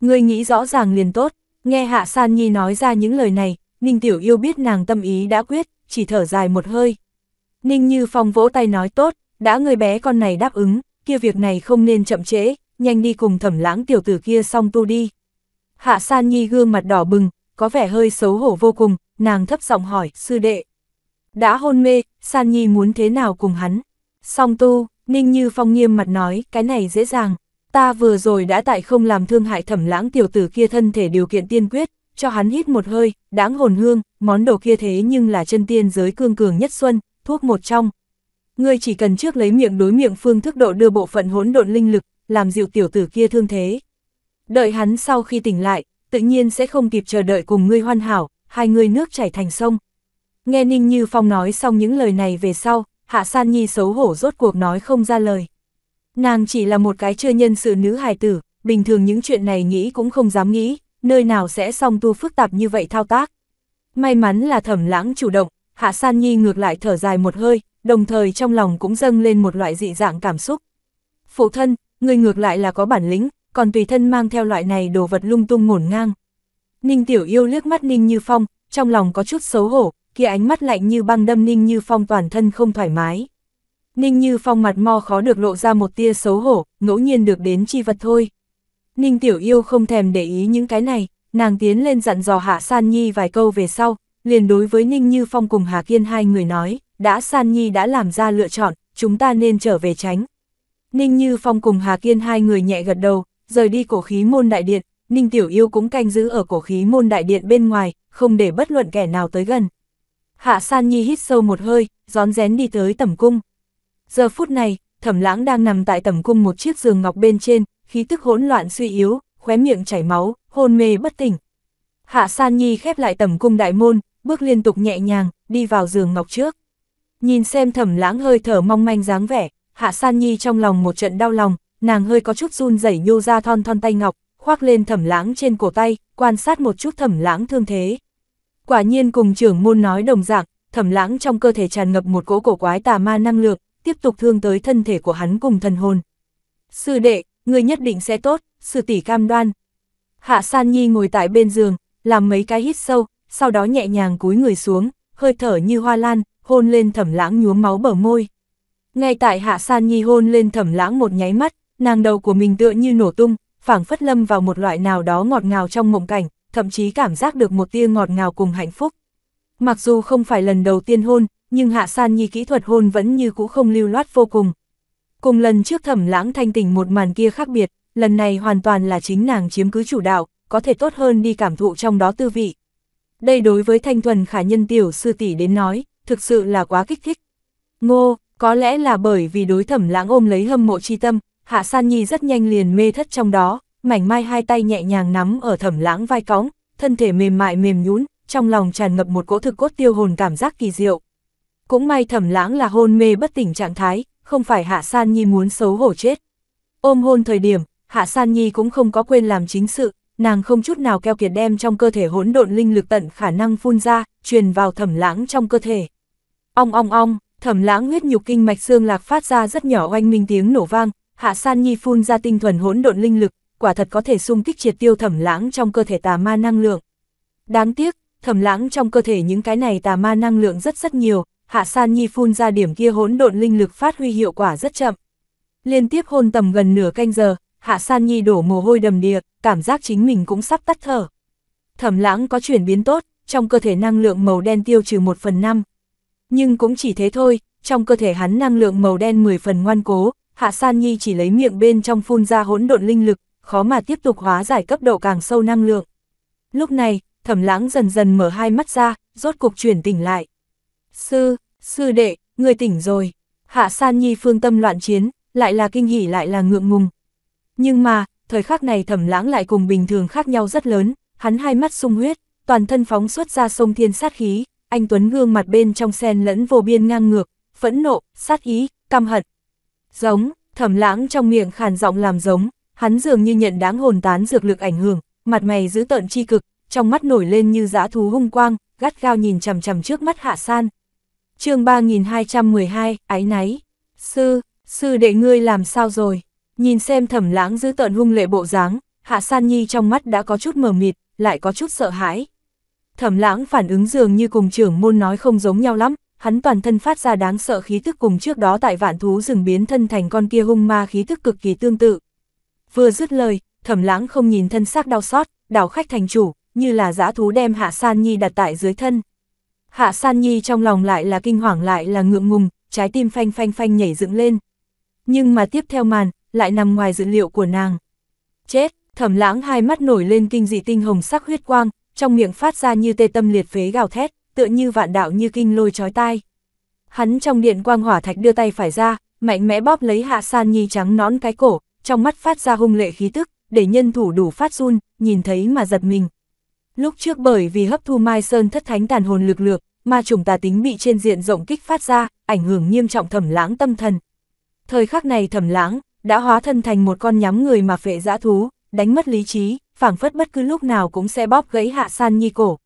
[SPEAKER 1] Ngươi nghĩ rõ ràng liền tốt, nghe Hạ San Nhi nói ra những lời này, Ninh Tiểu Yêu biết nàng tâm ý đã quyết, chỉ thở dài một hơi. Ninh Như Phong vỗ tay nói tốt, đã người bé con này đáp ứng, kia việc này không nên chậm trễ, nhanh đi cùng thẩm lãng tiểu tử kia xong tu đi. Hạ San Nhi gương mặt đỏ bừng, có vẻ hơi xấu hổ vô cùng, nàng thấp giọng hỏi, sư đệ. Đã hôn mê, San Nhi muốn thế nào cùng hắn? Song tu, Ninh Như Phong nghiêm mặt nói, cái này dễ dàng. Ta vừa rồi đã tại không làm thương hại thẩm lãng tiểu tử kia thân thể điều kiện tiên quyết, cho hắn hít một hơi, đáng hồn hương, món đồ kia thế nhưng là chân tiên giới cương cường nhất xuân, thuốc một trong. Ngươi chỉ cần trước lấy miệng đối miệng phương thức độ đưa bộ phận hỗn độn linh lực làm dịu tiểu tử kia thương thế. Đợi hắn sau khi tỉnh lại, tự nhiên sẽ không kịp chờ đợi cùng ngươi hoàn hảo, hai người nước chảy thành sông. Nghe Ninh Như Phong nói xong những lời này về sau, Hạ San Nhi xấu hổ rốt cuộc nói không ra lời. Nàng chỉ là một cái chưa nhân sự nữ hài tử, bình thường những chuyện này nghĩ cũng không dám nghĩ, nơi nào sẽ song tu phức tạp như vậy thao tác. May mắn là thẩm lãng chủ động, Hạ San Nhi ngược lại thở dài một hơi, đồng thời trong lòng cũng dâng lên một loại dị dạng cảm xúc. Phụ thân, Người ngược lại là có bản lĩnh, còn tùy thân mang theo loại này đồ vật lung tung ngổn ngang. Ninh Tiểu Yêu liếc mắt Ninh Như Phong, trong lòng có chút xấu hổ, kia ánh mắt lạnh như băng đâm Ninh Như Phong toàn thân không thoải mái. Ninh Như Phong mặt mo khó được lộ ra một tia xấu hổ, ngẫu nhiên được đến chi vật thôi. Ninh Tiểu Yêu không thèm để ý những cái này, nàng tiến lên dặn dò Hạ San Nhi vài câu về sau, liền đối với Ninh Như Phong cùng Hà Kiên hai người nói, đã San Nhi đã làm ra lựa chọn, chúng ta nên trở về tránh, Ninh Như Phong cùng Hà Kiên hai người nhẹ gật đầu, rời đi cổ khí môn đại điện, Ninh Tiểu Yêu cũng canh giữ ở cổ khí môn đại điện bên ngoài, không để bất luận kẻ nào tới gần. Hạ San Nhi hít sâu một hơi, rón rén đi tới tẩm cung. Giờ phút này, thẩm lãng đang nằm tại tẩm cung một chiếc giường ngọc bên trên, khí tức hỗn loạn suy yếu, khóe miệng chảy máu, hôn mê bất tỉnh. Hạ San Nhi khép lại tẩm cung đại môn, bước liên tục nhẹ nhàng, đi vào giường ngọc trước. Nhìn xem thẩm lãng hơi thở mong manh dáng vẻ, Hạ San Nhi trong lòng một trận đau lòng, nàng hơi có chút run rẩy nhô ra thon thon tay ngọc, khoác lên thẩm lãng trên cổ tay, quan sát một chút thẩm lãng thương thế. Quả nhiên cùng trưởng môn nói đồng dạng, thẩm lãng trong cơ thể tràn ngập một cỗ cổ quái tà ma năng lượng, tiếp tục thương tới thân thể của hắn cùng thần hồn. Sư đệ, người nhất định sẽ tốt, sư tỷ cam đoan. Hạ San Nhi ngồi tại bên giường, làm mấy cái hít sâu, sau đó nhẹ nhàng cúi người xuống, hơi thở như hoa lan, hôn lên thẩm lãng nhuốm máu bờ môi. Ngay tại Hạ San Nhi hôn lên thẩm lãng một nháy mắt, nàng đầu của mình tựa như nổ tung, phảng phất lâm vào một loại nào đó ngọt ngào trong mộng cảnh, thậm chí cảm giác được một tia ngọt ngào cùng hạnh phúc. Mặc dù không phải lần đầu tiên hôn, nhưng Hạ San Nhi kỹ thuật hôn vẫn như cũ không lưu loát vô cùng. Cùng lần trước thẩm lãng thanh tình một màn kia khác biệt, lần này hoàn toàn là chính nàng chiếm cứ chủ đạo, có thể tốt hơn đi cảm thụ trong đó tư vị. Đây đối với thanh thuần khả nhân tiểu sư tỷ đến nói, thực sự là quá kích thích. Ngô, có lẽ là bởi vì đối thẩm lãng ôm lấy hâm mộ chi tâm, Hạ San Nhi rất nhanh liền mê thất trong đó, mảnh mai hai tay nhẹ nhàng nắm ở thẩm lãng vai cóng, thân thể mềm mại mềm nhũn trong lòng tràn ngập một cỗ thực cốt tiêu hồn cảm giác kỳ diệu. Cũng may thẩm lãng là hôn mê bất tỉnh trạng thái, không phải Hạ San Nhi muốn xấu hổ chết. Ôm hôn thời điểm, Hạ San Nhi cũng không có quên làm chính sự, nàng không chút nào keo kiệt đem trong cơ thể hỗn độn linh lực tận khả năng phun ra, truyền vào thẩm lãng trong cơ thể. Ong ong ong, thẩm lãng huyết nhục kinh mạch xương lạc phát ra rất nhỏ oanh minh tiếng nổ vang, hạ san nhi phun ra tinh thuần hỗn độn linh lực, quả thật có thể xung kích triệt tiêu thẩm lãng trong cơ thể tà ma năng lượng. Đáng tiếc, thẩm lãng trong cơ thể những cái này tà ma năng lượng rất rất nhiều, hạ san nhi phun ra điểm kia hỗn độn linh lực phát huy hiệu quả rất chậm. Liên tiếp hôn tầm gần nửa canh giờ, hạ san nhi đổ mồ hôi đầm đìa, cảm giác chính mình cũng sắp tắt thở. Thẩm lãng có chuyển biến tốt, trong cơ thể năng lượng màu đen tiêu trừ một phần năm. Nhưng cũng chỉ thế thôi, trong cơ thể hắn năng lượng màu đen 10 phần ngoan cố, Hạ San Nhi chỉ lấy miệng bên trong phun ra hỗn độn linh lực, khó mà tiếp tục hóa giải cấp độ càng sâu năng lượng. Lúc này, thẩm lãng dần dần mở hai mắt ra, rốt cuộc chuyển tỉnh lại. Sư, sư đệ, người tỉnh rồi. Hạ San Nhi phương tâm loạn chiến, lại là kinh hỉ lại là ngượng ngùng. Nhưng mà, thời khắc này thẩm lãng lại cùng bình thường khác nhau rất lớn, hắn hai mắt sung huyết, toàn thân phóng xuất ra sông thiên sát khí, anh Tuấn gương mặt bên trong sen lẫn vô biên ngang ngược, phẫn nộ, sát ý, căm hận. Giống, thẩm lãng trong miệng khàn giọng làm giống, hắn dường như nhận đáng hồn tán dược lực ảnh hưởng, mặt mày giữ tợn chi cực, trong mắt nổi lên như dã thú hung quang, gắt gao nhìn chằm chằm trước mắt hạ san. chương 3212, ái náy. Sư, sư đệ ngươi làm sao rồi? Nhìn xem thẩm lãng giữ tợn hung lệ bộ dáng, hạ san nhi trong mắt đã có chút mờ mịt, lại có chút sợ hãi. Thẩm lãng phản ứng dường như cùng trưởng môn nói không giống nhau lắm, hắn toàn thân phát ra đáng sợ khí tức cùng trước đó tại vạn thú rừng biến thân thành con kia hung ma khí tức cực kỳ tương tự. Vừa dứt lời, thẩm lãng không nhìn thân xác đau xót, đảo khách thành chủ, như là giã thú đem Hạ San Nhi đặt tại dưới thân. Hạ San Nhi trong lòng lại là kinh hoàng lại là ngượng ngùng, trái tim phanh phanh phanh nhảy dựng lên. Nhưng mà tiếp theo màn, lại nằm ngoài dự liệu của nàng. Chết, thẩm lãng hai mắt nổi lên kinh dị tinh hồng sắc huyết quang, trong miệng phát ra như tê tâm liệt phế gào thét, tựa như vạn đạo như kinh lôi chói tai. Hắn trong điện quang hỏa thạch đưa tay phải ra, mạnh mẽ bóp lấy Hạ San Nhi trắng nón cái cổ, trong mắt phát ra hung lệ khí tức, để nhân thủ đủ phát run, nhìn thấy mà giật mình. Lúc trước bởi vì hấp thu Mai Sơn thất thánh tàn hồn lực lượng, ma trùng tà tính bị trên diện rộng kích phát ra, ảnh hưởng nghiêm trọng thẩm lãng tâm thần. Thời khắc này thẩm lãng, đã hóa thân thành một con nhắm người mà phệ dã thú, đánh mất lý trí, phảng phất bất cứ lúc nào cũng sẽ bóp gãy Hạ San Nhi cổ.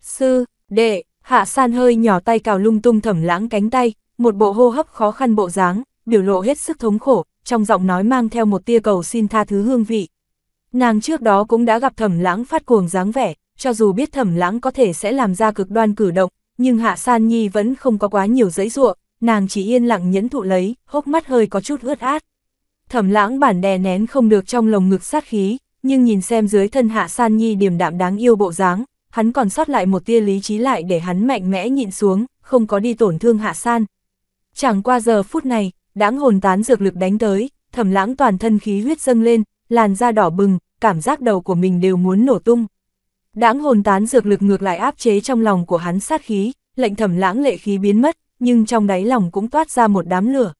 [SPEAKER 1] Sư, đệ, Hạ San hơi nhỏ tay cào lung tung thẩm lãng cánh tay, một bộ hô hấp khó khăn bộ dáng, biểu lộ hết sức thống khổ, trong giọng nói mang theo một tia cầu xin tha thứ hương vị. Nàng trước đó cũng đã gặp thẩm lãng phát cuồng dáng vẻ, cho dù biết thẩm lãng có thể sẽ làm ra cực đoan cử động, nhưng Hạ San Nhi vẫn không có quá nhiều giấy ruộng, nàng chỉ yên lặng nhẫn thụ lấy, hốc mắt hơi có chút ướt át thẩm lãng bản đè nén không được trong lồng ngực sát khí, nhưng nhìn xem dưới thân hạ san nhi điềm đạm đáng yêu bộ dáng, hắn còn sót lại một tia lý trí lại để hắn mạnh mẽ nhịn xuống, không có đi tổn thương hạ san. Chẳng qua giờ phút này, đáng hồn tán dược lực đánh tới, thẩm lãng toàn thân khí huyết dâng lên, làn da đỏ bừng, cảm giác đầu của mình đều muốn nổ tung. Đáng hồn tán dược lực ngược lại áp chế trong lòng của hắn sát khí, lệnh thẩm lãng lệ khí biến mất, nhưng trong đáy lòng cũng toát ra một đám lửa.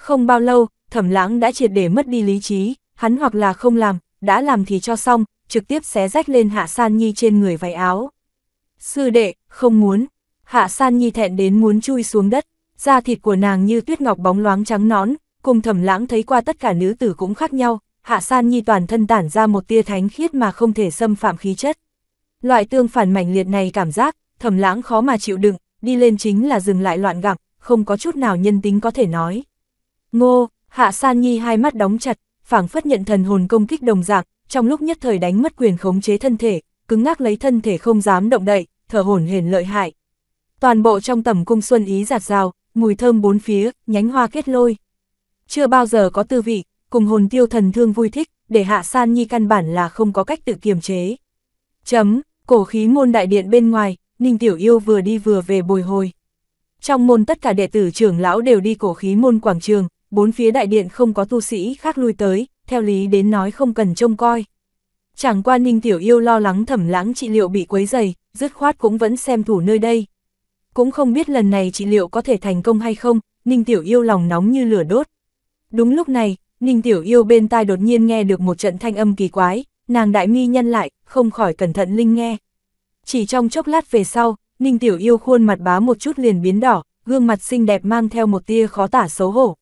[SPEAKER 1] Không bao lâu, thẩm lãng đã triệt để mất đi lý trí, hắn hoặc là không làm, đã làm thì cho xong, trực tiếp xé rách lên Hạ San Nhi trên người váy áo. Sư đệ, không muốn. Hạ San Nhi thẹn đến muốn chui xuống đất, da thịt của nàng như tuyết ngọc bóng loáng trắng nón, cùng thẩm lãng thấy qua tất cả nữ tử cũng khác nhau, Hạ San Nhi toàn thân tản ra một tia thánh khiết mà không thể xâm phạm khí chất. Loại tương phản mảnh liệt này cảm giác, thẩm lãng khó mà chịu đựng, đi lên chính là dừng lại loạn gặp, không có chút nào nhân tính có thể nói. Ngô, Hạ San Nhi hai mắt đóng chặt, phảng phất nhận thần hồn công kích đồng dạng, trong lúc nhất thời đánh mất quyền khống chế thân thể, cứng ngắc lấy thân thể không dám động đậy, thở hổn hển lợi hại. Toàn bộ trong tầm cung xuân ý giạt rào, mùi thơm bốn phía, nhánh hoa kết lôi. Chưa bao giờ có tư vị, cùng hồn tiêu thần thương vui thích, để Hạ San Nhi căn bản là không có cách tự kiềm chế. Chấm, cổ khí môn đại điện bên ngoài, Ninh Tiểu Yêu vừa đi vừa về bồi hồi. Trong môn tất cả đệ tử trưởng lão đều đi cổ khí môn quảng trường, bốn phía đại điện không có tu sĩ khác lui tới, theo lý đến nói không cần trông coi. Chẳng qua Ninh Tiểu Yêu lo lắng thẩm lãng trị liệu bị quấy dày, dứt khoát cũng vẫn xem thủ nơi đây. Cũng không biết lần này trị liệu có thể thành công hay không, Ninh Tiểu Yêu lòng nóng như lửa đốt. Đúng lúc này, Ninh Tiểu Yêu bên tai đột nhiên nghe được một trận thanh âm kỳ quái, nàng đại mi nhân lại, không khỏi cẩn thận linh nghe. Chỉ trong chốc lát về sau, Ninh Tiểu Yêu khuôn mặt bá một chút liền biến đỏ, gương mặt xinh đẹp mang theo một tia khó tả xấu hổ.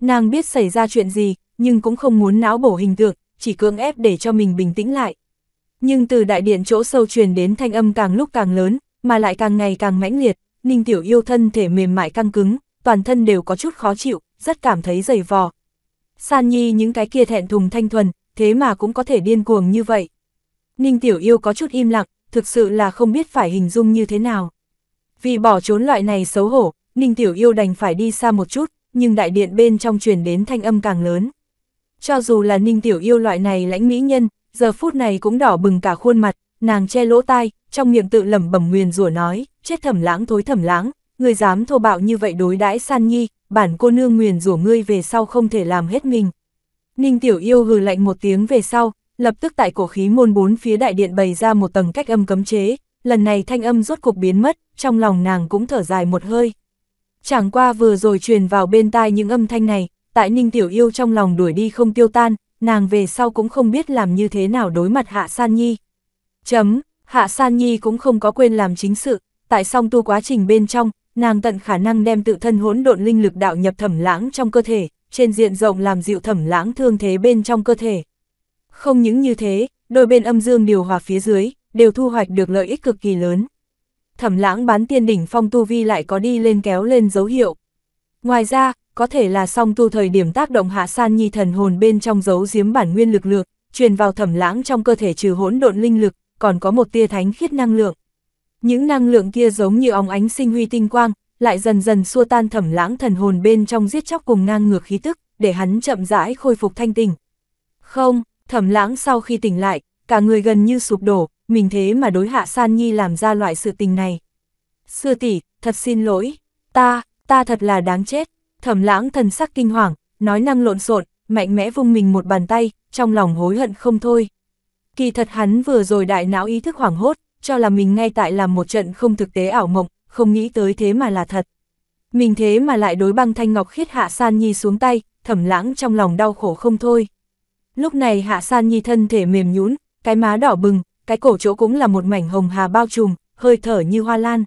[SPEAKER 1] Nàng biết xảy ra chuyện gì, nhưng cũng không muốn não bổ hình tượng, chỉ cưỡng ép để cho mình bình tĩnh lại. Nhưng từ đại điện chỗ sâu truyền đến thanh âm càng lúc càng lớn, mà lại càng ngày càng mãnh liệt, Ninh Tiểu Yêu thân thể mềm mại căng cứng, toàn thân đều có chút khó chịu, rất cảm thấy dày vò. San Nhi những cái kia thẹn thùng thanh thuần, thế mà cũng có thể điên cuồng như vậy. Ninh Tiểu Yêu có chút im lặng, thực sự là không biết phải hình dung như thế nào. Vì bỏ trốn loại này xấu hổ, Ninh Tiểu Yêu đành phải đi xa một chút, nhưng đại điện bên trong truyền đến thanh âm càng lớn. Cho dù là ninh tiểu yêu loại này lãnh mỹ nhân, giờ phút này cũng đỏ bừng cả khuôn mặt, nàng che lỗ tai, trong miệng tự lẩm bẩm nguyền rủa nói, chết thẩm lãng thối thẩm lãng, người dám thô bạo như vậy đối đãi san nhi, bản cô nương nguyền rủa ngươi về sau không thể làm hết mình. Ninh tiểu yêu hừ lạnh một tiếng về sau, lập tức tại cổ khí môn bốn phía đại điện bày ra một tầng cách âm cấm chế, lần này thanh âm rốt cục biến mất, trong lòng nàng cũng thở dài một hơi. Chẳng qua vừa rồi truyền vào bên tai những âm thanh này, tại Ninh Tiểu Yêu trong lòng đuổi đi không tiêu tan, nàng về sau cũng không biết làm như thế nào đối mặt Hạ San Nhi. Chấm, Hạ San Nhi cũng không có quên làm chính sự, tại song tu quá trình bên trong, nàng tận khả năng đem tự thân hỗn độn linh lực đạo nhập thẩm lãng trong cơ thể, trên diện rộng làm dịu thẩm lãng thương thế bên trong cơ thể. Không những như thế, đôi bên âm dương điều hòa phía dưới, đều thu hoạch được lợi ích cực kỳ lớn thẩm lãng bán tiên đỉnh phong tu vi lại có đi lên kéo lên dấu hiệu. Ngoài ra, có thể là song tu thời điểm tác động hạ san nhi thần hồn bên trong dấu giếm bản nguyên lực lượng, truyền vào thẩm lãng trong cơ thể trừ hỗn độn linh lực, còn có một tia thánh khiết năng lượng. Những năng lượng kia giống như óng ánh sinh huy tinh quang, lại dần dần xua tan thẩm lãng thần hồn bên trong giết chóc cùng ngang ngược khí tức, để hắn chậm rãi khôi phục thanh tình. Không, thẩm lãng sau khi tỉnh lại, cả người gần như sụp đổ, mình thế mà đối hạ san nhi làm ra loại sự tình này. Sư tỷ, thật xin lỗi, ta, ta thật là đáng chết, thẩm lãng thần sắc kinh hoàng, nói năng lộn xộn, mạnh mẽ vung mình một bàn tay, trong lòng hối hận không thôi. Kỳ thật hắn vừa rồi đại não ý thức hoảng hốt, cho là mình ngay tại làm một trận không thực tế ảo mộng, không nghĩ tới thế mà là thật. Mình thế mà lại đối băng thanh ngọc khiết hạ san nhi xuống tay, thẩm lãng trong lòng đau khổ không thôi. Lúc này hạ san nhi thân thể mềm nhũn, cái má đỏ bừng, cái cổ chỗ cũng là một mảnh hồng hà bao trùm, hơi thở như hoa lan.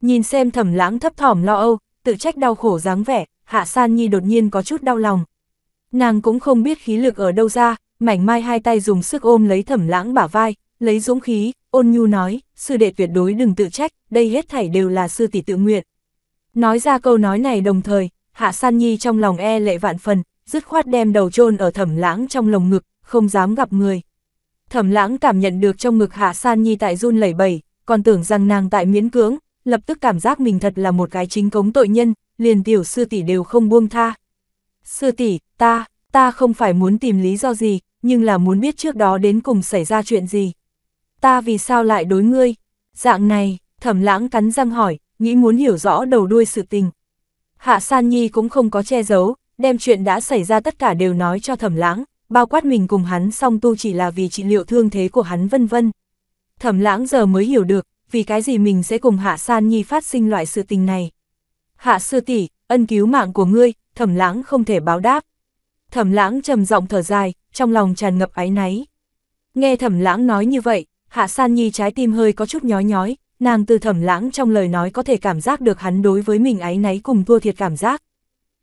[SPEAKER 1] Nhìn xem thẩm lãng thấp thỏm lo âu, tự trách đau khổ dáng vẻ, hạ san nhi đột nhiên có chút đau lòng. Nàng cũng không biết khí lực ở đâu ra, mảnh mai hai tay dùng sức ôm lấy thẩm lãng bả vai, lấy dũng khí, ôn nhu nói, sư đệ tuyệt đối đừng tự trách, đây hết thảy đều là sư tỷ tự nguyện. Nói ra câu nói này đồng thời, hạ san nhi trong lòng e lệ vạn phần, dứt khoát đem đầu chôn ở thẩm lãng trong lồng ngực, không dám gặp người thẩm lãng cảm nhận được trong ngực Hạ San Nhi tại run lẩy bẩy, còn tưởng rằng nàng tại miễn cưỡng, lập tức cảm giác mình thật là một cái chính cống tội nhân, liền tiểu sư tỷ đều không buông tha. Sư tỷ, ta, ta không phải muốn tìm lý do gì, nhưng là muốn biết trước đó đến cùng xảy ra chuyện gì. Ta vì sao lại đối ngươi? Dạng này, thẩm lãng cắn răng hỏi, nghĩ muốn hiểu rõ đầu đuôi sự tình. Hạ San Nhi cũng không có che giấu, đem chuyện đã xảy ra tất cả đều nói cho thẩm lãng, bao quát mình cùng hắn song tu chỉ là vì trị liệu thương thế của hắn vân vân. Thẩm lãng giờ mới hiểu được, vì cái gì mình sẽ cùng Hạ San Nhi phát sinh loại sự tình này. Hạ sư tỷ, ân cứu mạng của ngươi, thẩm lãng không thể báo đáp. Thẩm lãng trầm giọng thở dài, trong lòng tràn ngập áy náy. Nghe thẩm lãng nói như vậy, Hạ San Nhi trái tim hơi có chút nhói nhói, nàng từ thẩm lãng trong lời nói có thể cảm giác được hắn đối với mình áy náy cùng thua thiệt cảm giác.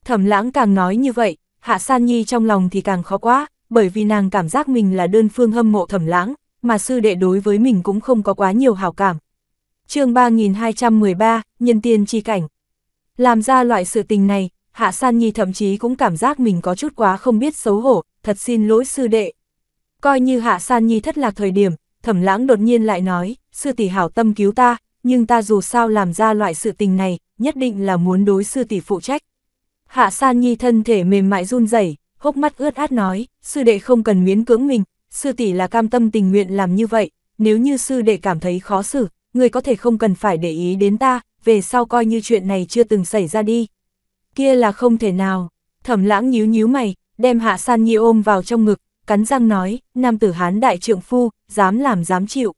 [SPEAKER 1] Thẩm lãng càng nói như vậy, Hạ San Nhi trong lòng thì càng khó quá, bởi vì nàng cảm giác mình là đơn phương hâm mộ thẩm lãng, mà sư đệ đối với mình cũng không có quá nhiều hào cảm. chương 3213, Nhân tiên chi cảnh. Làm ra loại sự tình này, Hạ San Nhi thậm chí cũng cảm giác mình có chút quá không biết xấu hổ, thật xin lỗi sư đệ. Coi như Hạ San Nhi thất lạc thời điểm, thẩm lãng đột nhiên lại nói, sư tỷ hảo tâm cứu ta, nhưng ta dù sao làm ra loại sự tình này, nhất định là muốn đối sư tỷ phụ trách. Hạ San Nhi thân thể mềm mại run rẩy hốc mắt ướt át nói, sư đệ không cần miễn cưỡng mình, sư tỷ là cam tâm tình nguyện làm như vậy, nếu như sư đệ cảm thấy khó xử, người có thể không cần phải để ý đến ta, về sau coi như chuyện này chưa từng xảy ra đi. Kia là không thể nào, thẩm lãng nhíu nhíu mày, đem hạ san nhi ôm vào trong ngực, cắn răng nói, nam tử hán đại trượng phu, dám làm dám chịu.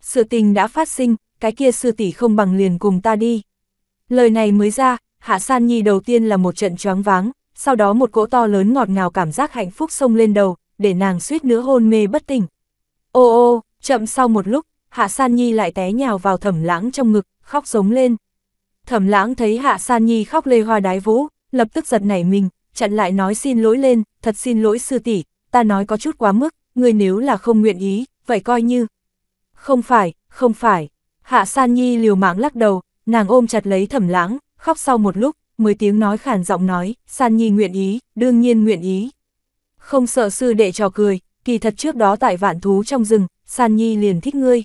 [SPEAKER 1] Sự tình đã phát sinh, cái kia sư tỷ không bằng liền cùng ta đi. Lời này mới ra, Hạ San Nhi đầu tiên là một trận choáng váng, sau đó một cỗ to lớn ngọt ngào cảm giác hạnh phúc xông lên đầu, để nàng suýt nữa hôn mê bất tỉnh. Ô ô, chậm sau một lúc, Hạ San Nhi lại té nhào vào thẩm lãng trong ngực, khóc giống lên. Thẩm lãng thấy Hạ San Nhi khóc lê hoa đái vũ, lập tức giật nảy mình, chặn lại nói xin lỗi lên, thật xin lỗi sư tỷ, ta nói có chút quá mức, người nếu là không nguyện ý, vậy coi như. Không phải, không phải, Hạ San Nhi liều mạng lắc đầu, nàng ôm chặt lấy thẩm lãng, khóc sau một lúc, mới tiếng nói khản giọng nói, San Nhi nguyện ý, đương nhiên nguyện ý. Không sợ sư đệ trò cười, kỳ thật trước đó tại vạn thú trong rừng, San Nhi liền thích ngươi.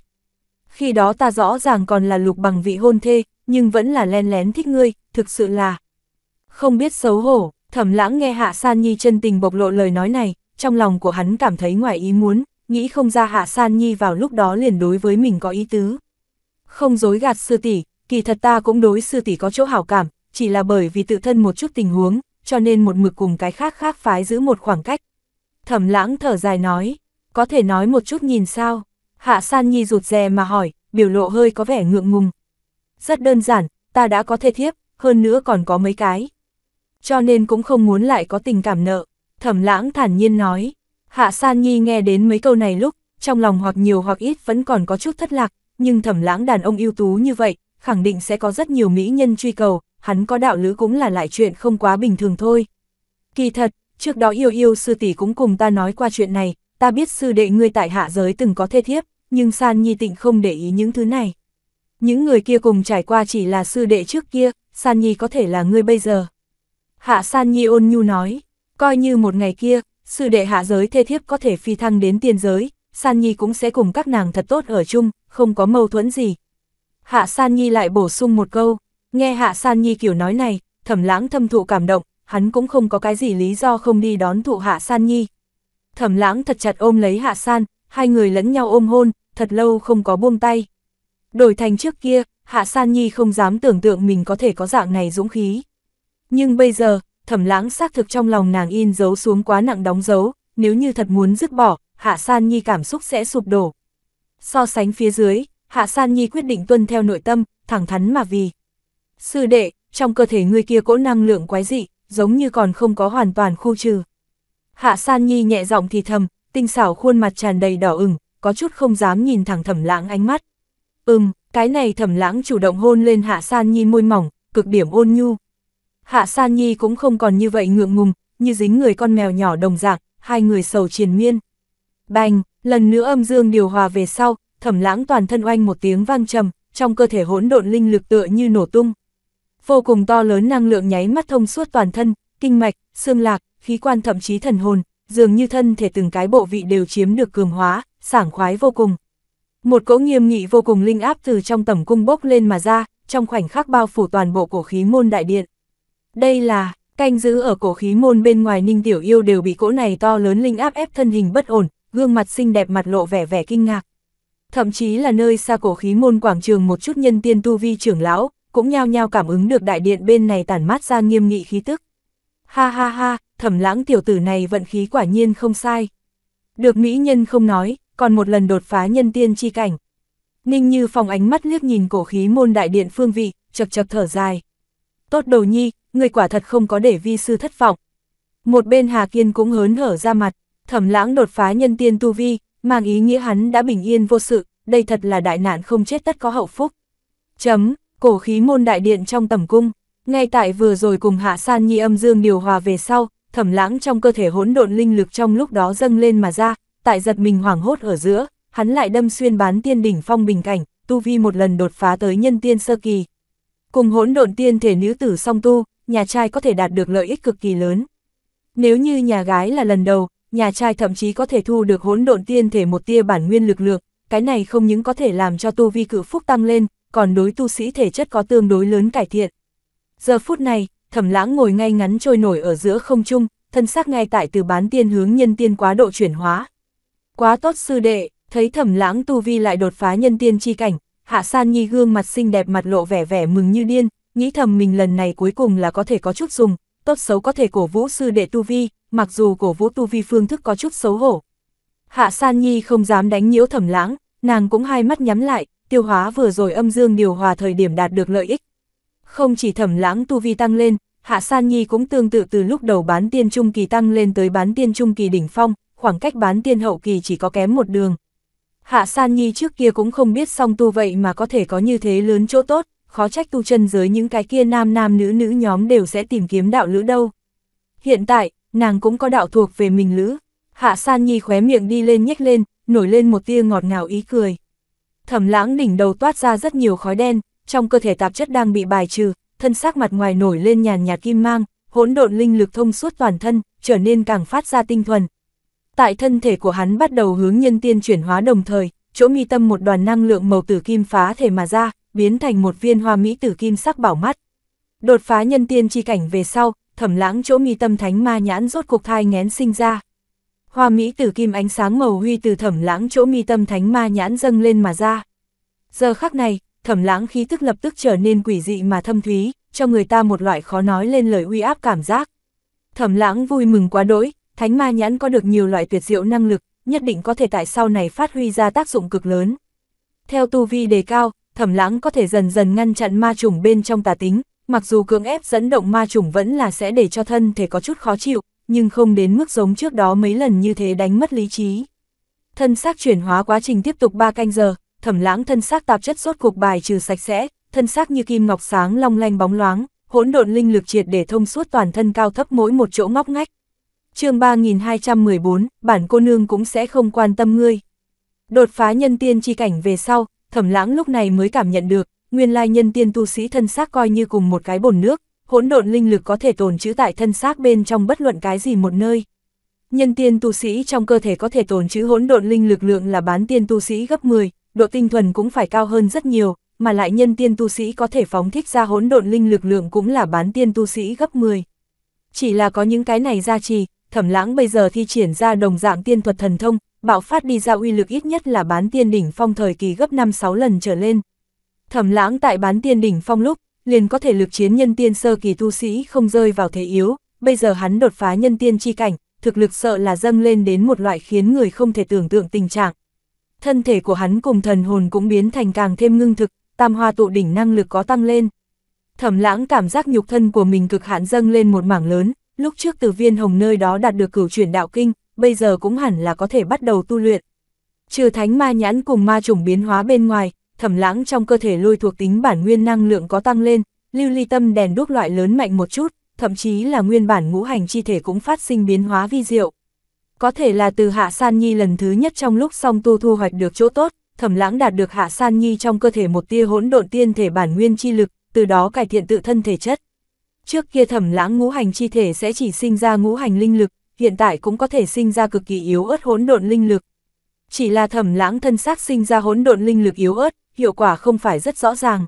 [SPEAKER 1] Khi đó ta rõ ràng còn là lục bằng vị hôn thê, nhưng vẫn là len lén thích ngươi, thực sự là. Không biết xấu hổ, thẩm lãng nghe hạ San Nhi chân tình bộc lộ lời nói này, trong lòng của hắn cảm thấy ngoài ý muốn, nghĩ không ra hạ San Nhi vào lúc đó liền đối với mình có ý tứ. Không dối gạt sư tỷ, kỳ thật ta cũng đối sư tỷ có chỗ hảo cảm, chỉ là bởi vì tự thân một chút tình huống, cho nên một mực cùng cái khác khác phái giữ một khoảng cách. Thẩm lãng thở dài nói, có thể nói một chút nhìn sao? Hạ San Nhi rụt rè mà hỏi, biểu lộ hơi có vẻ ngượng ngùng. Rất đơn giản, ta đã có thể thiếp, hơn nữa còn có mấy cái. Cho nên cũng không muốn lại có tình cảm nợ. Thẩm lãng thản nhiên nói, Hạ San Nhi nghe đến mấy câu này lúc, trong lòng hoặc nhiều hoặc ít vẫn còn có chút thất lạc, nhưng thẩm lãng đàn ông ưu tú như vậy, khẳng định sẽ có rất nhiều mỹ nhân truy cầu, hắn có đạo lữ cũng là lại chuyện không quá bình thường thôi. Kỳ thật, trước đó yêu yêu sư tỷ cũng cùng ta nói qua chuyện này, ta biết sư đệ ngươi tại hạ giới từng có thê thiếp, nhưng San Nhi tịnh không để ý những thứ này. Những người kia cùng trải qua chỉ là sư đệ trước kia, San Nhi có thể là ngươi bây giờ. Hạ San Nhi ôn nhu nói, coi như một ngày kia, sư đệ hạ giới thê thiếp có thể phi thăng đến tiền giới, San Nhi cũng sẽ cùng các nàng thật tốt ở chung, không có mâu thuẫn gì. Hạ San Nhi lại bổ sung một câu, Nghe Hạ San Nhi kiểu nói này, thẩm lãng thâm thụ cảm động, hắn cũng không có cái gì lý do không đi đón thụ Hạ San Nhi. Thẩm lãng thật chặt ôm lấy Hạ San, hai người lẫn nhau ôm hôn, thật lâu không có buông tay. Đổi thành trước kia, Hạ San Nhi không dám tưởng tượng mình có thể có dạng này dũng khí. Nhưng bây giờ, thẩm lãng xác thực trong lòng nàng in dấu xuống quá nặng đóng dấu, nếu như thật muốn dứt bỏ, Hạ San Nhi cảm xúc sẽ sụp đổ. So sánh phía dưới, Hạ San Nhi quyết định tuân theo nội tâm, thẳng thắn mà vì sư đệ, trong cơ thể người kia cỗ năng lượng quái dị, giống như còn không có hoàn toàn khu trừ. Hạ San Nhi nhẹ giọng thì thầm, tinh xảo khuôn mặt tràn đầy đỏ ửng, có chút không dám nhìn thẳng thẩm lãng ánh mắt. Ừm, cái này thẩm lãng chủ động hôn lên Hạ San Nhi môi mỏng, cực điểm ôn nhu. Hạ San Nhi cũng không còn như vậy ngượng ngùng, như dính người con mèo nhỏ đồng dạng, hai người sầu triền miên. Bành, lần nữa âm dương điều hòa về sau, thẩm lãng toàn thân oanh một tiếng vang trầm, trong cơ thể hỗn độn linh lực tựa như nổ tung vô cùng to lớn năng lượng nháy mắt thông suốt toàn thân, kinh mạch, xương lạc, khí quan thậm chí thần hồn, dường như thân thể từng cái bộ vị đều chiếm được cường hóa, sảng khoái vô cùng. Một cỗ nghiêm nghị vô cùng linh áp từ trong tầm cung bốc lên mà ra, trong khoảnh khắc bao phủ toàn bộ cổ khí môn đại điện. Đây là, canh giữ ở cổ khí môn bên ngoài Ninh Tiểu Yêu đều bị cỗ này to lớn linh áp ép thân hình bất ổn, gương mặt xinh đẹp mặt lộ vẻ vẻ kinh ngạc. Thậm chí là nơi xa cổ khí môn quảng trường một chút nhân tiên tu vi trưởng lão, cũng nhao nhao cảm ứng được đại điện bên này tản mát ra nghiêm nghị khí tức. Ha ha ha, thẩm lãng tiểu tử này vận khí quả nhiên không sai. Được mỹ nhân không nói, còn một lần đột phá nhân tiên chi cảnh. Ninh Như phòng ánh mắt liếc nhìn cổ khí môn đại điện phương vị, chật chật thở dài. Tốt đầu nhi, người quả thật không có để vi sư thất vọng. Một bên Hà Kiên cũng hớn hở ra mặt, thẩm lãng đột phá nhân tiên tu vi, mang ý nghĩa hắn đã bình yên vô sự, đây thật là đại nạn không chết tất có hậu phúc. Chấm, cổ khí môn đại điện trong tầm cung, ngay tại vừa rồi cùng hạ san nhi âm dương điều hòa về sau, thẩm lãng trong cơ thể hỗn độn linh lực trong lúc đó dâng lên mà ra, tại giật mình hoảng hốt ở giữa, hắn lại đâm xuyên bán tiên đỉnh phong bình cảnh, tu vi một lần đột phá tới nhân tiên sơ kỳ. Cùng hỗn độn tiên thể nữ tử song tu, nhà trai có thể đạt được lợi ích cực kỳ lớn. Nếu như nhà gái là lần đầu, nhà trai thậm chí có thể thu được hỗn độn tiên thể một tia bản nguyên lực lượng, cái này không những có thể làm cho tu vi cự phúc tăng lên, còn đối tu sĩ thể chất có tương đối lớn cải thiện. Giờ phút này, thẩm lãng ngồi ngay ngắn trôi nổi ở giữa không trung, thân xác ngay tại từ bán tiên hướng nhân tiên quá độ chuyển hóa. Quá tốt sư đệ, thấy thẩm lãng tu vi lại đột phá nhân tiên chi cảnh, hạ san nhi gương mặt xinh đẹp mặt lộ vẻ vẻ mừng như điên, nghĩ thầm mình lần này cuối cùng là có thể có chút dùng, tốt xấu có thể cổ vũ sư đệ tu vi, mặc dù cổ vũ tu vi phương thức có chút xấu hổ. Hạ san nhi không dám đánh nhiễu thẩm lãng, nàng cũng hai mắt nhắm lại, tiêu hóa vừa rồi âm dương điều hòa thời điểm đạt được lợi ích. Không chỉ thẩm lãng tu vi tăng lên, Hạ San Nhi cũng tương tự từ lúc đầu bán tiên trung kỳ tăng lên tới bán tiên trung kỳ đỉnh phong, khoảng cách bán tiên hậu kỳ chỉ có kém một đường. Hạ San Nhi trước kia cũng không biết song tu vậy mà có thể có như thế lớn chỗ tốt, khó trách tu chân giới những cái kia nam nam nữ nữ nhóm đều sẽ tìm kiếm đạo lữ đâu. Hiện tại, nàng cũng có đạo thuộc về mình lữ. Hạ San Nhi khóe miệng đi lên nhếch lên, nổi lên một tia ngọt ngào ý cười thẩm lãng đỉnh đầu toát ra rất nhiều khói đen, trong cơ thể tạp chất đang bị bài trừ, thân xác mặt ngoài nổi lên nhàn nhạt kim mang, hỗn độn linh lực thông suốt toàn thân, trở nên càng phát ra tinh thuần. Tại thân thể của hắn bắt đầu hướng nhân tiên chuyển hóa đồng thời, chỗ mi tâm một đoàn năng lượng màu tử kim phá thể mà ra, biến thành một viên hoa mỹ tử kim sắc bảo mắt. Đột phá nhân tiên chi cảnh về sau, thẩm lãng chỗ mi tâm thánh ma nhãn rốt cuộc thai ngén sinh ra, hoa mỹ tử kim ánh sáng màu huy từ thẩm lãng chỗ mi tâm thánh ma nhãn dâng lên mà ra. Giờ khắc này, thẩm lãng khí tức lập tức trở nên quỷ dị mà thâm thúy, cho người ta một loại khó nói lên lời uy áp cảm giác. Thẩm lãng vui mừng quá đỗi, thánh ma nhãn có được nhiều loại tuyệt diệu năng lực, nhất định có thể tại sau này phát huy ra tác dụng cực lớn. Theo tu vi đề cao, thẩm lãng có thể dần dần ngăn chặn ma trùng bên trong tà tính, mặc dù cưỡng ép dẫn động ma trùng vẫn là sẽ để cho thân thể có chút khó chịu, nhưng không đến mức giống trước đó mấy lần như thế đánh mất lý trí. Thân xác chuyển hóa quá trình tiếp tục 3 canh giờ, thẩm lãng thân xác tạp chất rốt cuộc bài trừ sạch sẽ, thân xác như kim ngọc sáng long lanh bóng loáng, hỗn độn linh lực triệt để thông suốt toàn thân cao thấp mỗi một chỗ ngóc ngách. chương 3214, bản cô nương cũng sẽ không quan tâm ngươi. Đột phá nhân tiên chi cảnh về sau, thẩm lãng lúc này mới cảm nhận được, nguyên lai nhân tiên tu sĩ thân xác coi như cùng một cái bồn nước, hỗn độn linh lực có thể tồn trữ tại thân xác bên trong bất luận cái gì một nơi. Nhân tiên tu sĩ trong cơ thể có thể tồn trữ hỗn độn linh lực lượng là bán tiên tu sĩ gấp 10, độ tinh thuần cũng phải cao hơn rất nhiều, mà lại nhân tiên tu sĩ có thể phóng thích ra hỗn độn linh lực lượng cũng là bán tiên tu sĩ gấp 10. Chỉ là có những cái này gia trì, thẩm lãng bây giờ thi triển ra đồng dạng tiên thuật thần thông, bạo phát đi ra uy lực ít nhất là bán tiên đỉnh phong thời kỳ gấp 5-6 lần trở lên. Thẩm lãng tại bán tiên đỉnh phong lúc, liền có thể lực chiến nhân tiên sơ kỳ tu sĩ không rơi vào thế yếu, bây giờ hắn đột phá nhân tiên chi cảnh, thực lực sợ là dâng lên đến một loại khiến người không thể tưởng tượng tình trạng. Thân thể của hắn cùng thần hồn cũng biến thành càng thêm ngưng thực, tam hoa tụ đỉnh năng lực có tăng lên. Thẩm lãng cảm giác nhục thân của mình cực hạn dâng lên một mảng lớn, lúc trước từ viên hồng nơi đó đạt được cửu chuyển đạo kinh, bây giờ cũng hẳn là có thể bắt đầu tu luyện. Trừ thánh ma nhãn cùng ma chủng biến hóa bên ngoài, thẩm lãng trong cơ thể lôi thuộc tính bản nguyên năng lượng có tăng lên, lưu ly tâm đèn đuốc loại lớn mạnh một chút, thậm chí là nguyên bản ngũ hành chi thể cũng phát sinh biến hóa vi diệu. Có thể là từ Hạ San Nhi lần thứ nhất trong lúc song tu thu hoạch được chỗ tốt, thẩm lãng đạt được Hạ San Nhi trong cơ thể một tia hỗn độn tiên thể bản nguyên chi lực, từ đó cải thiện tự thân thể chất. Trước kia thẩm lãng ngũ hành chi thể sẽ chỉ sinh ra ngũ hành linh lực, hiện tại cũng có thể sinh ra cực kỳ yếu ớt hỗn độn linh lực. Chỉ là thẩm lãng thân xác sinh ra hỗn độn linh lực yếu ớt, hiệu quả không phải rất rõ ràng.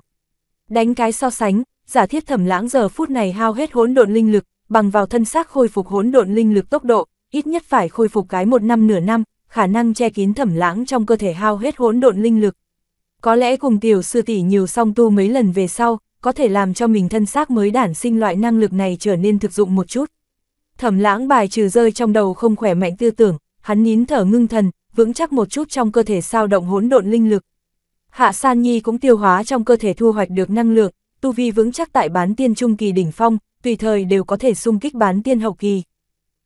[SPEAKER 1] Đánh cái so sánh, giả thiết thẩm lãng giờ phút này hao hết hỗn độn linh lực, bằng vào thân xác khôi phục hỗn độn linh lực tốc độ, ít nhất phải khôi phục cái một năm nửa năm, khả năng che kín thẩm lãng trong cơ thể hao hết hỗn độn linh lực. Có lẽ cùng tiểu sư tỷ nhiều song tu mấy lần về sau, có thể làm cho mình thân xác mới đản sinh loại năng lực này trở nên thực dụng một chút. Thẩm lãng bài trừ rơi trong đầu không khỏe mạnh tư tưởng, hắn nín thở ngưng thần, vững chắc một chút trong cơ thể sao động hỗn độn linh lực. Hạ San Nhi cũng tiêu hóa trong cơ thể thu hoạch được năng lượng, tu vi vững chắc tại bán tiên trung kỳ đỉnh phong, tùy thời đều có thể xung kích bán tiên hậu kỳ.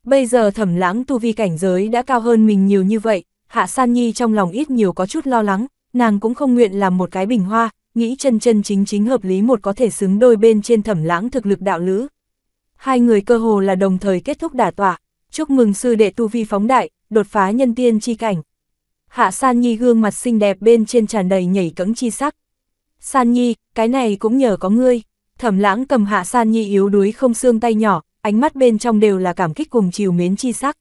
[SPEAKER 1] Bây giờ thẩm lãng tu vi cảnh giới đã cao hơn mình nhiều như vậy, Hạ San Nhi trong lòng ít nhiều có chút lo lắng, nàng cũng không nguyện làm một cái bình hoa, nghĩ chân chân chính chính hợp lý một có thể xứng đôi bên trên thẩm lãng thực lực đạo lữ. Hai người cơ hồ là đồng thời kết thúc đả tọa, chúc mừng sư đệ tu vi phóng đại, đột phá nhân tiên chi cảnh. Hạ San Nhi gương mặt xinh đẹp bên trên tràn đầy nhảy cẫng chi sắc. San Nhi, cái này cũng nhờ có ngươi. Thẩm lãng cầm Hạ San Nhi yếu đuối không xương tay nhỏ, ánh mắt bên trong đều là cảm kích cùng chiều mến chi sắc.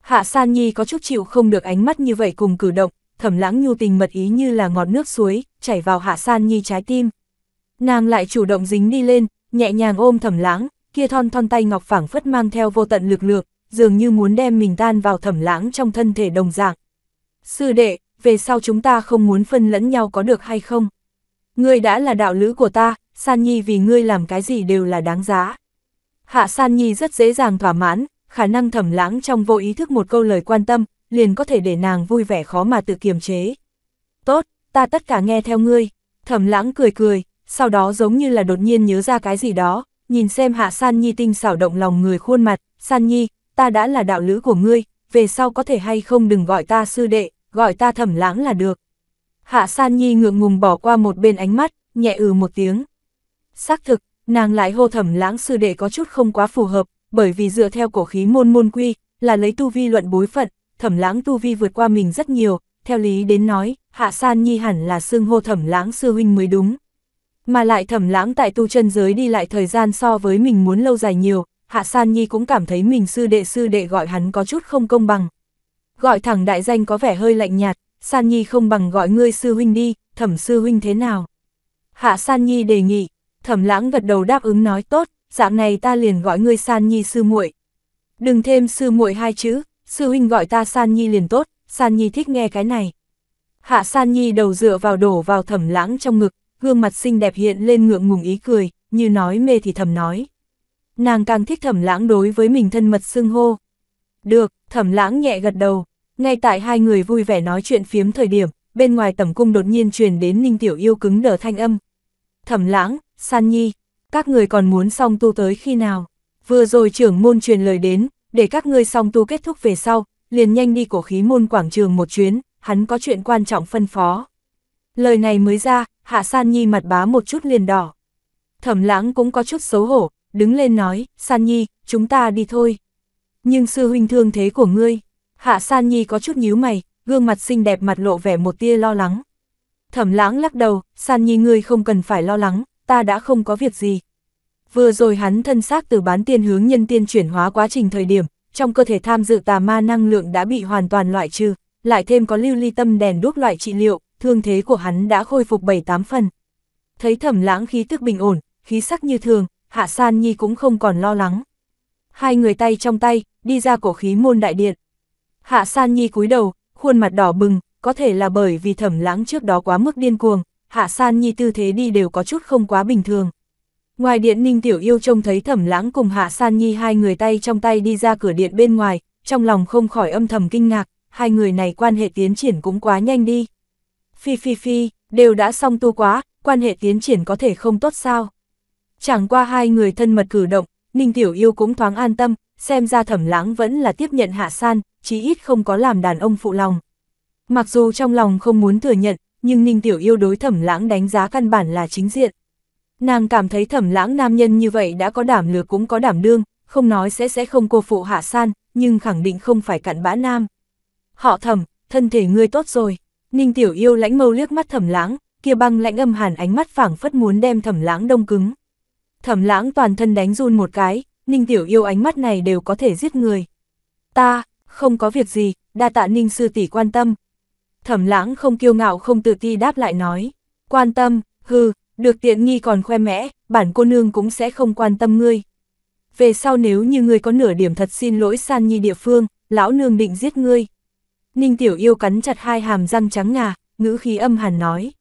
[SPEAKER 1] Hạ San Nhi có chút chịu không được ánh mắt như vậy cùng cử động, thẩm lãng nhu tình mật ý như là ngọt nước suối, chảy vào Hạ San Nhi trái tim. Nàng lại chủ động dính đi lên, nhẹ nhàng ôm thẩm lãng, kia thon thon tay ngọc phẳng phất mang theo vô tận lực lượng, dường như muốn đem mình tan vào thẩm lãng trong thân thể đồng dạng. Sư đệ, về sau chúng ta không muốn phân lẫn nhau có được hay không? Ngươi đã là đạo lữ của ta, San Nhi vì ngươi làm cái gì đều là đáng giá. Hạ San Nhi rất dễ dàng thỏa mãn, khả năng thẩm lãng trong vô ý thức một câu lời quan tâm, liền có thể để nàng vui vẻ khó mà tự kiềm chế. Tốt, ta tất cả nghe theo ngươi. Thẩm lãng cười cười, sau đó giống như là đột nhiên nhớ ra cái gì đó, nhìn xem hạ San Nhi tinh xảo động lòng người khuôn mặt, San Nhi, ta đã là đạo lữ của ngươi, về sau có thể hay không đừng gọi ta sư đệ, gọi ta thẩm lãng là được. Hạ San Nhi ngượng ngùng bỏ qua một bên ánh mắt, nhẹ ừ một tiếng. Xác thực, nàng lại hô thẩm lãng sư đệ có chút không quá phù hợp, bởi vì dựa theo cổ khí môn môn quy, là lấy tu vi luận bối phận, thẩm lãng tu vi vượt qua mình rất nhiều, theo lý đến nói, Hạ San Nhi hẳn là xưng hô thẩm lãng sư huynh mới đúng. Mà lại thẩm lãng tại tu chân giới đi lại thời gian so với mình muốn lâu dài nhiều, Hạ San Nhi cũng cảm thấy mình sư đệ sư đệ gọi hắn có chút không công bằng. Gọi thẳng đại danh có vẻ hơi lạnh nhạt, San Nhi không bằng gọi ngươi sư huynh đi, thẩm sư huynh thế nào? Hạ San Nhi đề nghị, thẩm lãng gật đầu đáp ứng nói tốt, dạng này ta liền gọi ngươi San Nhi sư muội. Đừng thêm sư muội hai chữ, sư huynh gọi ta San Nhi liền tốt, San Nhi thích nghe cái này. Hạ San Nhi đầu dựa vào đổ vào thẩm lãng trong ngực, gương mặt xinh đẹp hiện lên ngượng ngùng ý cười, như nói mê thì thầm nói nàng càng thích thẩm lãng đối với mình thân mật xưng hô. Được, thẩm lãng nhẹ gật đầu, ngay tại hai người vui vẻ nói chuyện phiếm thời điểm, bên ngoài tẩm cung đột nhiên truyền đến Ninh Tiểu Yêu cứng đờ thanh âm. Thẩm lãng, San Nhi, các người còn muốn song tu tới khi nào? Vừa rồi trưởng môn truyền lời đến, để các ngươi song tu kết thúc về sau, liền nhanh đi cổ khí môn quảng trường một chuyến, hắn có chuyện quan trọng phân phó. Lời này mới ra, Hạ San Nhi mặt bá một chút liền đỏ. Thẩm lãng cũng có chút xấu hổ, đứng lên nói, San Nhi, chúng ta đi thôi. Nhưng sư huynh thương thế của ngươi, hạ San Nhi có chút nhíu mày, gương mặt xinh đẹp mặt lộ vẻ một tia lo lắng. Thẩm lãng lắc đầu, San Nhi ngươi không cần phải lo lắng, ta đã không có việc gì. Vừa rồi hắn thân xác từ bán tiên hướng nhân tiên chuyển hóa quá trình thời điểm, trong cơ thể tham dự tà ma năng lượng đã bị hoàn toàn loại trừ, lại thêm có lưu ly tâm đèn đúc loại trị liệu, thương thế của hắn đã khôi phục 7-8 phần. Thấy thẩm lãng khí tức bình ổn, khí sắc như thường, Hạ San Nhi cũng không còn lo lắng. Hai người tay trong tay, đi ra cổ khí môn đại điện. Hạ San Nhi cúi đầu, khuôn mặt đỏ bừng, có thể là bởi vì thẩm lãng trước đó quá mức điên cuồng, Hạ San Nhi tư thế đi đều có chút không quá bình thường. Ngoài điện Ninh Tiểu Yêu trông thấy thẩm lãng cùng Hạ San Nhi hai người tay trong tay đi ra cửa điện bên ngoài, trong lòng không khỏi âm thầm kinh ngạc, hai người này quan hệ tiến triển cũng quá nhanh đi. Phi phi phi, đều đã xong tu quá, quan hệ tiến triển có thể không tốt sao? Chẳng qua hai người thân mật cử động, Ninh Tiểu Yêu cũng thoáng an tâm, xem ra thẩm lãng vẫn là tiếp nhận hạ san, chí ít không có làm đàn ông phụ lòng. Mặc dù trong lòng không muốn thừa nhận, nhưng Ninh Tiểu Yêu đối thẩm lãng đánh giá căn bản là chính diện. Nàng cảm thấy thẩm lãng nam nhân như vậy đã có đảm lược cũng có đảm đương, không nói sẽ sẽ không cô phụ hạ san, nhưng khẳng định không phải cặn bã nam. Họ thẩm, thân thể ngươi tốt rồi. Ninh Tiểu Yêu lãnh mâu liếc mắt thẩm lãng, kia băng lạnh âm hàn ánh mắt phảng phất muốn đem thẩm lãng đông cứng. Thẩm lãng toàn thân đánh run một cái, ninh tiểu yêu ánh mắt này đều có thể giết người. Ta, không có việc gì, đa tạ ninh sư tỷ quan tâm. Thẩm lãng không kiêu ngạo không tự ti đáp lại nói. Quan tâm, hừ, được tiện nghi còn khoe mẽ, bản cô nương cũng sẽ không quan tâm ngươi. Về sau nếu như ngươi có nửa điểm thật xin lỗi san nhi địa phương, lão nương định giết ngươi. Ninh tiểu yêu cắn chặt hai hàm răng trắng ngà, ngữ khí âm hàn nói.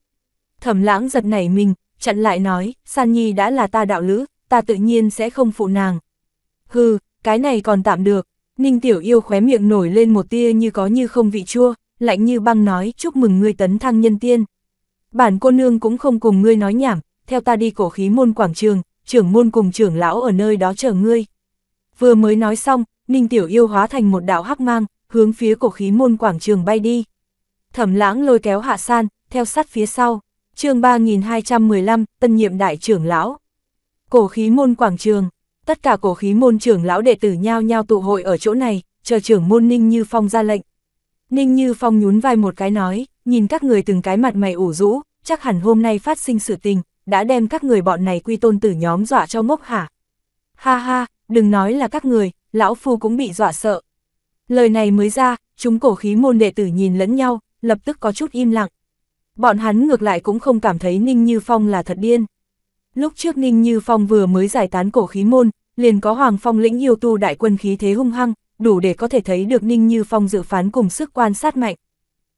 [SPEAKER 1] Thẩm lãng giật nảy mình, chặn lại nói, San Nhi đã là ta đạo lữ, ta tự nhiên sẽ không phụ nàng. Hừ, cái này còn tạm được, Ninh Tiểu Yêu khóe miệng nổi lên một tia như có như không vị chua, lạnh như băng nói chúc mừng ngươi tấn thăng nhân tiên. Bản cô nương cũng không cùng ngươi nói nhảm, theo ta đi cổ khí môn quảng trường, trưởng môn cùng trưởng lão ở nơi đó chờ ngươi. Vừa mới nói xong, Ninh Tiểu Yêu hóa thành một đạo hắc mang, hướng phía cổ khí môn quảng trường bay đi. Thẩm lãng lôi kéo hạ san, theo sát phía sau chương 3215, tân nhiệm đại trưởng lão. Cổ khí môn quảng trường, tất cả cổ khí môn trưởng lão đệ tử nhao nhao tụ hội ở chỗ này, chờ trưởng môn Ninh Như Phong ra lệnh. Ninh Như Phong nhún vai một cái nói, nhìn các người từng cái mặt mày ủ rũ, chắc hẳn hôm nay phát sinh sự tình, đã đem các người bọn này quy tôn tử nhóm dọa cho ngốc hả. Ha ha, đừng nói là các người, lão phu cũng bị dọa sợ. Lời này mới ra, chúng cổ khí môn đệ tử nhìn lẫn nhau, lập tức có chút im lặng bọn hắn ngược lại cũng không cảm thấy Ninh Như Phong là thật điên. Lúc trước Ninh Như Phong vừa mới giải tán cổ khí môn, liền có Hoàng Phong lĩnh yêu tu đại quân khí thế hung hăng, đủ để có thể thấy được Ninh Như Phong dự phán cùng sức quan sát mạnh.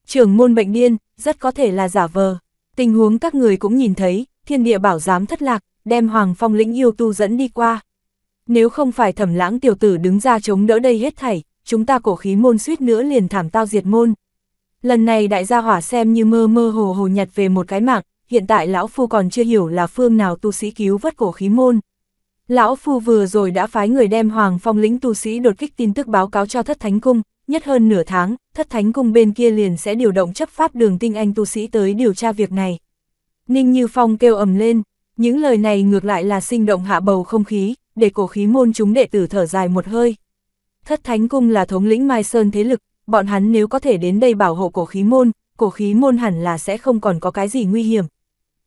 [SPEAKER 1] Trưởng môn bệnh điên, rất có thể là giả vờ. Tình huống các người cũng nhìn thấy, thiên địa bảo giám thất lạc, đem Hoàng Phong lĩnh yêu tu dẫn đi qua. Nếu không phải thẩm lãng tiểu tử đứng ra chống đỡ đây hết thảy, chúng ta cổ khí môn suýt nữa liền thảm tao diệt môn lần này đại gia hỏa xem như mơ mơ hồ hồ nhặt về một cái mạng, hiện tại lão phu còn chưa hiểu là phương nào tu sĩ cứu vớt cổ khí môn. Lão phu vừa rồi đã phái người đem Hoàng Phong lĩnh tu sĩ đột kích tin tức báo cáo cho Thất Thánh Cung, nhất hơn nửa tháng, Thất Thánh Cung bên kia liền sẽ điều động chấp pháp đường tinh anh tu sĩ tới điều tra việc này. Ninh Như Phong kêu ầm lên, những lời này ngược lại là sinh động hạ bầu không khí, để cổ khí môn chúng đệ tử thở dài một hơi. Thất Thánh Cung là thống lĩnh Mai Sơn thế lực, bọn hắn nếu có thể đến đây bảo hộ cổ khí môn, cổ khí môn hẳn là sẽ không còn có cái gì nguy hiểm.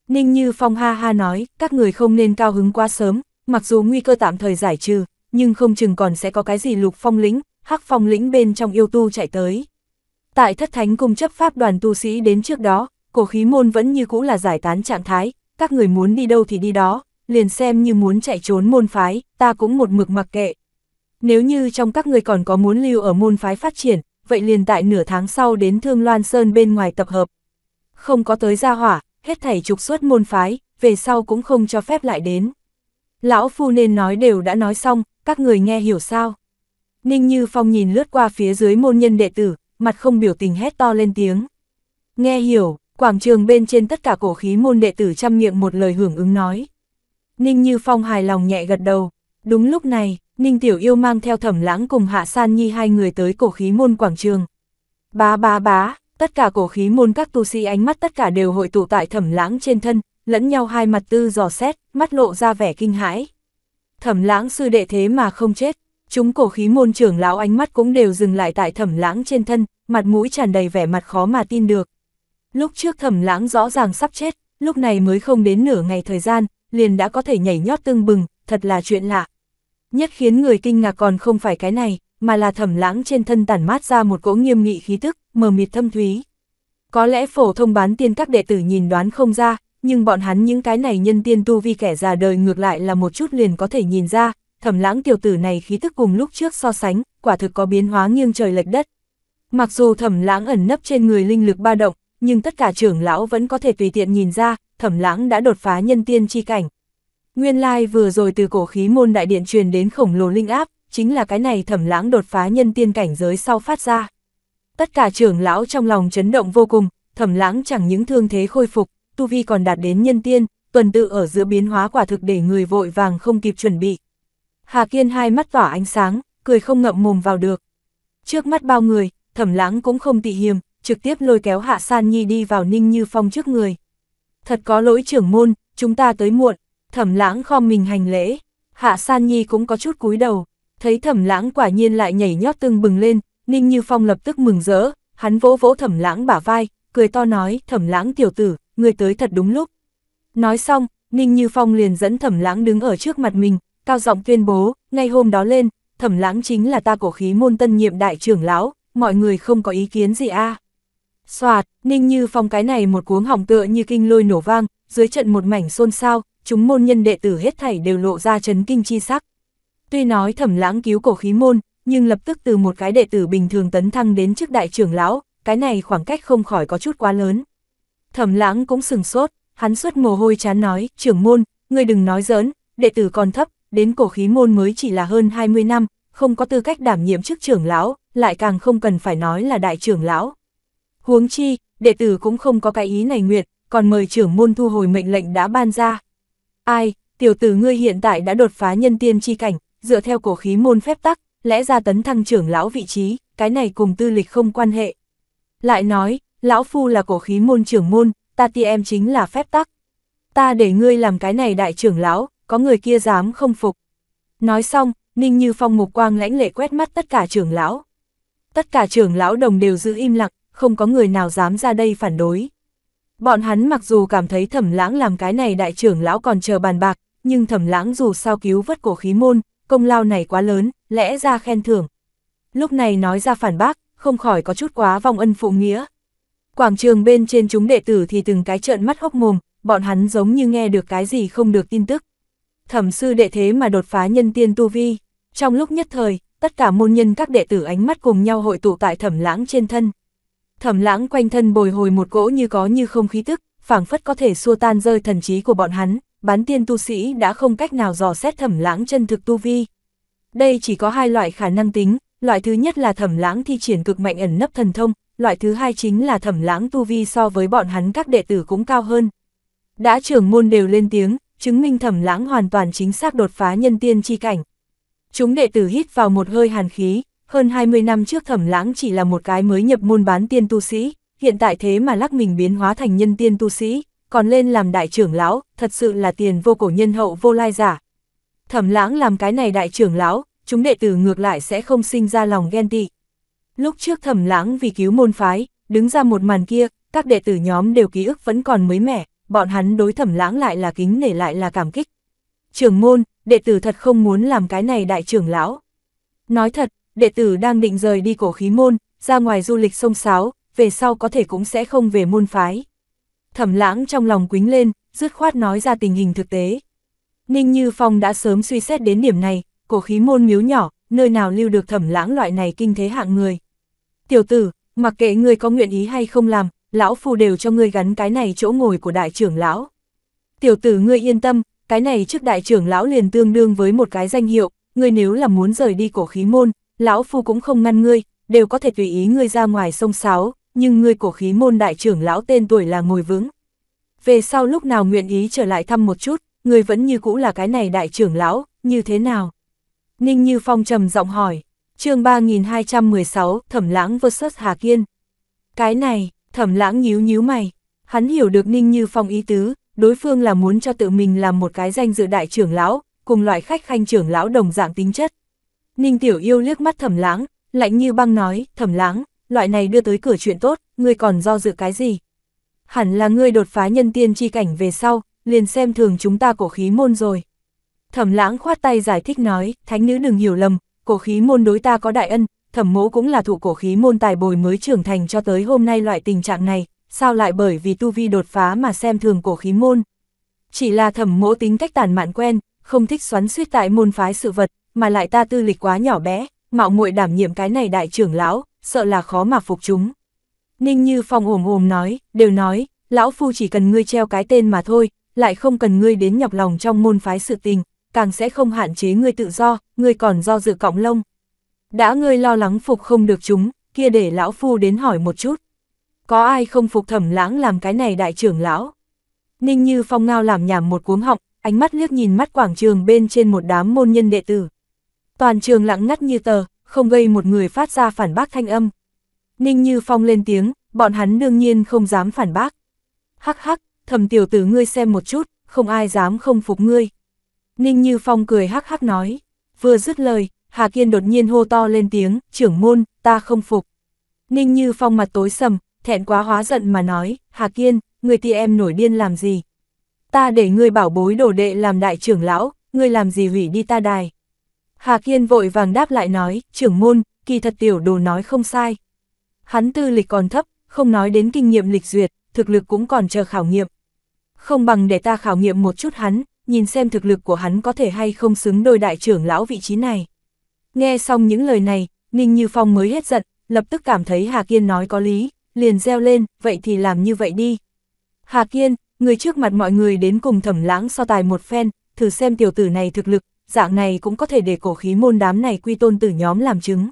[SPEAKER 1] Ninh Như Phong ha ha nói, các người không nên cao hứng quá sớm, mặc dù nguy cơ tạm thời giải trừ, nhưng không chừng còn sẽ có cái gì lục phong lĩnh, hắc phong lĩnh bên trong yêu tu chạy tới. Tại thất thánh cung chấp pháp đoàn tu sĩ đến trước đó, cổ khí môn vẫn như cũ là giải tán trạng thái, các người muốn đi đâu thì đi đó, liền xem như muốn chạy trốn môn phái, ta cũng một mực mặc kệ. Nếu như trong các người còn có muốn lưu ở môn phái phát triển, vậy liền tại nửa tháng sau đến Thương Loan Sơn bên ngoài tập hợp. Không có tới gia hỏa, hết thảy trục xuất môn phái, về sau cũng không cho phép lại đến. Lão Phu nên nói đều đã nói xong, các người nghe hiểu sao? Ninh Như Phong nhìn lướt qua phía dưới môn nhân đệ tử, mặt không biểu tình hét to lên tiếng. Nghe hiểu, quảng trường bên trên tất cả cổ khí môn đệ tử chăm miệng một lời hưởng ứng nói. Ninh Như Phong hài lòng nhẹ gật đầu. Đúng lúc này, Ninh Tiểu Yêu mang theo thẩm lãng cùng Hạ San Nhi hai người tới cổ khí môn quảng trường. Bá bá bá, tất cả cổ khí môn các tu sĩ ánh mắt tất cả đều hội tụ tại thẩm lãng trên thân, lẫn nhau hai mặt tư dò xét, mắt lộ ra vẻ kinh hãi. Thẩm lãng sư đệ thế mà không chết, chúng cổ khí môn trưởng lão ánh mắt cũng đều dừng lại tại thẩm lãng trên thân, mặt mũi tràn đầy vẻ mặt khó mà tin được. Lúc trước thẩm lãng rõ ràng sắp chết, lúc này mới không đến nửa ngày thời gian, liền đã có thể nhảy nhót tương bừng, thật là chuyện lạ. Nhất khiến người kinh ngạc còn không phải cái này, mà là thẩm lãng trên thân tản mát ra một cỗ nghiêm nghị khí tức, mờ mịt thâm thúy. Có lẽ phổ thông bán tiên các đệ tử nhìn đoán không ra, nhưng bọn hắn những cái này nhân tiên tu vi kẻ già đời ngược lại là một chút liền có thể nhìn ra, thẩm lãng tiểu tử này khí tức cùng lúc trước so sánh, quả thực có biến hóa nghiêng trời lệch đất. Mặc dù thẩm lãng ẩn nấp trên người linh lực ba động, nhưng tất cả trưởng lão vẫn có thể tùy tiện nhìn ra, thẩm lãng đã đột phá nhân tiên chi cảnh, Nguyên lai like vừa rồi từ cổ khí môn đại điện truyền đến khổng lồ linh áp, chính là cái này thẩm lãng đột phá nhân tiên cảnh giới sau phát ra. Tất cả trưởng lão trong lòng chấn động vô cùng, thẩm lãng chẳng những thương thế khôi phục, tu vi còn đạt đến nhân tiên, tuần tự ở giữa biến hóa quả thực để người vội vàng không kịp chuẩn bị. Hà Kiên hai mắt tỏa ánh sáng, cười không ngậm mồm vào được. Trước mắt bao người, thẩm lãng cũng không tị hiềm, trực tiếp lôi kéo Hạ San Nhi đi vào Ninh Như Phong trước người. Thật có lỗi trưởng môn, chúng ta tới muộn. Thẩm lãng khom mình hành lễ, hạ san nhi cũng có chút cúi đầu, thấy thẩm lãng quả nhiên lại nhảy nhót tưng bừng lên, Ninh Như Phong lập tức mừng rỡ, hắn vỗ vỗ thẩm lãng bả vai, cười to nói, thẩm lãng tiểu tử, người tới thật đúng lúc. Nói xong, Ninh Như Phong liền dẫn thẩm lãng đứng ở trước mặt mình, cao giọng tuyên bố, ngay hôm đó lên, thẩm lãng chính là ta cổ khí môn tân nhiệm đại trưởng lão, mọi người không có ý kiến gì a Xoạt, Ninh Như Phong cái này một cuống hỏng tựa như kinh lôi nổ vang, dưới trận một mảnh xôn xao, chúng môn nhân đệ tử hết thảy đều lộ ra chấn kinh chi sắc. Tuy nói thẩm lãng cứu cổ khí môn, nhưng lập tức từ một cái đệ tử bình thường tấn thăng đến trước đại trưởng lão, cái này khoảng cách không khỏi có chút quá lớn. Thẩm lãng cũng sừng sốt, hắn suốt mồ hôi chán nói, trưởng môn, người đừng nói giỡn, đệ tử còn thấp, đến cổ khí môn mới chỉ là hơn 20 năm, không có tư cách đảm nhiệm chức trưởng lão, lại càng không cần phải nói là đại trưởng lão. Huống chi, đệ tử cũng không có cái ý này nguyệt, còn mời trưởng môn thu hồi mệnh lệnh đã ban ra. Ai, tiểu tử ngươi hiện tại đã đột phá nhân tiên chi cảnh, dựa theo cổ khí môn phép tắc, lẽ ra tấn thăng trưởng lão vị trí, cái này cùng tư lịch không quan hệ. Lại nói, lão phu là cổ khí môn trưởng môn, ta ti em chính là phép tắc. Ta để ngươi làm cái này đại trưởng lão, có người kia dám không phục. Nói xong, Ninh Như Phong mục quang lãnh lệ quét mắt tất cả trưởng lão. Tất cả trưởng lão đồng đều giữ im lặng, không có người nào dám ra đây phản đối. Bọn hắn mặc dù cảm thấy thẩm lãng làm cái này đại trưởng lão còn chờ bàn bạc, nhưng thẩm lãng dù sao cứu vất cổ khí môn, công lao này quá lớn, lẽ ra khen thưởng. Lúc này nói ra phản bác, không khỏi có chút quá vong ân phụ nghĩa. Quảng trường bên trên chúng đệ tử thì từng cái trợn mắt hốc mồm, bọn hắn giống như nghe được cái gì không được tin tức. Thẩm sư đệ thế mà đột phá nhân tiên tu vi. Trong lúc nhất thời, tất cả môn nhân các đệ tử ánh mắt cùng nhau hội tụ tại thẩm lãng trên thân thẩm lãng quanh thân bồi hồi một cỗ như có như không khí tức, phảng phất có thể xua tan rơi thần trí của bọn hắn, bán tiên tu sĩ đã không cách nào dò xét thẩm lãng chân thực tu vi. Đây chỉ có hai loại khả năng tính, loại thứ nhất là thẩm lãng thi triển cực mạnh ẩn nấp thần thông, loại thứ hai chính là thẩm lãng tu vi so với bọn hắn các đệ tử cũng cao hơn. Đã trưởng môn đều lên tiếng, chứng minh thẩm lãng hoàn toàn chính xác đột phá nhân tiên chi cảnh. Chúng đệ tử hít vào một hơi hàn khí, hơn 20 năm trước thẩm lãng chỉ là một cái mới nhập môn bán tiên tu sĩ, hiện tại thế mà lắc mình biến hóa thành nhân tiên tu sĩ, còn lên làm đại trưởng lão, thật sự là tiền vô cổ nhân hậu vô lai giả. Thẩm lãng làm cái này đại trưởng lão, chúng đệ tử ngược lại sẽ không sinh ra lòng ghen tị. Lúc trước thẩm lãng vì cứu môn phái, đứng ra một màn kia, các đệ tử nhóm đều ký ức vẫn còn mới mẻ, bọn hắn đối thẩm lãng lại là kính nể lại là cảm kích. Trưởng môn, đệ tử thật không muốn làm cái này đại trưởng lão. Nói thật, đệ tử đang định rời đi cổ khí môn, ra ngoài du lịch sông Sáo, về sau có thể cũng sẽ không về môn phái. Thẩm lãng trong lòng quính lên, dứt khoát nói ra tình hình thực tế. Ninh Như Phong đã sớm suy xét đến điểm này, cổ khí môn miếu nhỏ, nơi nào lưu được thẩm lãng loại này kinh thế hạng người. Tiểu tử, mặc kệ ngươi có nguyện ý hay không làm, lão phu đều cho ngươi gắn cái này chỗ ngồi của đại trưởng lão. Tiểu tử ngươi yên tâm, cái này trước đại trưởng lão liền tương đương với một cái danh hiệu, ngươi nếu là muốn rời đi cổ khí môn, lão phu cũng không ngăn ngươi, đều có thể tùy ý ngươi ra ngoài sông sáo, nhưng ngươi cổ khí môn đại trưởng lão tên tuổi là ngồi vững. Về sau lúc nào nguyện ý trở lại thăm một chút, ngươi vẫn như cũ là cái này đại trưởng lão, như thế nào? Ninh Như Phong trầm giọng hỏi, chương 3216, Thẩm Lãng vs Hà Kiên. Cái này, Thẩm Lãng nhíu nhíu mày, hắn hiểu được Ninh Như Phong ý tứ, đối phương là muốn cho tự mình làm một cái danh dự đại trưởng lão, cùng loại khách khanh trưởng lão đồng dạng tính chất. Ninh Tiểu Yêu liếc mắt thẩm lãng, lạnh như băng nói, thẩm lãng, loại này đưa tới cửa chuyện tốt, ngươi còn do dự cái gì? Hẳn là ngươi đột phá nhân tiên chi cảnh về sau, liền xem thường chúng ta cổ khí môn rồi. Thẩm lãng khoát tay giải thích nói, thánh nữ đừng hiểu lầm, cổ khí môn đối ta có đại ân, thẩm mỗ cũng là thụ cổ khí môn tài bồi mới trưởng thành cho tới hôm nay loại tình trạng này, sao lại bởi vì tu vi đột phá mà xem thường cổ khí môn. Chỉ là thẩm mỗ tính cách tàn mạn quen, không thích xoắn suýt tại môn phái sự vật, mà lại ta tư lịch quá nhỏ bé, mạo muội đảm nhiệm cái này đại trưởng lão, sợ là khó mà phục chúng. Ninh Như Phong ồm ồm nói, đều nói, lão phu chỉ cần ngươi treo cái tên mà thôi, lại không cần ngươi đến nhọc lòng trong môn phái sự tình, càng sẽ không hạn chế ngươi tự do, ngươi còn do dự cọng lông. Đã ngươi lo lắng phục không được chúng, kia để lão phu đến hỏi một chút. Có ai không phục thẩm lãng làm cái này đại trưởng lão? Ninh Như Phong ngao làm nhảm một cuống họng, ánh mắt liếc nhìn mắt quảng trường bên trên một đám môn nhân đệ tử. Toàn trường lặng ngắt như tờ, không gây một người phát ra phản bác thanh âm. Ninh Như Phong lên tiếng, bọn hắn đương nhiên không dám phản bác. Hắc hắc, thầm tiểu tử ngươi xem một chút, không ai dám không phục ngươi. Ninh Như Phong cười hắc hắc nói, vừa dứt lời, Hà Kiên đột nhiên hô to lên tiếng, trưởng môn, ta không phục. Ninh Như Phong mặt tối sầm, thẹn quá hóa giận mà nói, Hà Kiên, người tia em nổi điên làm gì? Ta để ngươi bảo bối đồ đệ làm đại trưởng lão, ngươi làm gì hủy đi ta đài? Hà Kiên vội vàng đáp lại nói, trưởng môn, kỳ thật tiểu đồ nói không sai. Hắn tư lịch còn thấp, không nói đến kinh nghiệm lịch duyệt, thực lực cũng còn chờ khảo nghiệm. Không bằng để ta khảo nghiệm một chút hắn, nhìn xem thực lực của hắn có thể hay không xứng đôi đại trưởng lão vị trí này. Nghe xong những lời này, Ninh Như Phong mới hết giận, lập tức cảm thấy Hà Kiên nói có lý, liền reo lên, vậy thì làm như vậy đi. Hà Kiên, người trước mặt mọi người đến cùng thẩm lãng so tài một phen, thử xem tiểu tử này thực lực dạng này cũng có thể để cổ khí môn đám này quy tôn tử nhóm làm chứng.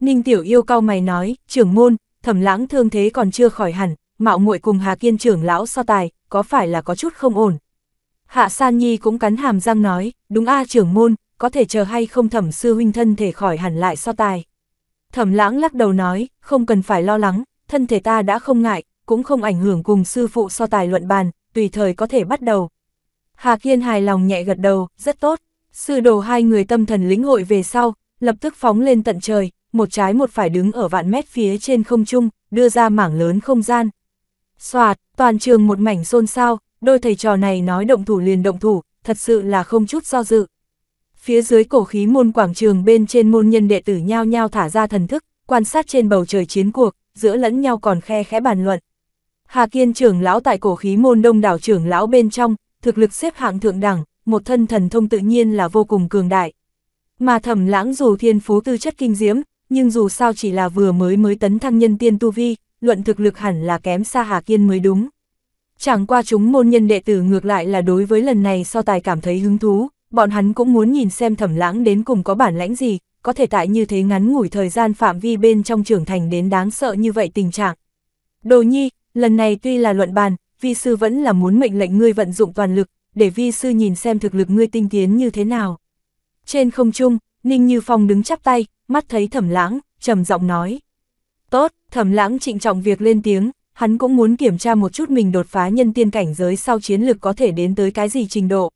[SPEAKER 1] Ninh Tiểu Yêu cao mày nói, trưởng môn, thẩm lãng thương thế còn chưa khỏi hẳn, mạo muội cùng Hà Kiên trưởng lão so tài, có phải là có chút không ổn. Hạ San Nhi cũng cắn hàm răng nói, đúng a trưởng môn, có thể chờ hay không thẩm sư huynh thân thể khỏi hẳn lại so tài. Thẩm lãng lắc đầu nói, không cần phải lo lắng, thân thể ta đã không ngại, cũng không ảnh hưởng cùng sư phụ so tài luận bàn, tùy thời có thể bắt đầu. Hà Kiên hài lòng nhẹ gật đầu, rất tốt. Sư đồ hai người tâm thần lĩnh hội về sau, lập tức phóng lên tận trời, một trái một phải đứng ở vạn mét phía trên không trung, đưa ra mảng lớn không gian. Xoạt, toàn trường một mảnh xôn xao, đôi thầy trò này nói động thủ liền động thủ, thật sự là không chút do dự. Phía dưới cổ khí môn quảng trường bên trên môn nhân đệ tử nhao nhao thả ra thần thức, quan sát trên bầu trời chiến cuộc, giữa lẫn nhau còn khe khẽ bàn luận. Hà Kiên trưởng lão tại cổ khí môn đông đảo trưởng lão bên trong, thực lực xếp hạng thượng đẳng, một thân thần thông tự nhiên là vô cùng cường đại. Mà thẩm lãng dù thiên phú tư chất kinh diễm, nhưng dù sao chỉ là vừa mới mới tấn thăng nhân tiên tu vi, luận thực lực hẳn là kém xa Hà Kiên mới đúng. Chẳng qua chúng môn nhân đệ tử ngược lại là đối với lần này so tài cảm thấy hứng thú, bọn hắn cũng muốn nhìn xem thẩm lãng đến cùng có bản lãnh gì, có thể tại như thế ngắn ngủi thời gian phạm vi bên trong trưởng thành đến đáng sợ như vậy tình trạng. Đồ nhi, lần này tuy là luận bàn, vi sư vẫn là muốn mệnh lệnh ngươi vận dụng toàn lực, để vi sư nhìn xem thực lực ngươi tinh tiến như thế nào. Trên không trung, Ninh Như Phong đứng chắp tay, mắt thấy thẩm lãng, trầm giọng nói. Tốt, thẩm lãng trịnh trọng việc lên tiếng, hắn cũng muốn kiểm tra một chút mình đột phá nhân tiên cảnh giới sau chiến lực có thể đến tới cái gì trình độ.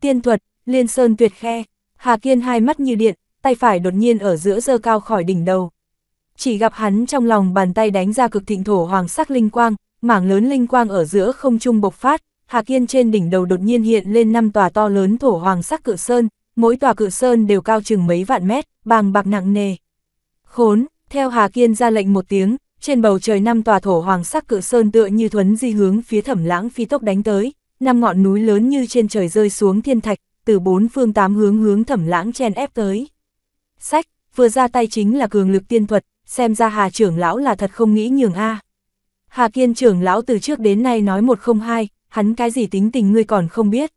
[SPEAKER 1] Tiên thuật, liên sơn tuyệt khe, Hà Kiên hai mắt như điện, tay phải đột nhiên ở giữa dơ cao khỏi đỉnh đầu. Chỉ gặp hắn trong lòng bàn tay đánh ra cực thịnh thổ hoàng sắc linh quang, mảng lớn linh quang ở giữa không trung bộc phát, Hà Kiên trên đỉnh đầu đột nhiên hiện lên năm tòa to lớn thổ hoàng sắc cự sơn, mỗi tòa cự sơn đều cao chừng mấy vạn mét, bàng bạc nặng nề. Khốn, theo Hà Kiên ra lệnh một tiếng, trên bầu trời năm tòa thổ hoàng sắc cự sơn tựa như thuấn di hướng phía thẩm lãng phi tốc đánh tới, năm ngọn núi lớn như trên trời rơi xuống thiên thạch, từ bốn phương tám hướng hướng thẩm lãng chen ép tới. Sách, vừa ra tay chính là cường lực tiên thuật, xem ra Hà trưởng lão là thật không nghĩ nhường a. Hà Kiên trưởng lão từ trước đến nay nói một không hai, hắn cái gì tính tình ngươi còn không biết.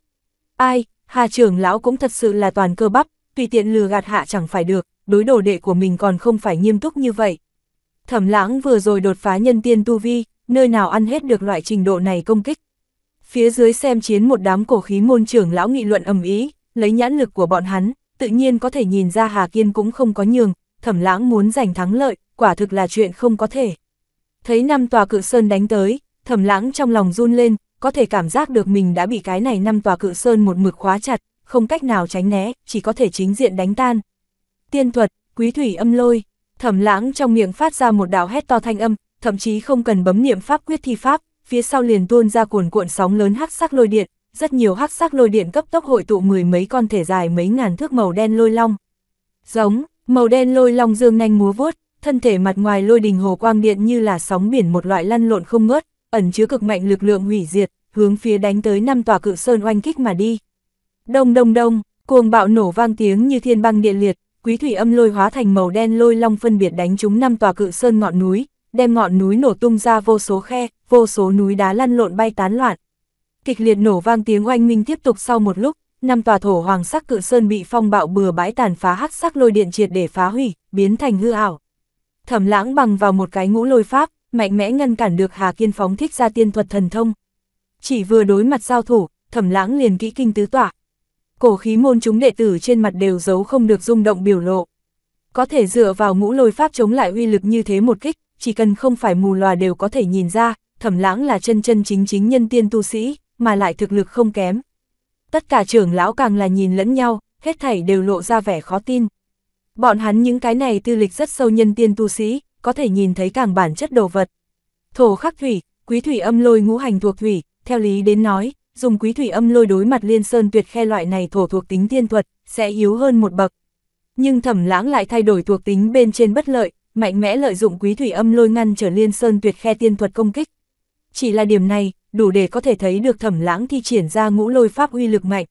[SPEAKER 1] Ai, Hà trưởng lão cũng thật sự là toàn cơ bắp, tùy tiện lừa gạt hạ chẳng phải được, đối đồ đệ của mình còn không phải nghiêm túc như vậy. Thẩm lãng vừa rồi đột phá nhân tiên tu vi, nơi nào ăn hết được loại trình độ này công kích. Phía dưới xem chiến một đám cổ khí môn trưởng lão nghị luận ầm ý, lấy nhãn lực của bọn hắn, tự nhiên có thể nhìn ra Hà Kiên cũng không có nhường, thẩm lãng muốn giành thắng lợi, quả thực là chuyện không có thể. Thấy năm tòa cự sơn đánh tới, thẩm lãng trong lòng run lên, có thể cảm giác được mình đã bị cái này năm tòa cự sơn một mực khóa chặt, không cách nào tránh né, chỉ có thể chính diện đánh tan. Tiên thuật, quý thủy âm lôi, thẩm lãng trong miệng phát ra một đạo hét to thanh âm, thậm chí không cần bấm niệm pháp quyết thi pháp, phía sau liền tuôn ra cuồn cuộn sóng lớn hắc sắc lôi điện, rất nhiều hắc sắc lôi điện cấp tốc hội tụ mười mấy con thể dài mấy ngàn thước màu đen lôi long. Giống, màu đen lôi long dương nhanh múa vuốt, thân thể mặt ngoài lôi đình hồ quang điện như là sóng biển một loại lăn lộn không ngớt, ẩn chứa cực mạnh lực lượng hủy diệt, hướng phía đánh tới năm tòa cự sơn oanh kích mà đi. Đông đông đông, cuồng bạo nổ vang tiếng như thiên băng địa liệt, quý thủy âm lôi hóa thành màu đen lôi long phân biệt đánh trúng năm tòa cự sơn ngọn núi, đem ngọn núi nổ tung ra vô số khe, vô số núi đá lăn lộn bay tán loạn. Kịch liệt nổ vang tiếng oanh minh tiếp tục sau một lúc, năm tòa thổ hoàng sắc cự sơn bị phong bạo bừa bãi tàn phá hắc sắc lôi điện triệt để phá hủy, biến thành hư ảo. Thẩm Lãng bằng vào một cái ngũ lôi pháp, mạnh mẽ ngăn cản được Hà Kiên phóng thích ra tiên thuật thần thông. Chỉ vừa đối mặt giao thủ, thẩm lãng liền kỹ kinh tứ tỏa. Cổ khí môn chúng đệ tử trên mặt đều giấu không được rung động biểu lộ. Có thể dựa vào ngũ lôi pháp chống lại uy lực như thế một kích, chỉ cần không phải mù lòa đều có thể nhìn ra, thẩm lãng là chân chân chính chính nhân tiên tu sĩ, mà lại thực lực không kém. Tất cả trưởng lão càng là nhìn lẫn nhau, hết thảy đều lộ ra vẻ khó tin. Bọn hắn những cái này tư lịch rất sâu nhân tiên tu sĩ, có thể nhìn thấy càng bản chất đồ vật. Thổ khắc thủy, quý thủy âm lôi ngũ hành thuộc thủy, theo lý đến nói, dùng quý thủy âm lôi đối mặt liên sơn tuyệt khe loại này thổ thuộc tính tiên thuật, sẽ yếu hơn một bậc. Nhưng thẩm lãng lại thay đổi thuộc tính bên trên bất lợi, mạnh mẽ lợi dụng quý thủy âm lôi ngăn trở liên sơn tuyệt khe tiên thuật công kích. Chỉ là điểm này, đủ để có thể thấy được thẩm lãng thi triển ra ngũ lôi pháp uy lực mạnh.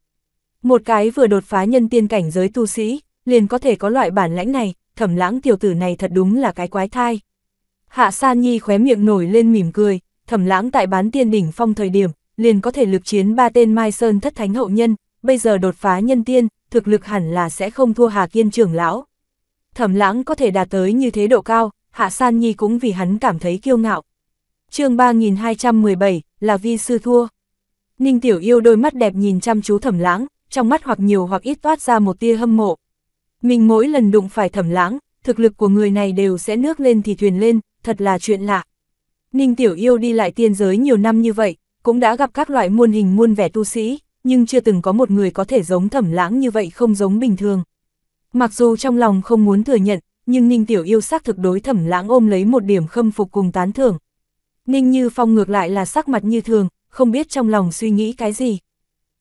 [SPEAKER 1] Một cái vừa đột phá nhân tiên cảnh giới tu sĩ, liền có thể có loại bản lãnh này, thẩm lãng tiểu tử này thật đúng là cái quái thai. Hạ San Nhi khóe miệng nổi lên mỉm cười, thẩm lãng tại bán tiên đỉnh phong thời điểm, liền có thể lực chiến ba tên Mai Sơn thất thánh hậu nhân, bây giờ đột phá nhân tiên, thực lực hẳn là sẽ không thua Hà Kiên trưởng lão. Thẩm lãng có thể đạt tới như thế độ cao, Hạ San Nhi cũng vì hắn cảm thấy kiêu ngạo. chương 3217, là vi sư thua. Ninh Tiểu Yêu đôi mắt đẹp nhìn chăm chú thẩm lãng, trong mắt hoặc nhiều hoặc ít toát ra một tia hâm mộ, mình mỗi lần đụng phải thẩm lãng, thực lực của người này đều sẽ nước lên thì thuyền lên, thật là chuyện lạ. Ninh Tiểu Yêu đi lại tiên giới nhiều năm như vậy, cũng đã gặp các loại muôn hình muôn vẻ tu sĩ, nhưng chưa từng có một người có thể giống thẩm lãng như vậy không giống bình thường. Mặc dù trong lòng không muốn thừa nhận, nhưng Ninh Tiểu Yêu xác thực đối thẩm lãng ôm lấy một điểm khâm phục cùng tán thưởng. Ninh Như Phong ngược lại là sắc mặt như thường, không biết trong lòng suy nghĩ cái gì.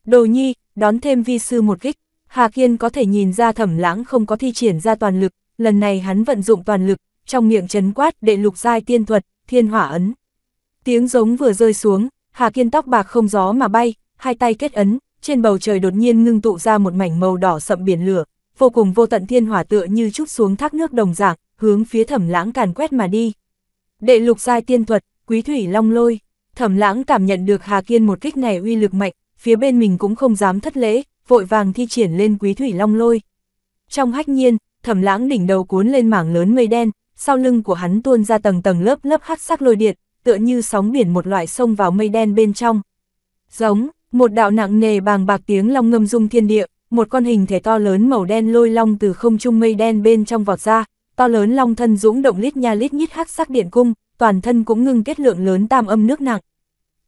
[SPEAKER 1] Đồ nhi, đón thêm vi sư một kích. Hà Kiên có thể nhìn ra thẩm lãng không có thi triển ra toàn lực, lần này hắn vận dụng toàn lực, trong miệng chấn quát đệ lục giai tiên thuật, thiên hỏa ấn. Tiếng giống vừa rơi xuống, Hà Kiên tóc bạc không gió mà bay, hai tay kết ấn, trên bầu trời đột nhiên ngưng tụ ra một mảnh màu đỏ sậm biển lửa, vô cùng vô tận thiên hỏa tựa như chút xuống thác nước đồng dạng, hướng phía thẩm lãng càn quét mà đi. Đệ lục giai tiên thuật, quý thủy long lôi, thẩm lãng cảm nhận được Hà Kiên một kích này uy lực mạnh, phía bên mình cũng không dám thất lễ, vội vàng thi triển lên quý thủy long lôi. Trong hách nhiên, thẩm lãng đỉnh đầu cuốn lên mảng lớn mây đen, sau lưng của hắn tuôn ra tầng tầng lớp lớp hắc sắc lôi điện, tựa như sóng biển một loại sông vào mây đen bên trong. Giống, một đạo nặng nề bàng bạc tiếng long ngâm rung thiên địa, một con hình thể to lớn màu đen lôi long từ không trung mây đen bên trong vọt ra, to lớn long thân dũng động lít nha lít nhít hắc sắc điện cung, toàn thân cũng ngưng kết lượng lớn tam âm nước nặng,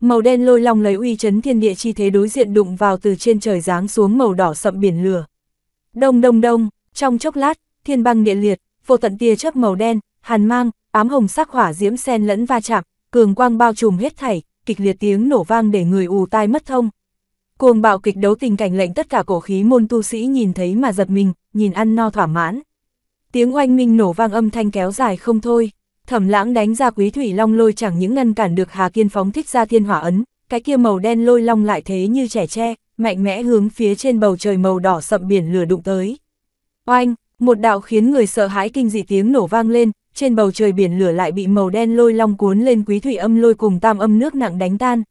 [SPEAKER 1] Màu đen lôi long lấy uy chấn thiên địa chi thế đối diện đụng vào từ trên trời giáng xuống màu đỏ sậm biển lửa. Đông đông đông, trong chốc lát, thiên băng địa liệt, vô tận tia chớp màu đen, hàn mang, ám hồng sắc hỏa diễm sen lẫn va chạm, cường quang bao trùm hết thảy, kịch liệt tiếng nổ vang để người ù tai mất thông. Cuồng bạo kịch đấu tình cảnh lệnh tất cả cổ khí môn tu sĩ nhìn thấy mà giật mình, nhìn ăn no thỏa mãn. Tiếng oanh minh nổ vang âm thanh kéo dài không thôi. Thẩm lãng đánh ra quý thủy long lôi chẳng những ngăn cản được Hà Kiên phóng thích ra thiên hỏa ấn, cái kia màu đen lôi long lại thế như trẻ tre, mạnh mẽ hướng phía trên bầu trời màu đỏ sậm biển lửa đụng tới. Oanh, một đạo khiến người sợ hãi kinh dị tiếng nổ vang lên, trên bầu trời biển lửa lại bị màu đen lôi long cuốn lên quý thủy âm lôi cùng tam âm nước nặng đánh tan.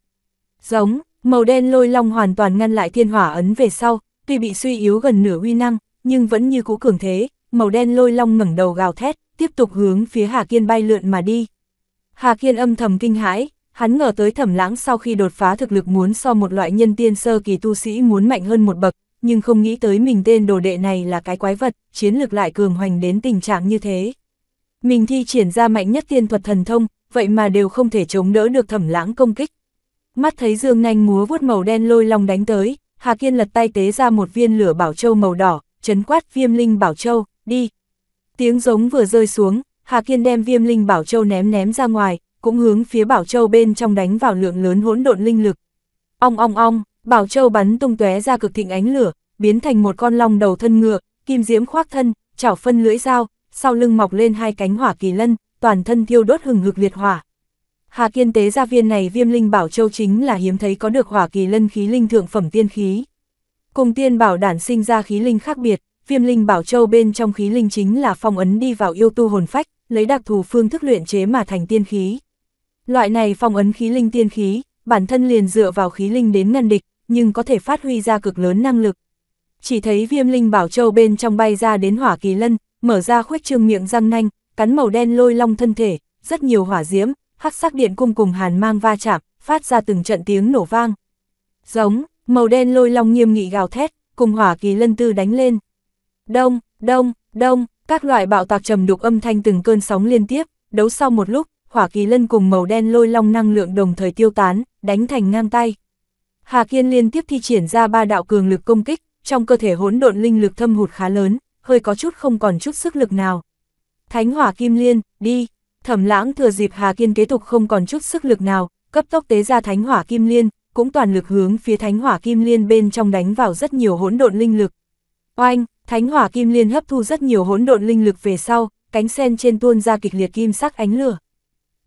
[SPEAKER 1] Giống, màu đen lôi long hoàn toàn ngăn lại thiên hỏa ấn về sau, tuy bị suy yếu gần nửa uy năng, nhưng vẫn như cũ cường thế, màu đen lôi long ngẩng đầu gào thét, tiếp tục hướng phía Hà Kiên bay lượn mà đi. Hà Kiên âm thầm kinh hãi, hắn ngờ tới thẩm lãng sau khi đột phá thực lực muốn so một loại nhân tiên sơ kỳ tu sĩ muốn mạnh hơn một bậc, nhưng không nghĩ tới mình tên đồ đệ này là cái quái vật, chiến lược lại cường hoành đến tình trạng như thế. Mình thi triển ra mạnh nhất tiên thuật thần thông, vậy mà đều không thể chống đỡ được thẩm lãng công kích. Mắt thấy dương nanh múa vuốt màu đen lôi long đánh tới, Hà Kiên lật tay tế ra một viên lửa bảo châu màu đỏ, chấn quát viêm linh bảo châu, đi, Tiếng giống vừa rơi xuống, Hà Kiên đem viêm linh Bảo Châu ném ném ra ngoài, cũng hướng phía Bảo Châu bên trong đánh vào lượng lớn hỗn độn linh lực. Ong ong ong, Bảo Châu bắn tung tóe ra cực thịnh ánh lửa, biến thành một con long đầu thân ngựa, kim diễm khoác thân, chảo phân lưỡi dao, sau lưng mọc lên hai cánh hỏa kỳ lân, toàn thân thiêu đốt hừng hực liệt hỏa. Hà Kiên tế ra viên này Viêm Linh Bảo Châu chính là hiếm thấy có được hỏa kỳ lân khí linh thượng phẩm tiên khí. Cùng tiên bảo đản sinh ra khí linh khác biệt, viêm linh bảo châu bên trong khí linh chính là phong ấn đi vào yêu tu hồn phách, lấy đặc thù phương thức luyện chế mà thành tiên khí. Loại này phong ấn khí linh tiên khí, bản thân liền dựa vào khí linh đến ngăn địch, nhưng có thể phát huy ra cực lớn năng lực. Chỉ thấy viêm linh bảo châu bên trong bay ra đến hỏa kỳ lân, mở ra khuếch trương miệng răng nanh, cắn màu đen lôi long thân thể, rất nhiều hỏa diễm, hắc sắc điện cung cùng hàn mang va chạm, phát ra từng trận tiếng nổ vang. Giống, màu đen lôi long nghiêm nghị gào thét, cùng hỏa kỳ lân tư đánh lên đông, đông, đông, các loại bạo tạc trầm đục âm thanh từng cơn sóng liên tiếp, đấu sau một lúc, hỏa kỳ lân cùng màu đen lôi long năng lượng đồng thời tiêu tán, đánh thành ngang tay. Hà Kiên liên tiếp thi triển ra ba đạo cường lực công kích, trong cơ thể hỗn độn linh lực thâm hụt khá lớn, hơi có chút không còn chút sức lực nào. Thánh hỏa kim liên, đi, thẩm lãng thừa dịp Hà Kiên kế tục không còn chút sức lực nào, cấp tốc tế ra thánh hỏa kim liên, cũng toàn lực hướng phía thánh hỏa kim liên bên trong đánh vào rất nhiều hỗn độn linh lực. Oanh, thánh hỏa kim liên hấp thu rất nhiều hỗn độn linh lực về sau, cánh sen trên tuôn ra kịch liệt kim sắc ánh lửa.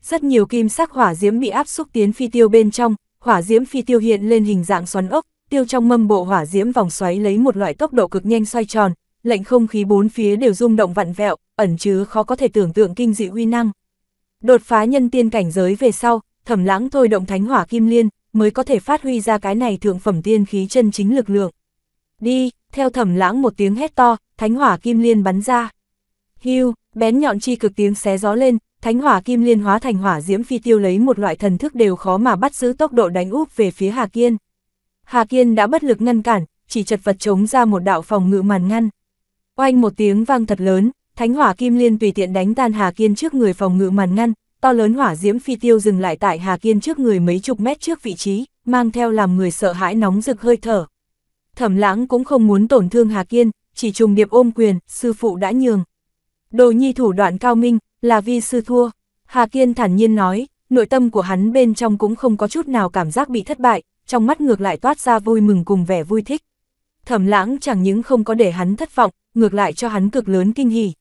[SPEAKER 1] Rất nhiều kim sắc hỏa diễm bị áp xúc tiến phi tiêu bên trong, hỏa diễm phi tiêu hiện lên hình dạng xoắn ốc, tiêu trong mâm bộ hỏa diễm vòng xoáy lấy một loại tốc độ cực nhanh xoay tròn, lệnh không khí bốn phía đều rung động vặn vẹo, ẩn chứa khó có thể tưởng tượng kinh dị uy năng. Đột phá nhân tiên cảnh giới về sau, Thẩm Lãng thôi động thánh hỏa kim liên, mới có thể phát huy ra cái này thượng phẩm tiên khí chân chính lực lượng. Đi, theo thẩm lãng một tiếng hét to, thánh hỏa kim liên bắn ra. Hưu, bén nhọn chi cực tiếng xé gió lên, thánh hỏa kim liên hóa thành hỏa diễm phi tiêu lấy một loại thần thức đều khó mà bắt giữ tốc độ đánh úp về phía Hà Kiên. Hà Kiên đã bất lực ngăn cản, chỉ chật vật chống ra một đạo phòng ngự màn ngăn. Oanh một tiếng vang thật lớn, thánh hỏa kim liên tùy tiện đánh tan Hà Kiên trước người phòng ngự màn ngăn, to lớn hỏa diễm phi tiêu dừng lại tại Hà Kiên trước người mấy chục mét trước vị trí, mang theo làm người sợ hãi nóng rực hơi thở thẩm lãng cũng không muốn tổn thương Hà Kiên, chỉ trùng điệp ôm quyền, sư phụ đã nhường. Đồ nhi thủ đoạn cao minh, là vi sư thua. Hà Kiên thản nhiên nói, nội tâm của hắn bên trong cũng không có chút nào cảm giác bị thất bại, trong mắt ngược lại toát ra vui mừng cùng vẻ vui thích. Thẩm lãng chẳng những không có để hắn thất vọng, ngược lại cho hắn cực lớn kinh hỉ.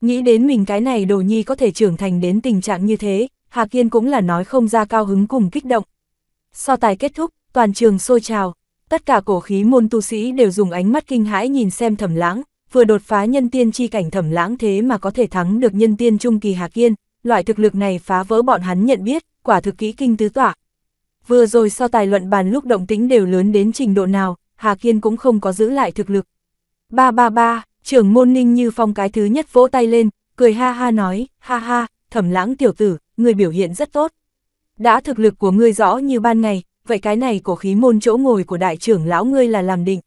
[SPEAKER 1] Nghĩ đến mình cái này đồ nhi có thể trưởng thành đến tình trạng như thế, Hà Kiên cũng là nói không ra cao hứng cùng kích động. So tài kết thúc, toàn trường sôi trào, Tất cả cổ khí môn tu sĩ đều dùng ánh mắt kinh hãi nhìn xem thẩm lãng, vừa đột phá nhân tiên chi cảnh thẩm lãng thế mà có thể thắng được nhân tiên trung kỳ Hà Kiên, loại thực lực này phá vỡ bọn hắn nhận biết, quả thực kỹ kinh tứ tỏa. Vừa rồi so tài luận bàn lúc động tĩnh đều lớn đến trình độ nào, Hà Kiên cũng không có giữ lại thực lực. Ba ba ba, trưởng môn ninh như phong cái thứ nhất vỗ tay lên, cười ha ha nói, ha ha, thẩm lãng tiểu tử, người biểu hiện rất tốt. Đã thực lực của ngươi rõ như ban ngày, vậy cái này của khí môn chỗ ngồi của đại trưởng lão ngươi là làm định.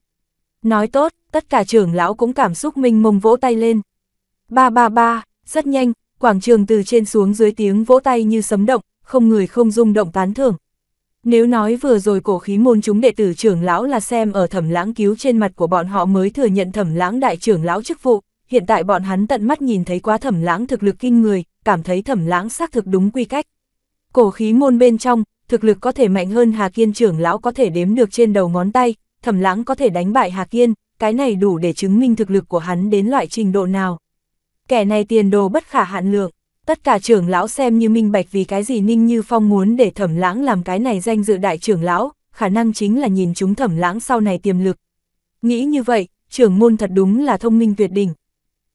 [SPEAKER 1] Nói tốt, tất cả trưởng lão cũng cảm xúc minh mông vỗ tay lên. Ba ba ba, rất nhanh, quảng trường từ trên xuống dưới tiếng vỗ tay như sấm động, không người không rung động tán thưởng. Nếu nói vừa rồi cổ khí môn chúng đệ tử trưởng lão là xem ở thẩm lãng cứu trên mặt của bọn họ mới thừa nhận thẩm lãng đại trưởng lão chức vụ, hiện tại bọn hắn tận mắt nhìn thấy quá thẩm lãng thực lực kinh người, cảm thấy thẩm lãng xác thực đúng quy cách. Cổ khí môn bên trong, thực lực có thể mạnh hơn Hà Kiên trưởng lão có thể đếm được trên đầu ngón tay, thẩm lãng có thể đánh bại Hà Kiên, cái này đủ để chứng minh thực lực của hắn đến loại trình độ nào. Kẻ này tiền đồ bất khả hạn lượng, tất cả trưởng lão xem như minh bạch vì cái gì Ninh Như Phong muốn để thẩm lãng làm cái này danh dự đại trưởng lão, khả năng chính là nhìn chúng thẩm lãng sau này tiềm lực. Nghĩ như vậy, trưởng môn thật đúng là thông minh tuyệt đỉnh.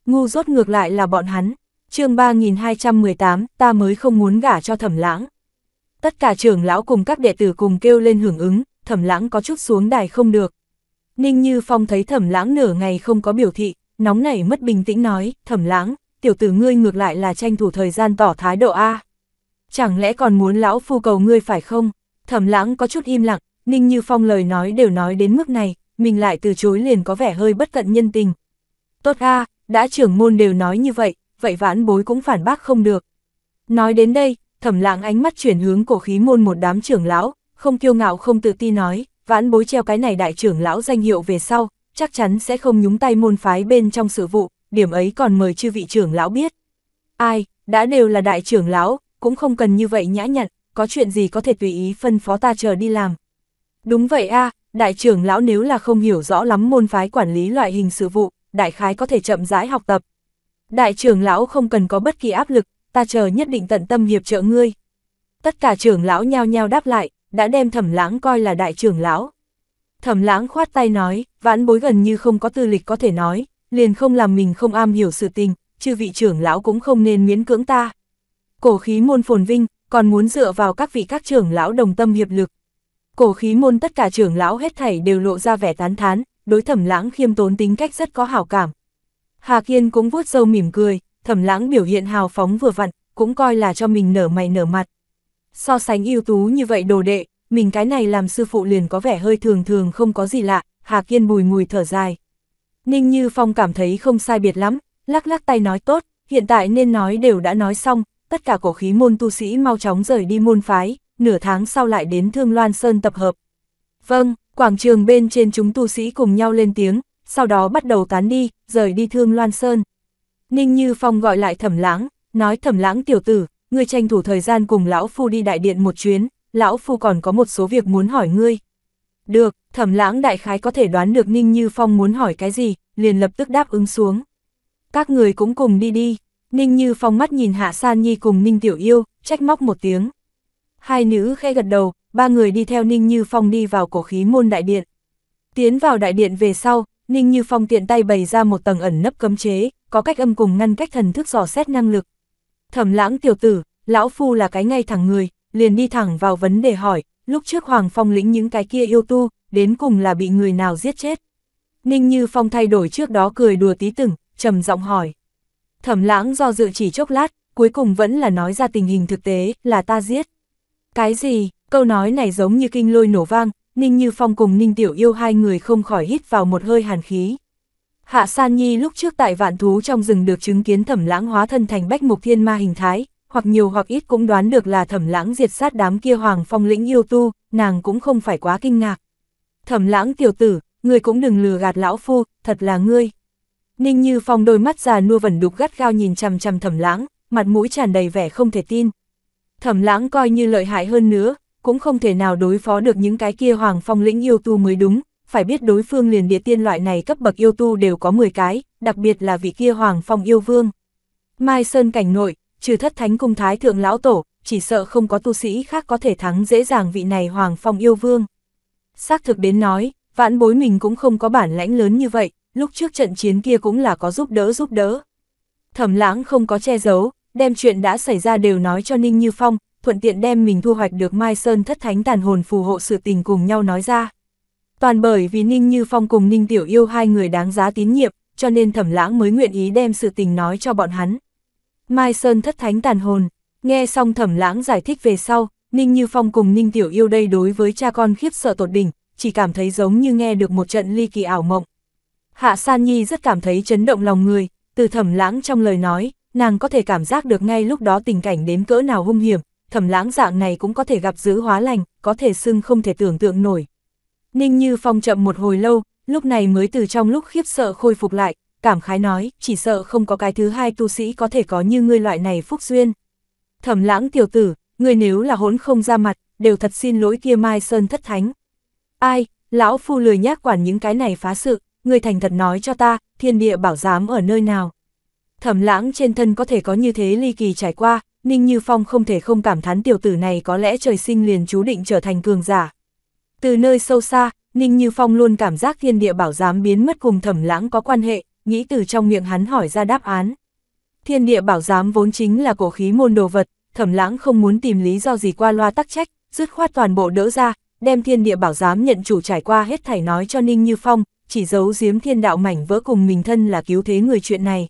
[SPEAKER 1] Ngu rốt ngược lại là bọn hắn, chương 3218, ta mới không muốn gả cho thẩm lãng tất cả trưởng lão cùng các đệ tử cùng kêu lên hưởng ứng, thẩm lãng có chút xuống đài không được. Ninh Như Phong thấy thẩm lãng nửa ngày không có biểu thị, nóng nảy mất bình tĩnh nói, thẩm lãng, tiểu tử ngươi ngược lại là tranh thủ thời gian tỏ thái độ A. Chẳng lẽ còn muốn lão phu cầu ngươi phải không? Thẩm lãng có chút im lặng, Ninh Như Phong lời nói đều nói đến mức này, mình lại từ chối liền có vẻ hơi bất cận nhân tình. Tốt A, đã trưởng môn đều nói như vậy, vậy vãn bối cũng phản bác không được. Nói đến đây, thẩm lãng ánh mắt chuyển hướng cổ khí môn một đám trưởng lão, không kiêu ngạo không tự ti nói, vãn bối treo cái này đại trưởng lão danh hiệu về sau, chắc chắn sẽ không nhúng tay môn phái bên trong sự vụ, điểm ấy còn mời chư vị trưởng lão biết. Ai, đã đều là đại trưởng lão, cũng không cần như vậy nhã nhặn, có chuyện gì có thể tùy ý phân phó ta chờ đi làm. Đúng vậy a đại trưởng lão nếu là không hiểu rõ lắm môn phái quản lý loại hình sự vụ, đại khái có thể chậm rãi học tập. Đại trưởng lão không cần có bất kỳ áp lực, ta chờ nhất định tận tâm hiệp trợ ngươi. Tất cả trưởng lão nhao nhao đáp lại, đã đem thẩm lãng coi là đại trưởng lão. Thẩm lãng khoát tay nói, vãn bối gần như không có tư lịch có thể nói, liền không làm mình không am hiểu sự tình, chư vị trưởng lão cũng không nên miễn cưỡng ta. Cổ khí môn phồn vinh, còn muốn dựa vào các vị các trưởng lão đồng tâm hiệp lực. Cổ khí môn tất cả trưởng lão hết thảy đều lộ ra vẻ tán thán, đối thẩm lãng khiêm tốn tính cách rất có hảo cảm. Hà Kiên cũng vuốt râu mỉm cười, thẩm lãng biểu hiện hào phóng vừa vặn, cũng coi là cho mình nở mày nở mặt. So sánh ưu tú như vậy đồ đệ, mình cái này làm sư phụ liền có vẻ hơi thường thường không có gì lạ, Hà Kiên bùi ngùi thở dài. Ninh Như Phong cảm thấy không sai biệt lắm, lắc lắc tay nói tốt, hiện tại nên nói đều đã nói xong, tất cả cổ khí môn tu sĩ mau chóng rời đi môn phái, nửa tháng sau lại đến Thương Loan Sơn tập hợp. Vâng, quảng trường bên trên chúng tu sĩ cùng nhau lên tiếng, sau đó bắt đầu tán đi, rời đi Thương Loan Sơn. Ninh Như Phong gọi lại thẩm lãng, nói thẩm lãng tiểu tử, ngươi tranh thủ thời gian cùng lão phu đi đại điện một chuyến, lão phu còn có một số việc muốn hỏi ngươi. Được, thẩm lãng đại khái có thể đoán được Ninh Như Phong muốn hỏi cái gì, liền lập tức đáp ứng xuống. Các người cũng cùng đi đi, Ninh Như Phong mắt nhìn Hạ San Nhi cùng Ninh Tiểu Yêu, trách móc một tiếng. Hai nữ khẽ gật đầu, ba người đi theo Ninh Như Phong đi vào cổ khí môn đại điện. Tiến vào đại điện về sau, Ninh Như Phong tiện tay bày ra một tầng ẩn nấp cấm chế, có cách âm cùng ngăn cách thần thức dò xét năng lực. Thẩm lãng tiểu tử, lão phu là cái ngay thẳng người, liền đi thẳng vào vấn đề hỏi, lúc trước Hoàng Phong lĩnh những cái kia yêu tu, đến cùng là bị người nào giết chết. Ninh Như Phong thay đổi trước đó cười đùa tí từng, trầm giọng hỏi. Thẩm lãng do dự chỉ chốc lát, cuối cùng vẫn là nói ra tình hình thực tế, là ta giết. Cái gì, câu nói này giống như kinh lôi nổ vang, Ninh Như Phong cùng Ninh Tiểu Yêu hai người không khỏi hít vào một hơi hàn khí. Hạ San Nhi lúc trước tại vạn thú trong rừng được chứng kiến thẩm lãng hóa thân thành bách mục thiên ma hình thái, hoặc nhiều hoặc ít cũng đoán được là thẩm lãng diệt sát đám kia hoàng phong lĩnh yêu tu, nàng cũng không phải quá kinh ngạc. Thẩm lãng tiểu tử, ngươi cũng đừng lừa gạt lão phu, thật là ngươi. Ninh Như Phong đôi mắt già nua vẩn đục gắt gao nhìn chằm chằm thẩm lãng, mặt mũi tràn đầy vẻ không thể tin. Thẩm lãng coi như lợi hại hơn nữa, cũng không thể nào đối phó được những cái kia hoàng phong lĩnh yêu tu mới đúng, phải biết đối phương liền địa tiên loại này cấp bậc yêu tu đều có 10 cái, đặc biệt là vị kia hoàng phong yêu vương. Mai Sơn cảnh nội, trừ thất thánh cung thái thượng lão tổ, chỉ sợ không có tu sĩ khác có thể thắng dễ dàng vị này hoàng phong yêu vương. Xác thực đến nói, vãn bối mình cũng không có bản lãnh lớn như vậy, lúc trước trận chiến kia cũng là có giúp đỡ giúp đỡ. Thẩm lãng không có che giấu, đem chuyện đã xảy ra đều nói cho Ninh Như Phong, thuận tiện đem mình thu hoạch được Mai Sơn thất thánh tàn hồn phù hộ sự tình cùng nhau nói ra. Toàn bởi vì Ninh Như Phong cùng Ninh Tiểu Yêu hai người đáng giá tín nhiệm, cho nên thẩm lãng mới nguyện ý đem sự tình nói cho bọn hắn. Mai Sơn thất thánh tàn hồn, nghe xong thẩm lãng giải thích về sau, Ninh Như Phong cùng Ninh Tiểu Yêu đây đối với cha con khiếp sợ tột đỉnh, chỉ cảm thấy giống như nghe được một trận ly kỳ ảo mộng. Hạ San Nhi rất cảm thấy chấn động lòng người, từ thẩm lãng trong lời nói, nàng có thể cảm giác được ngay lúc đó tình cảnh đến cỡ nào hung hiểm, thẩm lãng dạng này cũng có thể gặp dữ hóa lành, có thể xưng không thể tưởng tượng nổi. Ninh Như Phong chậm một hồi lâu, lúc này mới từ trong lúc khiếp sợ khôi phục lại, cảm khái nói, chỉ sợ không có cái thứ hai tu sĩ có thể có như ngươi loại này phúc duyên. Thẩm lãng tiểu tử, ngươi nếu là hỗn không ra mặt, đều thật xin lỗi kia Mai Sơn thất thánh. Ai, lão phu lười nhác quản những cái này phá sự, ngươi thành thật nói cho ta, thiên địa bảo giám ở nơi nào. Thẩm lãng trên thân có thể có như thế ly kỳ trải qua, Ninh Như Phong không thể không cảm thán tiểu tử này có lẽ trời sinh liền chú định trở thành cường giả. Từ nơi sâu xa, Ninh Như Phong luôn cảm giác thiên địa bảo giám biến mất cùng thẩm lãng có quan hệ, nghĩ từ trong miệng hắn hỏi ra đáp án. Thiên địa bảo giám vốn chính là cổ khí môn đồ vật, thẩm lãng không muốn tìm lý do gì qua loa tắc trách, dứt khoát toàn bộ đỡ ra, đem thiên địa bảo giám nhận chủ trải qua hết thảy nói cho Ninh Như Phong, chỉ giấu giếm thiên đạo mảnh vỡ cùng mình thân là cứu thế người chuyện này.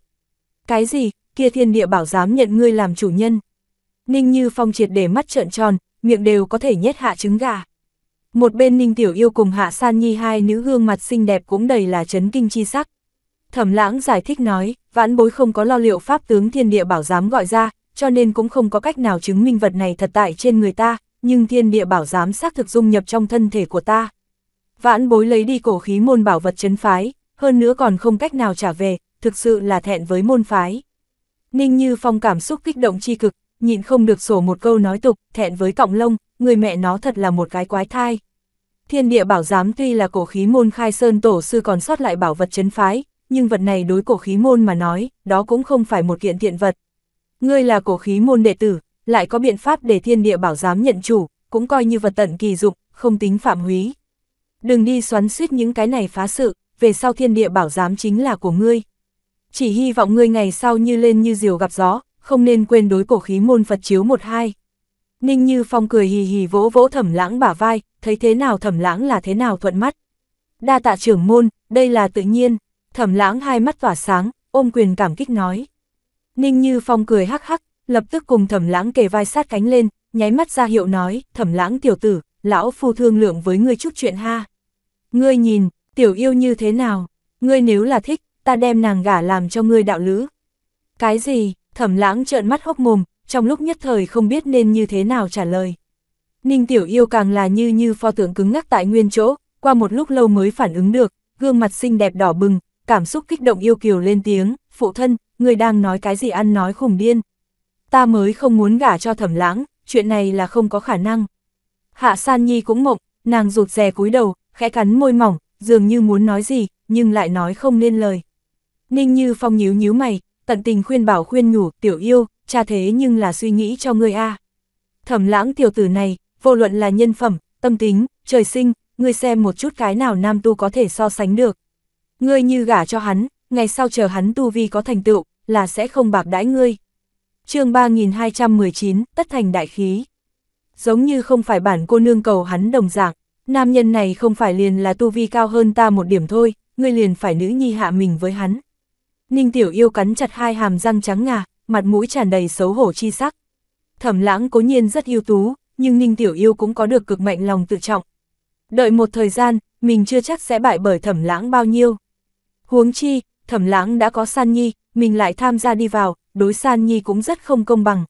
[SPEAKER 1] Cái gì, kia thiên địa bảo dám nhận ngươi làm chủ nhân. Ninh Như Phong triệt để mắt trợn tròn, miệng đều có thể nhét hạ trứng gà. Một bên Ninh Tiểu Yêu cùng Hạ San Nhi hai nữ gương mặt xinh đẹp cũng đầy là chấn kinh chi sắc. Thẩm lãng giải thích nói, vãn bối không có lo liệu pháp tướng thiên địa bảo giám gọi ra, cho nên cũng không có cách nào chứng minh vật này thật tại trên người ta, nhưng thiên địa bảo giám xác thực dung nhập trong thân thể của ta. Vãn bối lấy đi cổ khí môn bảo vật chấn phái, hơn nữa còn không cách nào trả về, thực sự là thẹn với môn phái. Ninh Như Phong cảm xúc kích động chi cực, nhịn không được sổ một câu nói tục, thẹn với cọng lông, người mẹ nó thật là một cái quái thai. Thiên địa bảo giám tuy là cổ khí môn khai sơn tổ sư còn sót lại bảo vật chấn phái, nhưng vật này đối cổ khí môn mà nói, đó cũng không phải một kiện thiện vật. Ngươi là cổ khí môn đệ tử, lại có biện pháp để thiên địa bảo giám nhận chủ, cũng coi như vật tận kỳ dụng, không tính phạm húy. Đừng đi xoắn suýt những cái này phá sự, về sau thiên địa bảo giám chính là của ngươi chỉ hy vọng ngươi ngày sau như lên như diều gặp gió, không nên quên đối cổ khí môn Phật chiếu một hai. Ninh Như Phong cười hì hì vỗ vỗ thẩm lãng bả vai, thấy thế nào thẩm lãng là thế nào thuận mắt. Đa tạ trưởng môn, đây là tự nhiên, thẩm lãng hai mắt tỏa sáng, ôm quyền cảm kích nói. Ninh Như Phong cười hắc hắc, lập tức cùng thẩm lãng kề vai sát cánh lên, nháy mắt ra hiệu nói, thẩm lãng tiểu tử, lão phu thương lượng với ngươi chút chuyện ha. Ngươi nhìn, tiểu yêu như thế nào, ngươi nếu là thích, ta đem nàng gả làm cho ngươi đạo lữ. Cái gì, thẩm lãng trợn mắt hốc mồm, trong lúc nhất thời không biết nên như thế nào trả lời. Ninh tiểu yêu càng là như như pho tượng cứng ngắc tại nguyên chỗ, qua một lúc lâu mới phản ứng được, gương mặt xinh đẹp đỏ bừng, cảm xúc kích động yêu kiều lên tiếng, phụ thân, người đang nói cái gì ăn nói khủng điên. Ta mới không muốn gả cho thẩm lãng, chuyện này là không có khả năng. Hạ San Nhi cũng mộng, nàng rụt rè cúi đầu, khẽ cắn môi mỏng, dường như muốn nói gì, nhưng lại nói không nên lời. Ninh Như Phong nhíu nhíu mày, tận tình khuyên bảo khuyên nhủ, tiểu yêu, cha thế nhưng là suy nghĩ cho ngươi a. Thẩm lãng tiểu tử này, vô luận là nhân phẩm, tâm tính, trời sinh, ngươi xem một chút cái nào nam tu có thể so sánh được. Ngươi như gả cho hắn, ngày sau chờ hắn tu vi có thành tựu, là sẽ không bạc đãi ngươi. chương 3219, tất thành đại khí. Giống như không phải bản cô nương cầu hắn đồng dạng, nam nhân này không phải liền là tu vi cao hơn ta một điểm thôi, ngươi liền phải nữ nhi hạ mình với hắn. Ninh Tiểu Yêu cắn chặt hai hàm răng trắng ngà, mặt mũi tràn đầy xấu hổ chi sắc. Thẩm lãng cố nhiên rất ưu tú, nhưng Ninh Tiểu Yêu cũng có được cực mạnh lòng tự trọng. Đợi một thời gian, mình chưa chắc sẽ bại bởi thẩm lãng bao nhiêu. Huống chi, thẩm lãng đã có San Nhi, mình lại tham gia đi vào, đối San Nhi cũng rất không công bằng.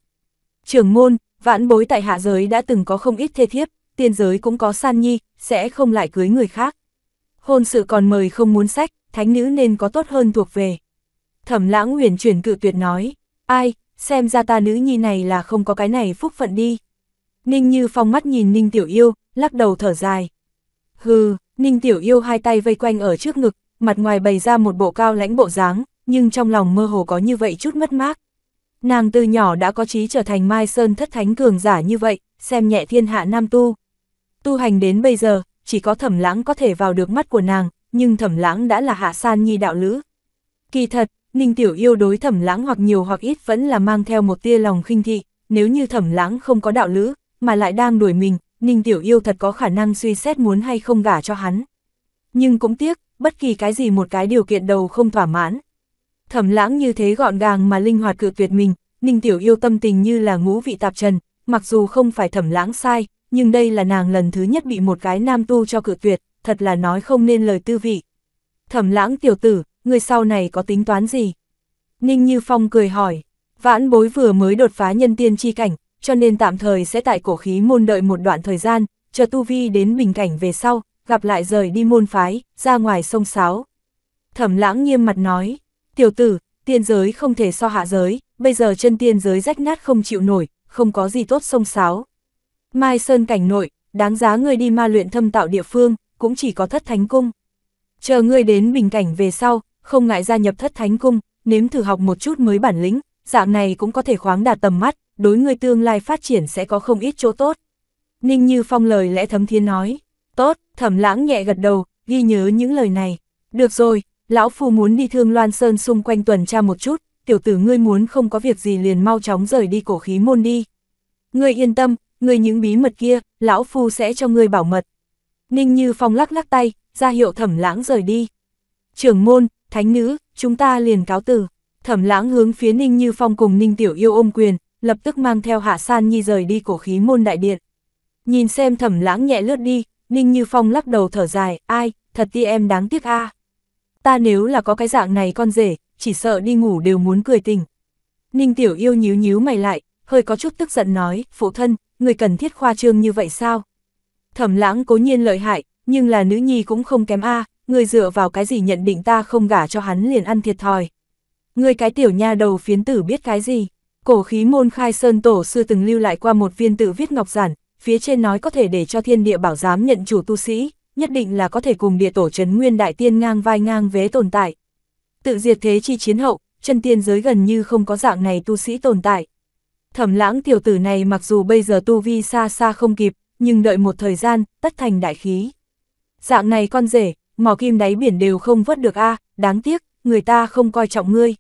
[SPEAKER 1] Trưởng môn, vãn bối tại hạ giới đã từng có không ít thê thiếp, tiên giới cũng có San Nhi, sẽ không lại cưới người khác. Hôn sự còn mời không muốn sách, thánh nữ nên có tốt hơn thuộc về. Thẩm lãng huyền chuyển cự tuyệt nói, ai, xem ra ta nữ nhi này là không có cái này phúc phận đi. Ninh như phong mắt nhìn Ninh Tiểu Yêu, lắc đầu thở dài. Hừ, Ninh Tiểu Yêu hai tay vây quanh ở trước ngực, mặt ngoài bày ra một bộ cao lãnh bộ dáng, nhưng trong lòng mơ hồ có như vậy chút mất mát. Nàng từ nhỏ đã có trí trở thành Mai Sơn thất thánh cường giả như vậy, xem nhẹ thiên hạ nam tu. Tu hành đến bây giờ, chỉ có thẩm lãng có thể vào được mắt của nàng, nhưng thẩm lãng đã là hạ san nhi đạo lữ. Kỳ thật, Ninh Tiểu Yêu đối thẩm lãng hoặc nhiều hoặc ít vẫn là mang theo một tia lòng khinh thị, nếu như thẩm lãng không có đạo lữ, mà lại đang đuổi mình, Ninh Tiểu Yêu thật có khả năng suy xét muốn hay không gả cho hắn. Nhưng cũng tiếc, bất kỳ cái gì một cái điều kiện đầu không thỏa mãn. Thẩm lãng như thế gọn gàng mà linh hoạt cự tuyệt mình, Ninh Tiểu Yêu tâm tình như là ngũ vị tạp trần, mặc dù không phải thẩm lãng sai, nhưng đây là nàng lần thứ nhất bị một cái nam tu cho cự tuyệt, thật là nói không nên lời tư vị. Thẩm lãng tiểu tử, người sau này có tính toán gì? Ninh Như Phong cười hỏi, vãn bối vừa mới đột phá nhân tiên chi cảnh, cho nên tạm thời sẽ tại cổ khí môn đợi một đoạn thời gian, chờ tu vi đến bình cảnh về sau, gặp lại rời đi môn phái, ra ngoài sông Sáo. Thẩm lãng nghiêm mặt nói, tiểu tử, tiên giới không thể so hạ giới, bây giờ chân tiên giới rách nát không chịu nổi, không có gì tốt sông Sáo. Mai Sơn cảnh nội, đáng giá người đi ma luyện thâm tạo địa phương, cũng chỉ có thất thánh cung. Chờ ngươi đến bình cảnh về sau, không ngại gia nhập thất thánh cung, nếm thử học một chút mới bản lĩnh, dạng này cũng có thể khoáng đạt tầm mắt, đối người tương lai phát triển sẽ có không ít chỗ tốt. Ninh Như Phong lời lẽ thấm thiên nói, tốt, thẩm lãng nhẹ gật đầu, ghi nhớ những lời này. Được rồi, lão phu muốn đi thương Loan Sơn xung quanh tuần tra một chút, tiểu tử ngươi muốn không có việc gì liền mau chóng rời đi cổ khí môn đi. Ngươi yên tâm, ngươi những bí mật kia, lão phu sẽ cho ngươi bảo mật. Ninh Như Phong lắc lắc tay, ra hiệu thẩm lãng rời đi. Trưởng môn, thánh nữ, chúng ta liền cáo từ. Thẩm lãng hướng phía Ninh Như Phong cùng Ninh Tiểu Yêu ôm quyền, lập tức mang theo Hạ San Nhi rời đi cổ khí môn đại điện. Nhìn xem thẩm lãng nhẹ lướt đi, Ninh Như Phong lắc đầu thở dài, ai, thật ti em đáng tiếc a. Ta nếu là có cái dạng này con rể, chỉ sợ đi ngủ đều muốn cười tình. Ninh Tiểu Yêu nhíu nhíu mày lại, hơi có chút tức giận nói, phụ thân, người cần thiết khoa trương như vậy sao? Thẩm lãng cố nhiên lợi hại, nhưng là nữ nhi cũng không kém a, người dựa vào cái gì nhận định ta không gả cho hắn liền ăn thiệt thòi. Người cái tiểu nha đầu phiến tử biết cái gì. Cổ khí môn khai sơn tổ sư từng lưu lại qua một viên tự viết ngọc giản, phía trên nói có thể để cho thiên địa bảo giám nhận chủ tu sĩ, nhất định là có thể cùng địa tổ trấn nguyên đại tiên ngang vai ngang vế tồn tại. Tự diệt thế chi chiến hậu, chân tiên giới gần như không có dạng này tu sĩ tồn tại. Thẩm lãng tiểu tử này mặc dù bây giờ tu vi xa xa không kịp, nhưng đợi một thời gian, tất thành đại khí. Dạng này con rể, mỏ kim đáy biển đều không vớt được a à, đáng tiếc, người ta không coi trọng ngươi.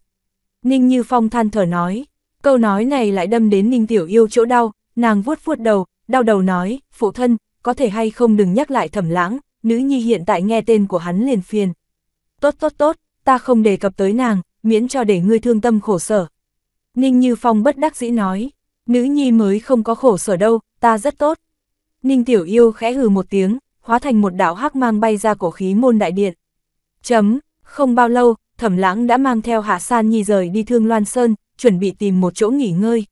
[SPEAKER 1] Ninh Như Phong than thở nói, câu nói này lại đâm đến Ninh Tiểu Yêu chỗ đau, nàng vuốt vuốt đầu, đau đầu nói, phụ thân, có thể hay không đừng nhắc lại thẩm lãng, nữ nhi hiện tại nghe tên của hắn liền phiền. Tốt tốt tốt, ta không đề cập tới nàng, miễn cho để ngươi thương tâm khổ sở. Ninh Như Phong bất đắc dĩ nói, nữ nhi mới không có khổ sở đâu, ta rất tốt. Ninh Tiểu Yêu khẽ hừ một tiếng, hóa thành một đạo hắc mang bay ra cổ khí môn đại điện. Chấm, không bao lâu, thẩm lãng đã mang theo Hạ San Nhi rời đi Thương Loan Sơn, chuẩn bị tìm một chỗ nghỉ ngơi.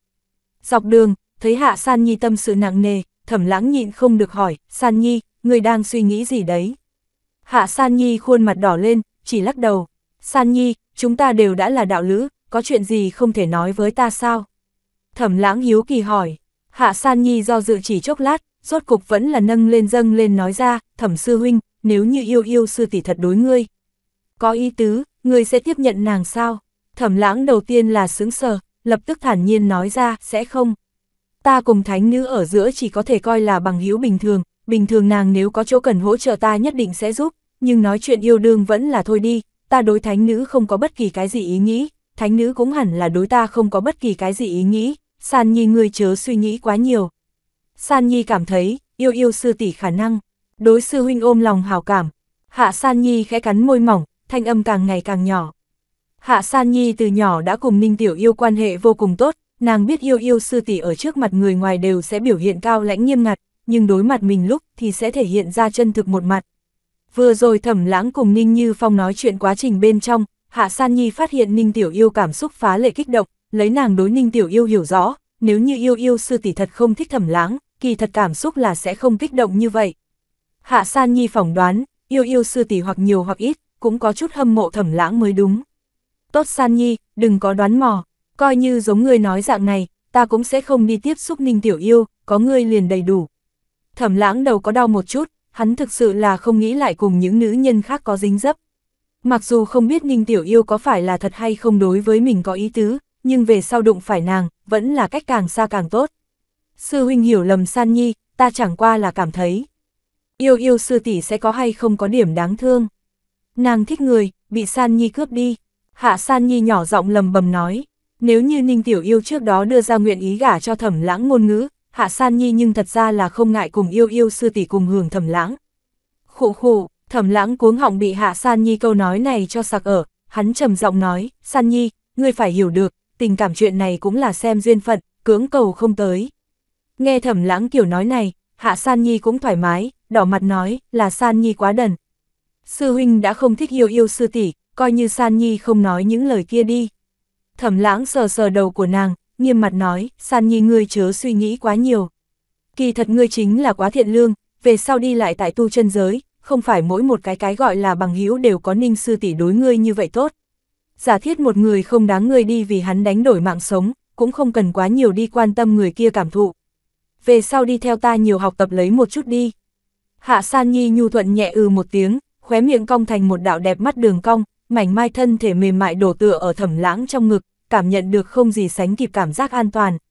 [SPEAKER 1] Dọc đường, thấy Hạ San Nhi tâm sự nặng nề, thẩm lãng nhịn không được hỏi, San Nhi, người đang suy nghĩ gì đấy? Hạ San Nhi khuôn mặt đỏ lên, chỉ lắc đầu. San Nhi, chúng ta đều đã là đạo lữ, có chuyện gì không thể nói với ta sao? Thẩm lãng hiếu kỳ hỏi. Hạ San Nhi do dự chỉ chốc lát, rốt cục vẫn là nâng lên dâng lên nói ra, thẩm sư huynh, nếu như yêu yêu sư tỷ thật đối ngươi. Có ý tứ, ngươi sẽ tiếp nhận nàng sao? Thẩm lãng đầu tiên là sướng sờ, lập tức thản nhiên nói ra, sẽ không. Ta cùng thánh nữ ở giữa chỉ có thể coi là bằng hữu bình thường, bình thường nàng nếu có chỗ cần hỗ trợ ta nhất định sẽ giúp, nhưng nói chuyện yêu đương vẫn là thôi đi, ta đối thánh nữ không có bất kỳ cái gì ý nghĩ, thánh nữ cũng hẳn là đối ta không có bất kỳ cái gì ý nghĩ, sàn nhìn ngươi chớ suy nghĩ quá nhiều, San Nhi cảm thấy, yêu yêu sư tỷ khả năng, đối sư huynh ôm lòng hào cảm. Hạ San Nhi khẽ cắn môi mỏng, thanh âm càng ngày càng nhỏ. Hạ San Nhi từ nhỏ đã cùng Ninh Tiểu Yêu quan hệ vô cùng tốt, nàng biết yêu yêu sư tỷ ở trước mặt người ngoài đều sẽ biểu hiện cao lãnh nghiêm ngặt, nhưng đối mặt mình lúc thì sẽ thể hiện ra chân thực một mặt. Vừa rồi thẩm lãng cùng Ninh Như Phong nói chuyện quá trình bên trong, Hạ San Nhi phát hiện Ninh Tiểu Yêu cảm xúc phá lệ kích động, lấy nàng đối Ninh Tiểu Yêu hiểu rõ, nếu như yêu yêu sư tỷ thật không thích thẩm lãng, kỳ thật cảm xúc là sẽ không kích động như vậy. Hạ San Nhi phỏng đoán, yêu yêu sư tỷ hoặc nhiều hoặc ít, cũng có chút hâm mộ thẩm lãng mới đúng. Tốt San Nhi, đừng có đoán mò, coi như giống ngươi nói dạng này, ta cũng sẽ không đi tiếp xúc ninh tiểu yêu, có ngươi liền đầy đủ. Thẩm lãng đầu có đau một chút, hắn thực sự là không nghĩ lại cùng những nữ nhân khác có dính dấp. Mặc dù không biết ninh tiểu yêu có phải là thật hay không đối với mình có ý tứ, nhưng về sau đụng phải nàng, vẫn là cách càng xa càng tốt sư huynh hiểu lầm san nhi, ta chẳng qua là cảm thấy. Yêu yêu sư tỷ sẽ có hay không có điểm đáng thương. Nàng thích người, bị san nhi cướp đi. Hạ san nhi nhỏ giọng lầm bầm nói, nếu như ninh tiểu yêu trước đó đưa ra nguyện ý gả cho thẩm lãng ngôn ngữ, hạ san nhi nhưng thật ra là không ngại cùng yêu yêu sư tỷ cùng hưởng thẩm lãng. Khụ khụ, thẩm lãng cuống họng bị hạ san nhi câu nói này cho sặc ở, hắn trầm giọng nói, san nhi, ngươi phải hiểu được, tình cảm chuyện này cũng là xem duyên phận, cưỡng cầu không tới. Nghe thẩm lãng kiểu nói này, hạ San Nhi cũng thoải mái, đỏ mặt nói là San Nhi quá đần. Sư huynh đã không thích yêu yêu sư tỷ, coi như San Nhi không nói những lời kia đi. Thẩm lãng sờ sờ đầu của nàng, nghiêm mặt nói, San Nhi ngươi chớ suy nghĩ quá nhiều. Kỳ thật ngươi chính là quá thiện lương, về sau đi lại tại tu chân giới, không phải mỗi một cái cái gọi là bằng hữu đều có ninh sư tỷ đối ngươi như vậy tốt. Giả thiết một người không đáng ngươi đi vì hắn đánh đổi mạng sống, cũng không cần quá nhiều đi quan tâm người kia cảm thụ về sau đi theo ta nhiều học tập lấy một chút đi. Hạ San Nhi nhu thuận nhẹ ừ một tiếng, khóe miệng cong thành một đạo đẹp mắt đường cong, mảnh mai thân thể mềm mại đổ tựa ở thẩm lãng trong ngực, cảm nhận được không gì sánh kịp cảm giác an toàn,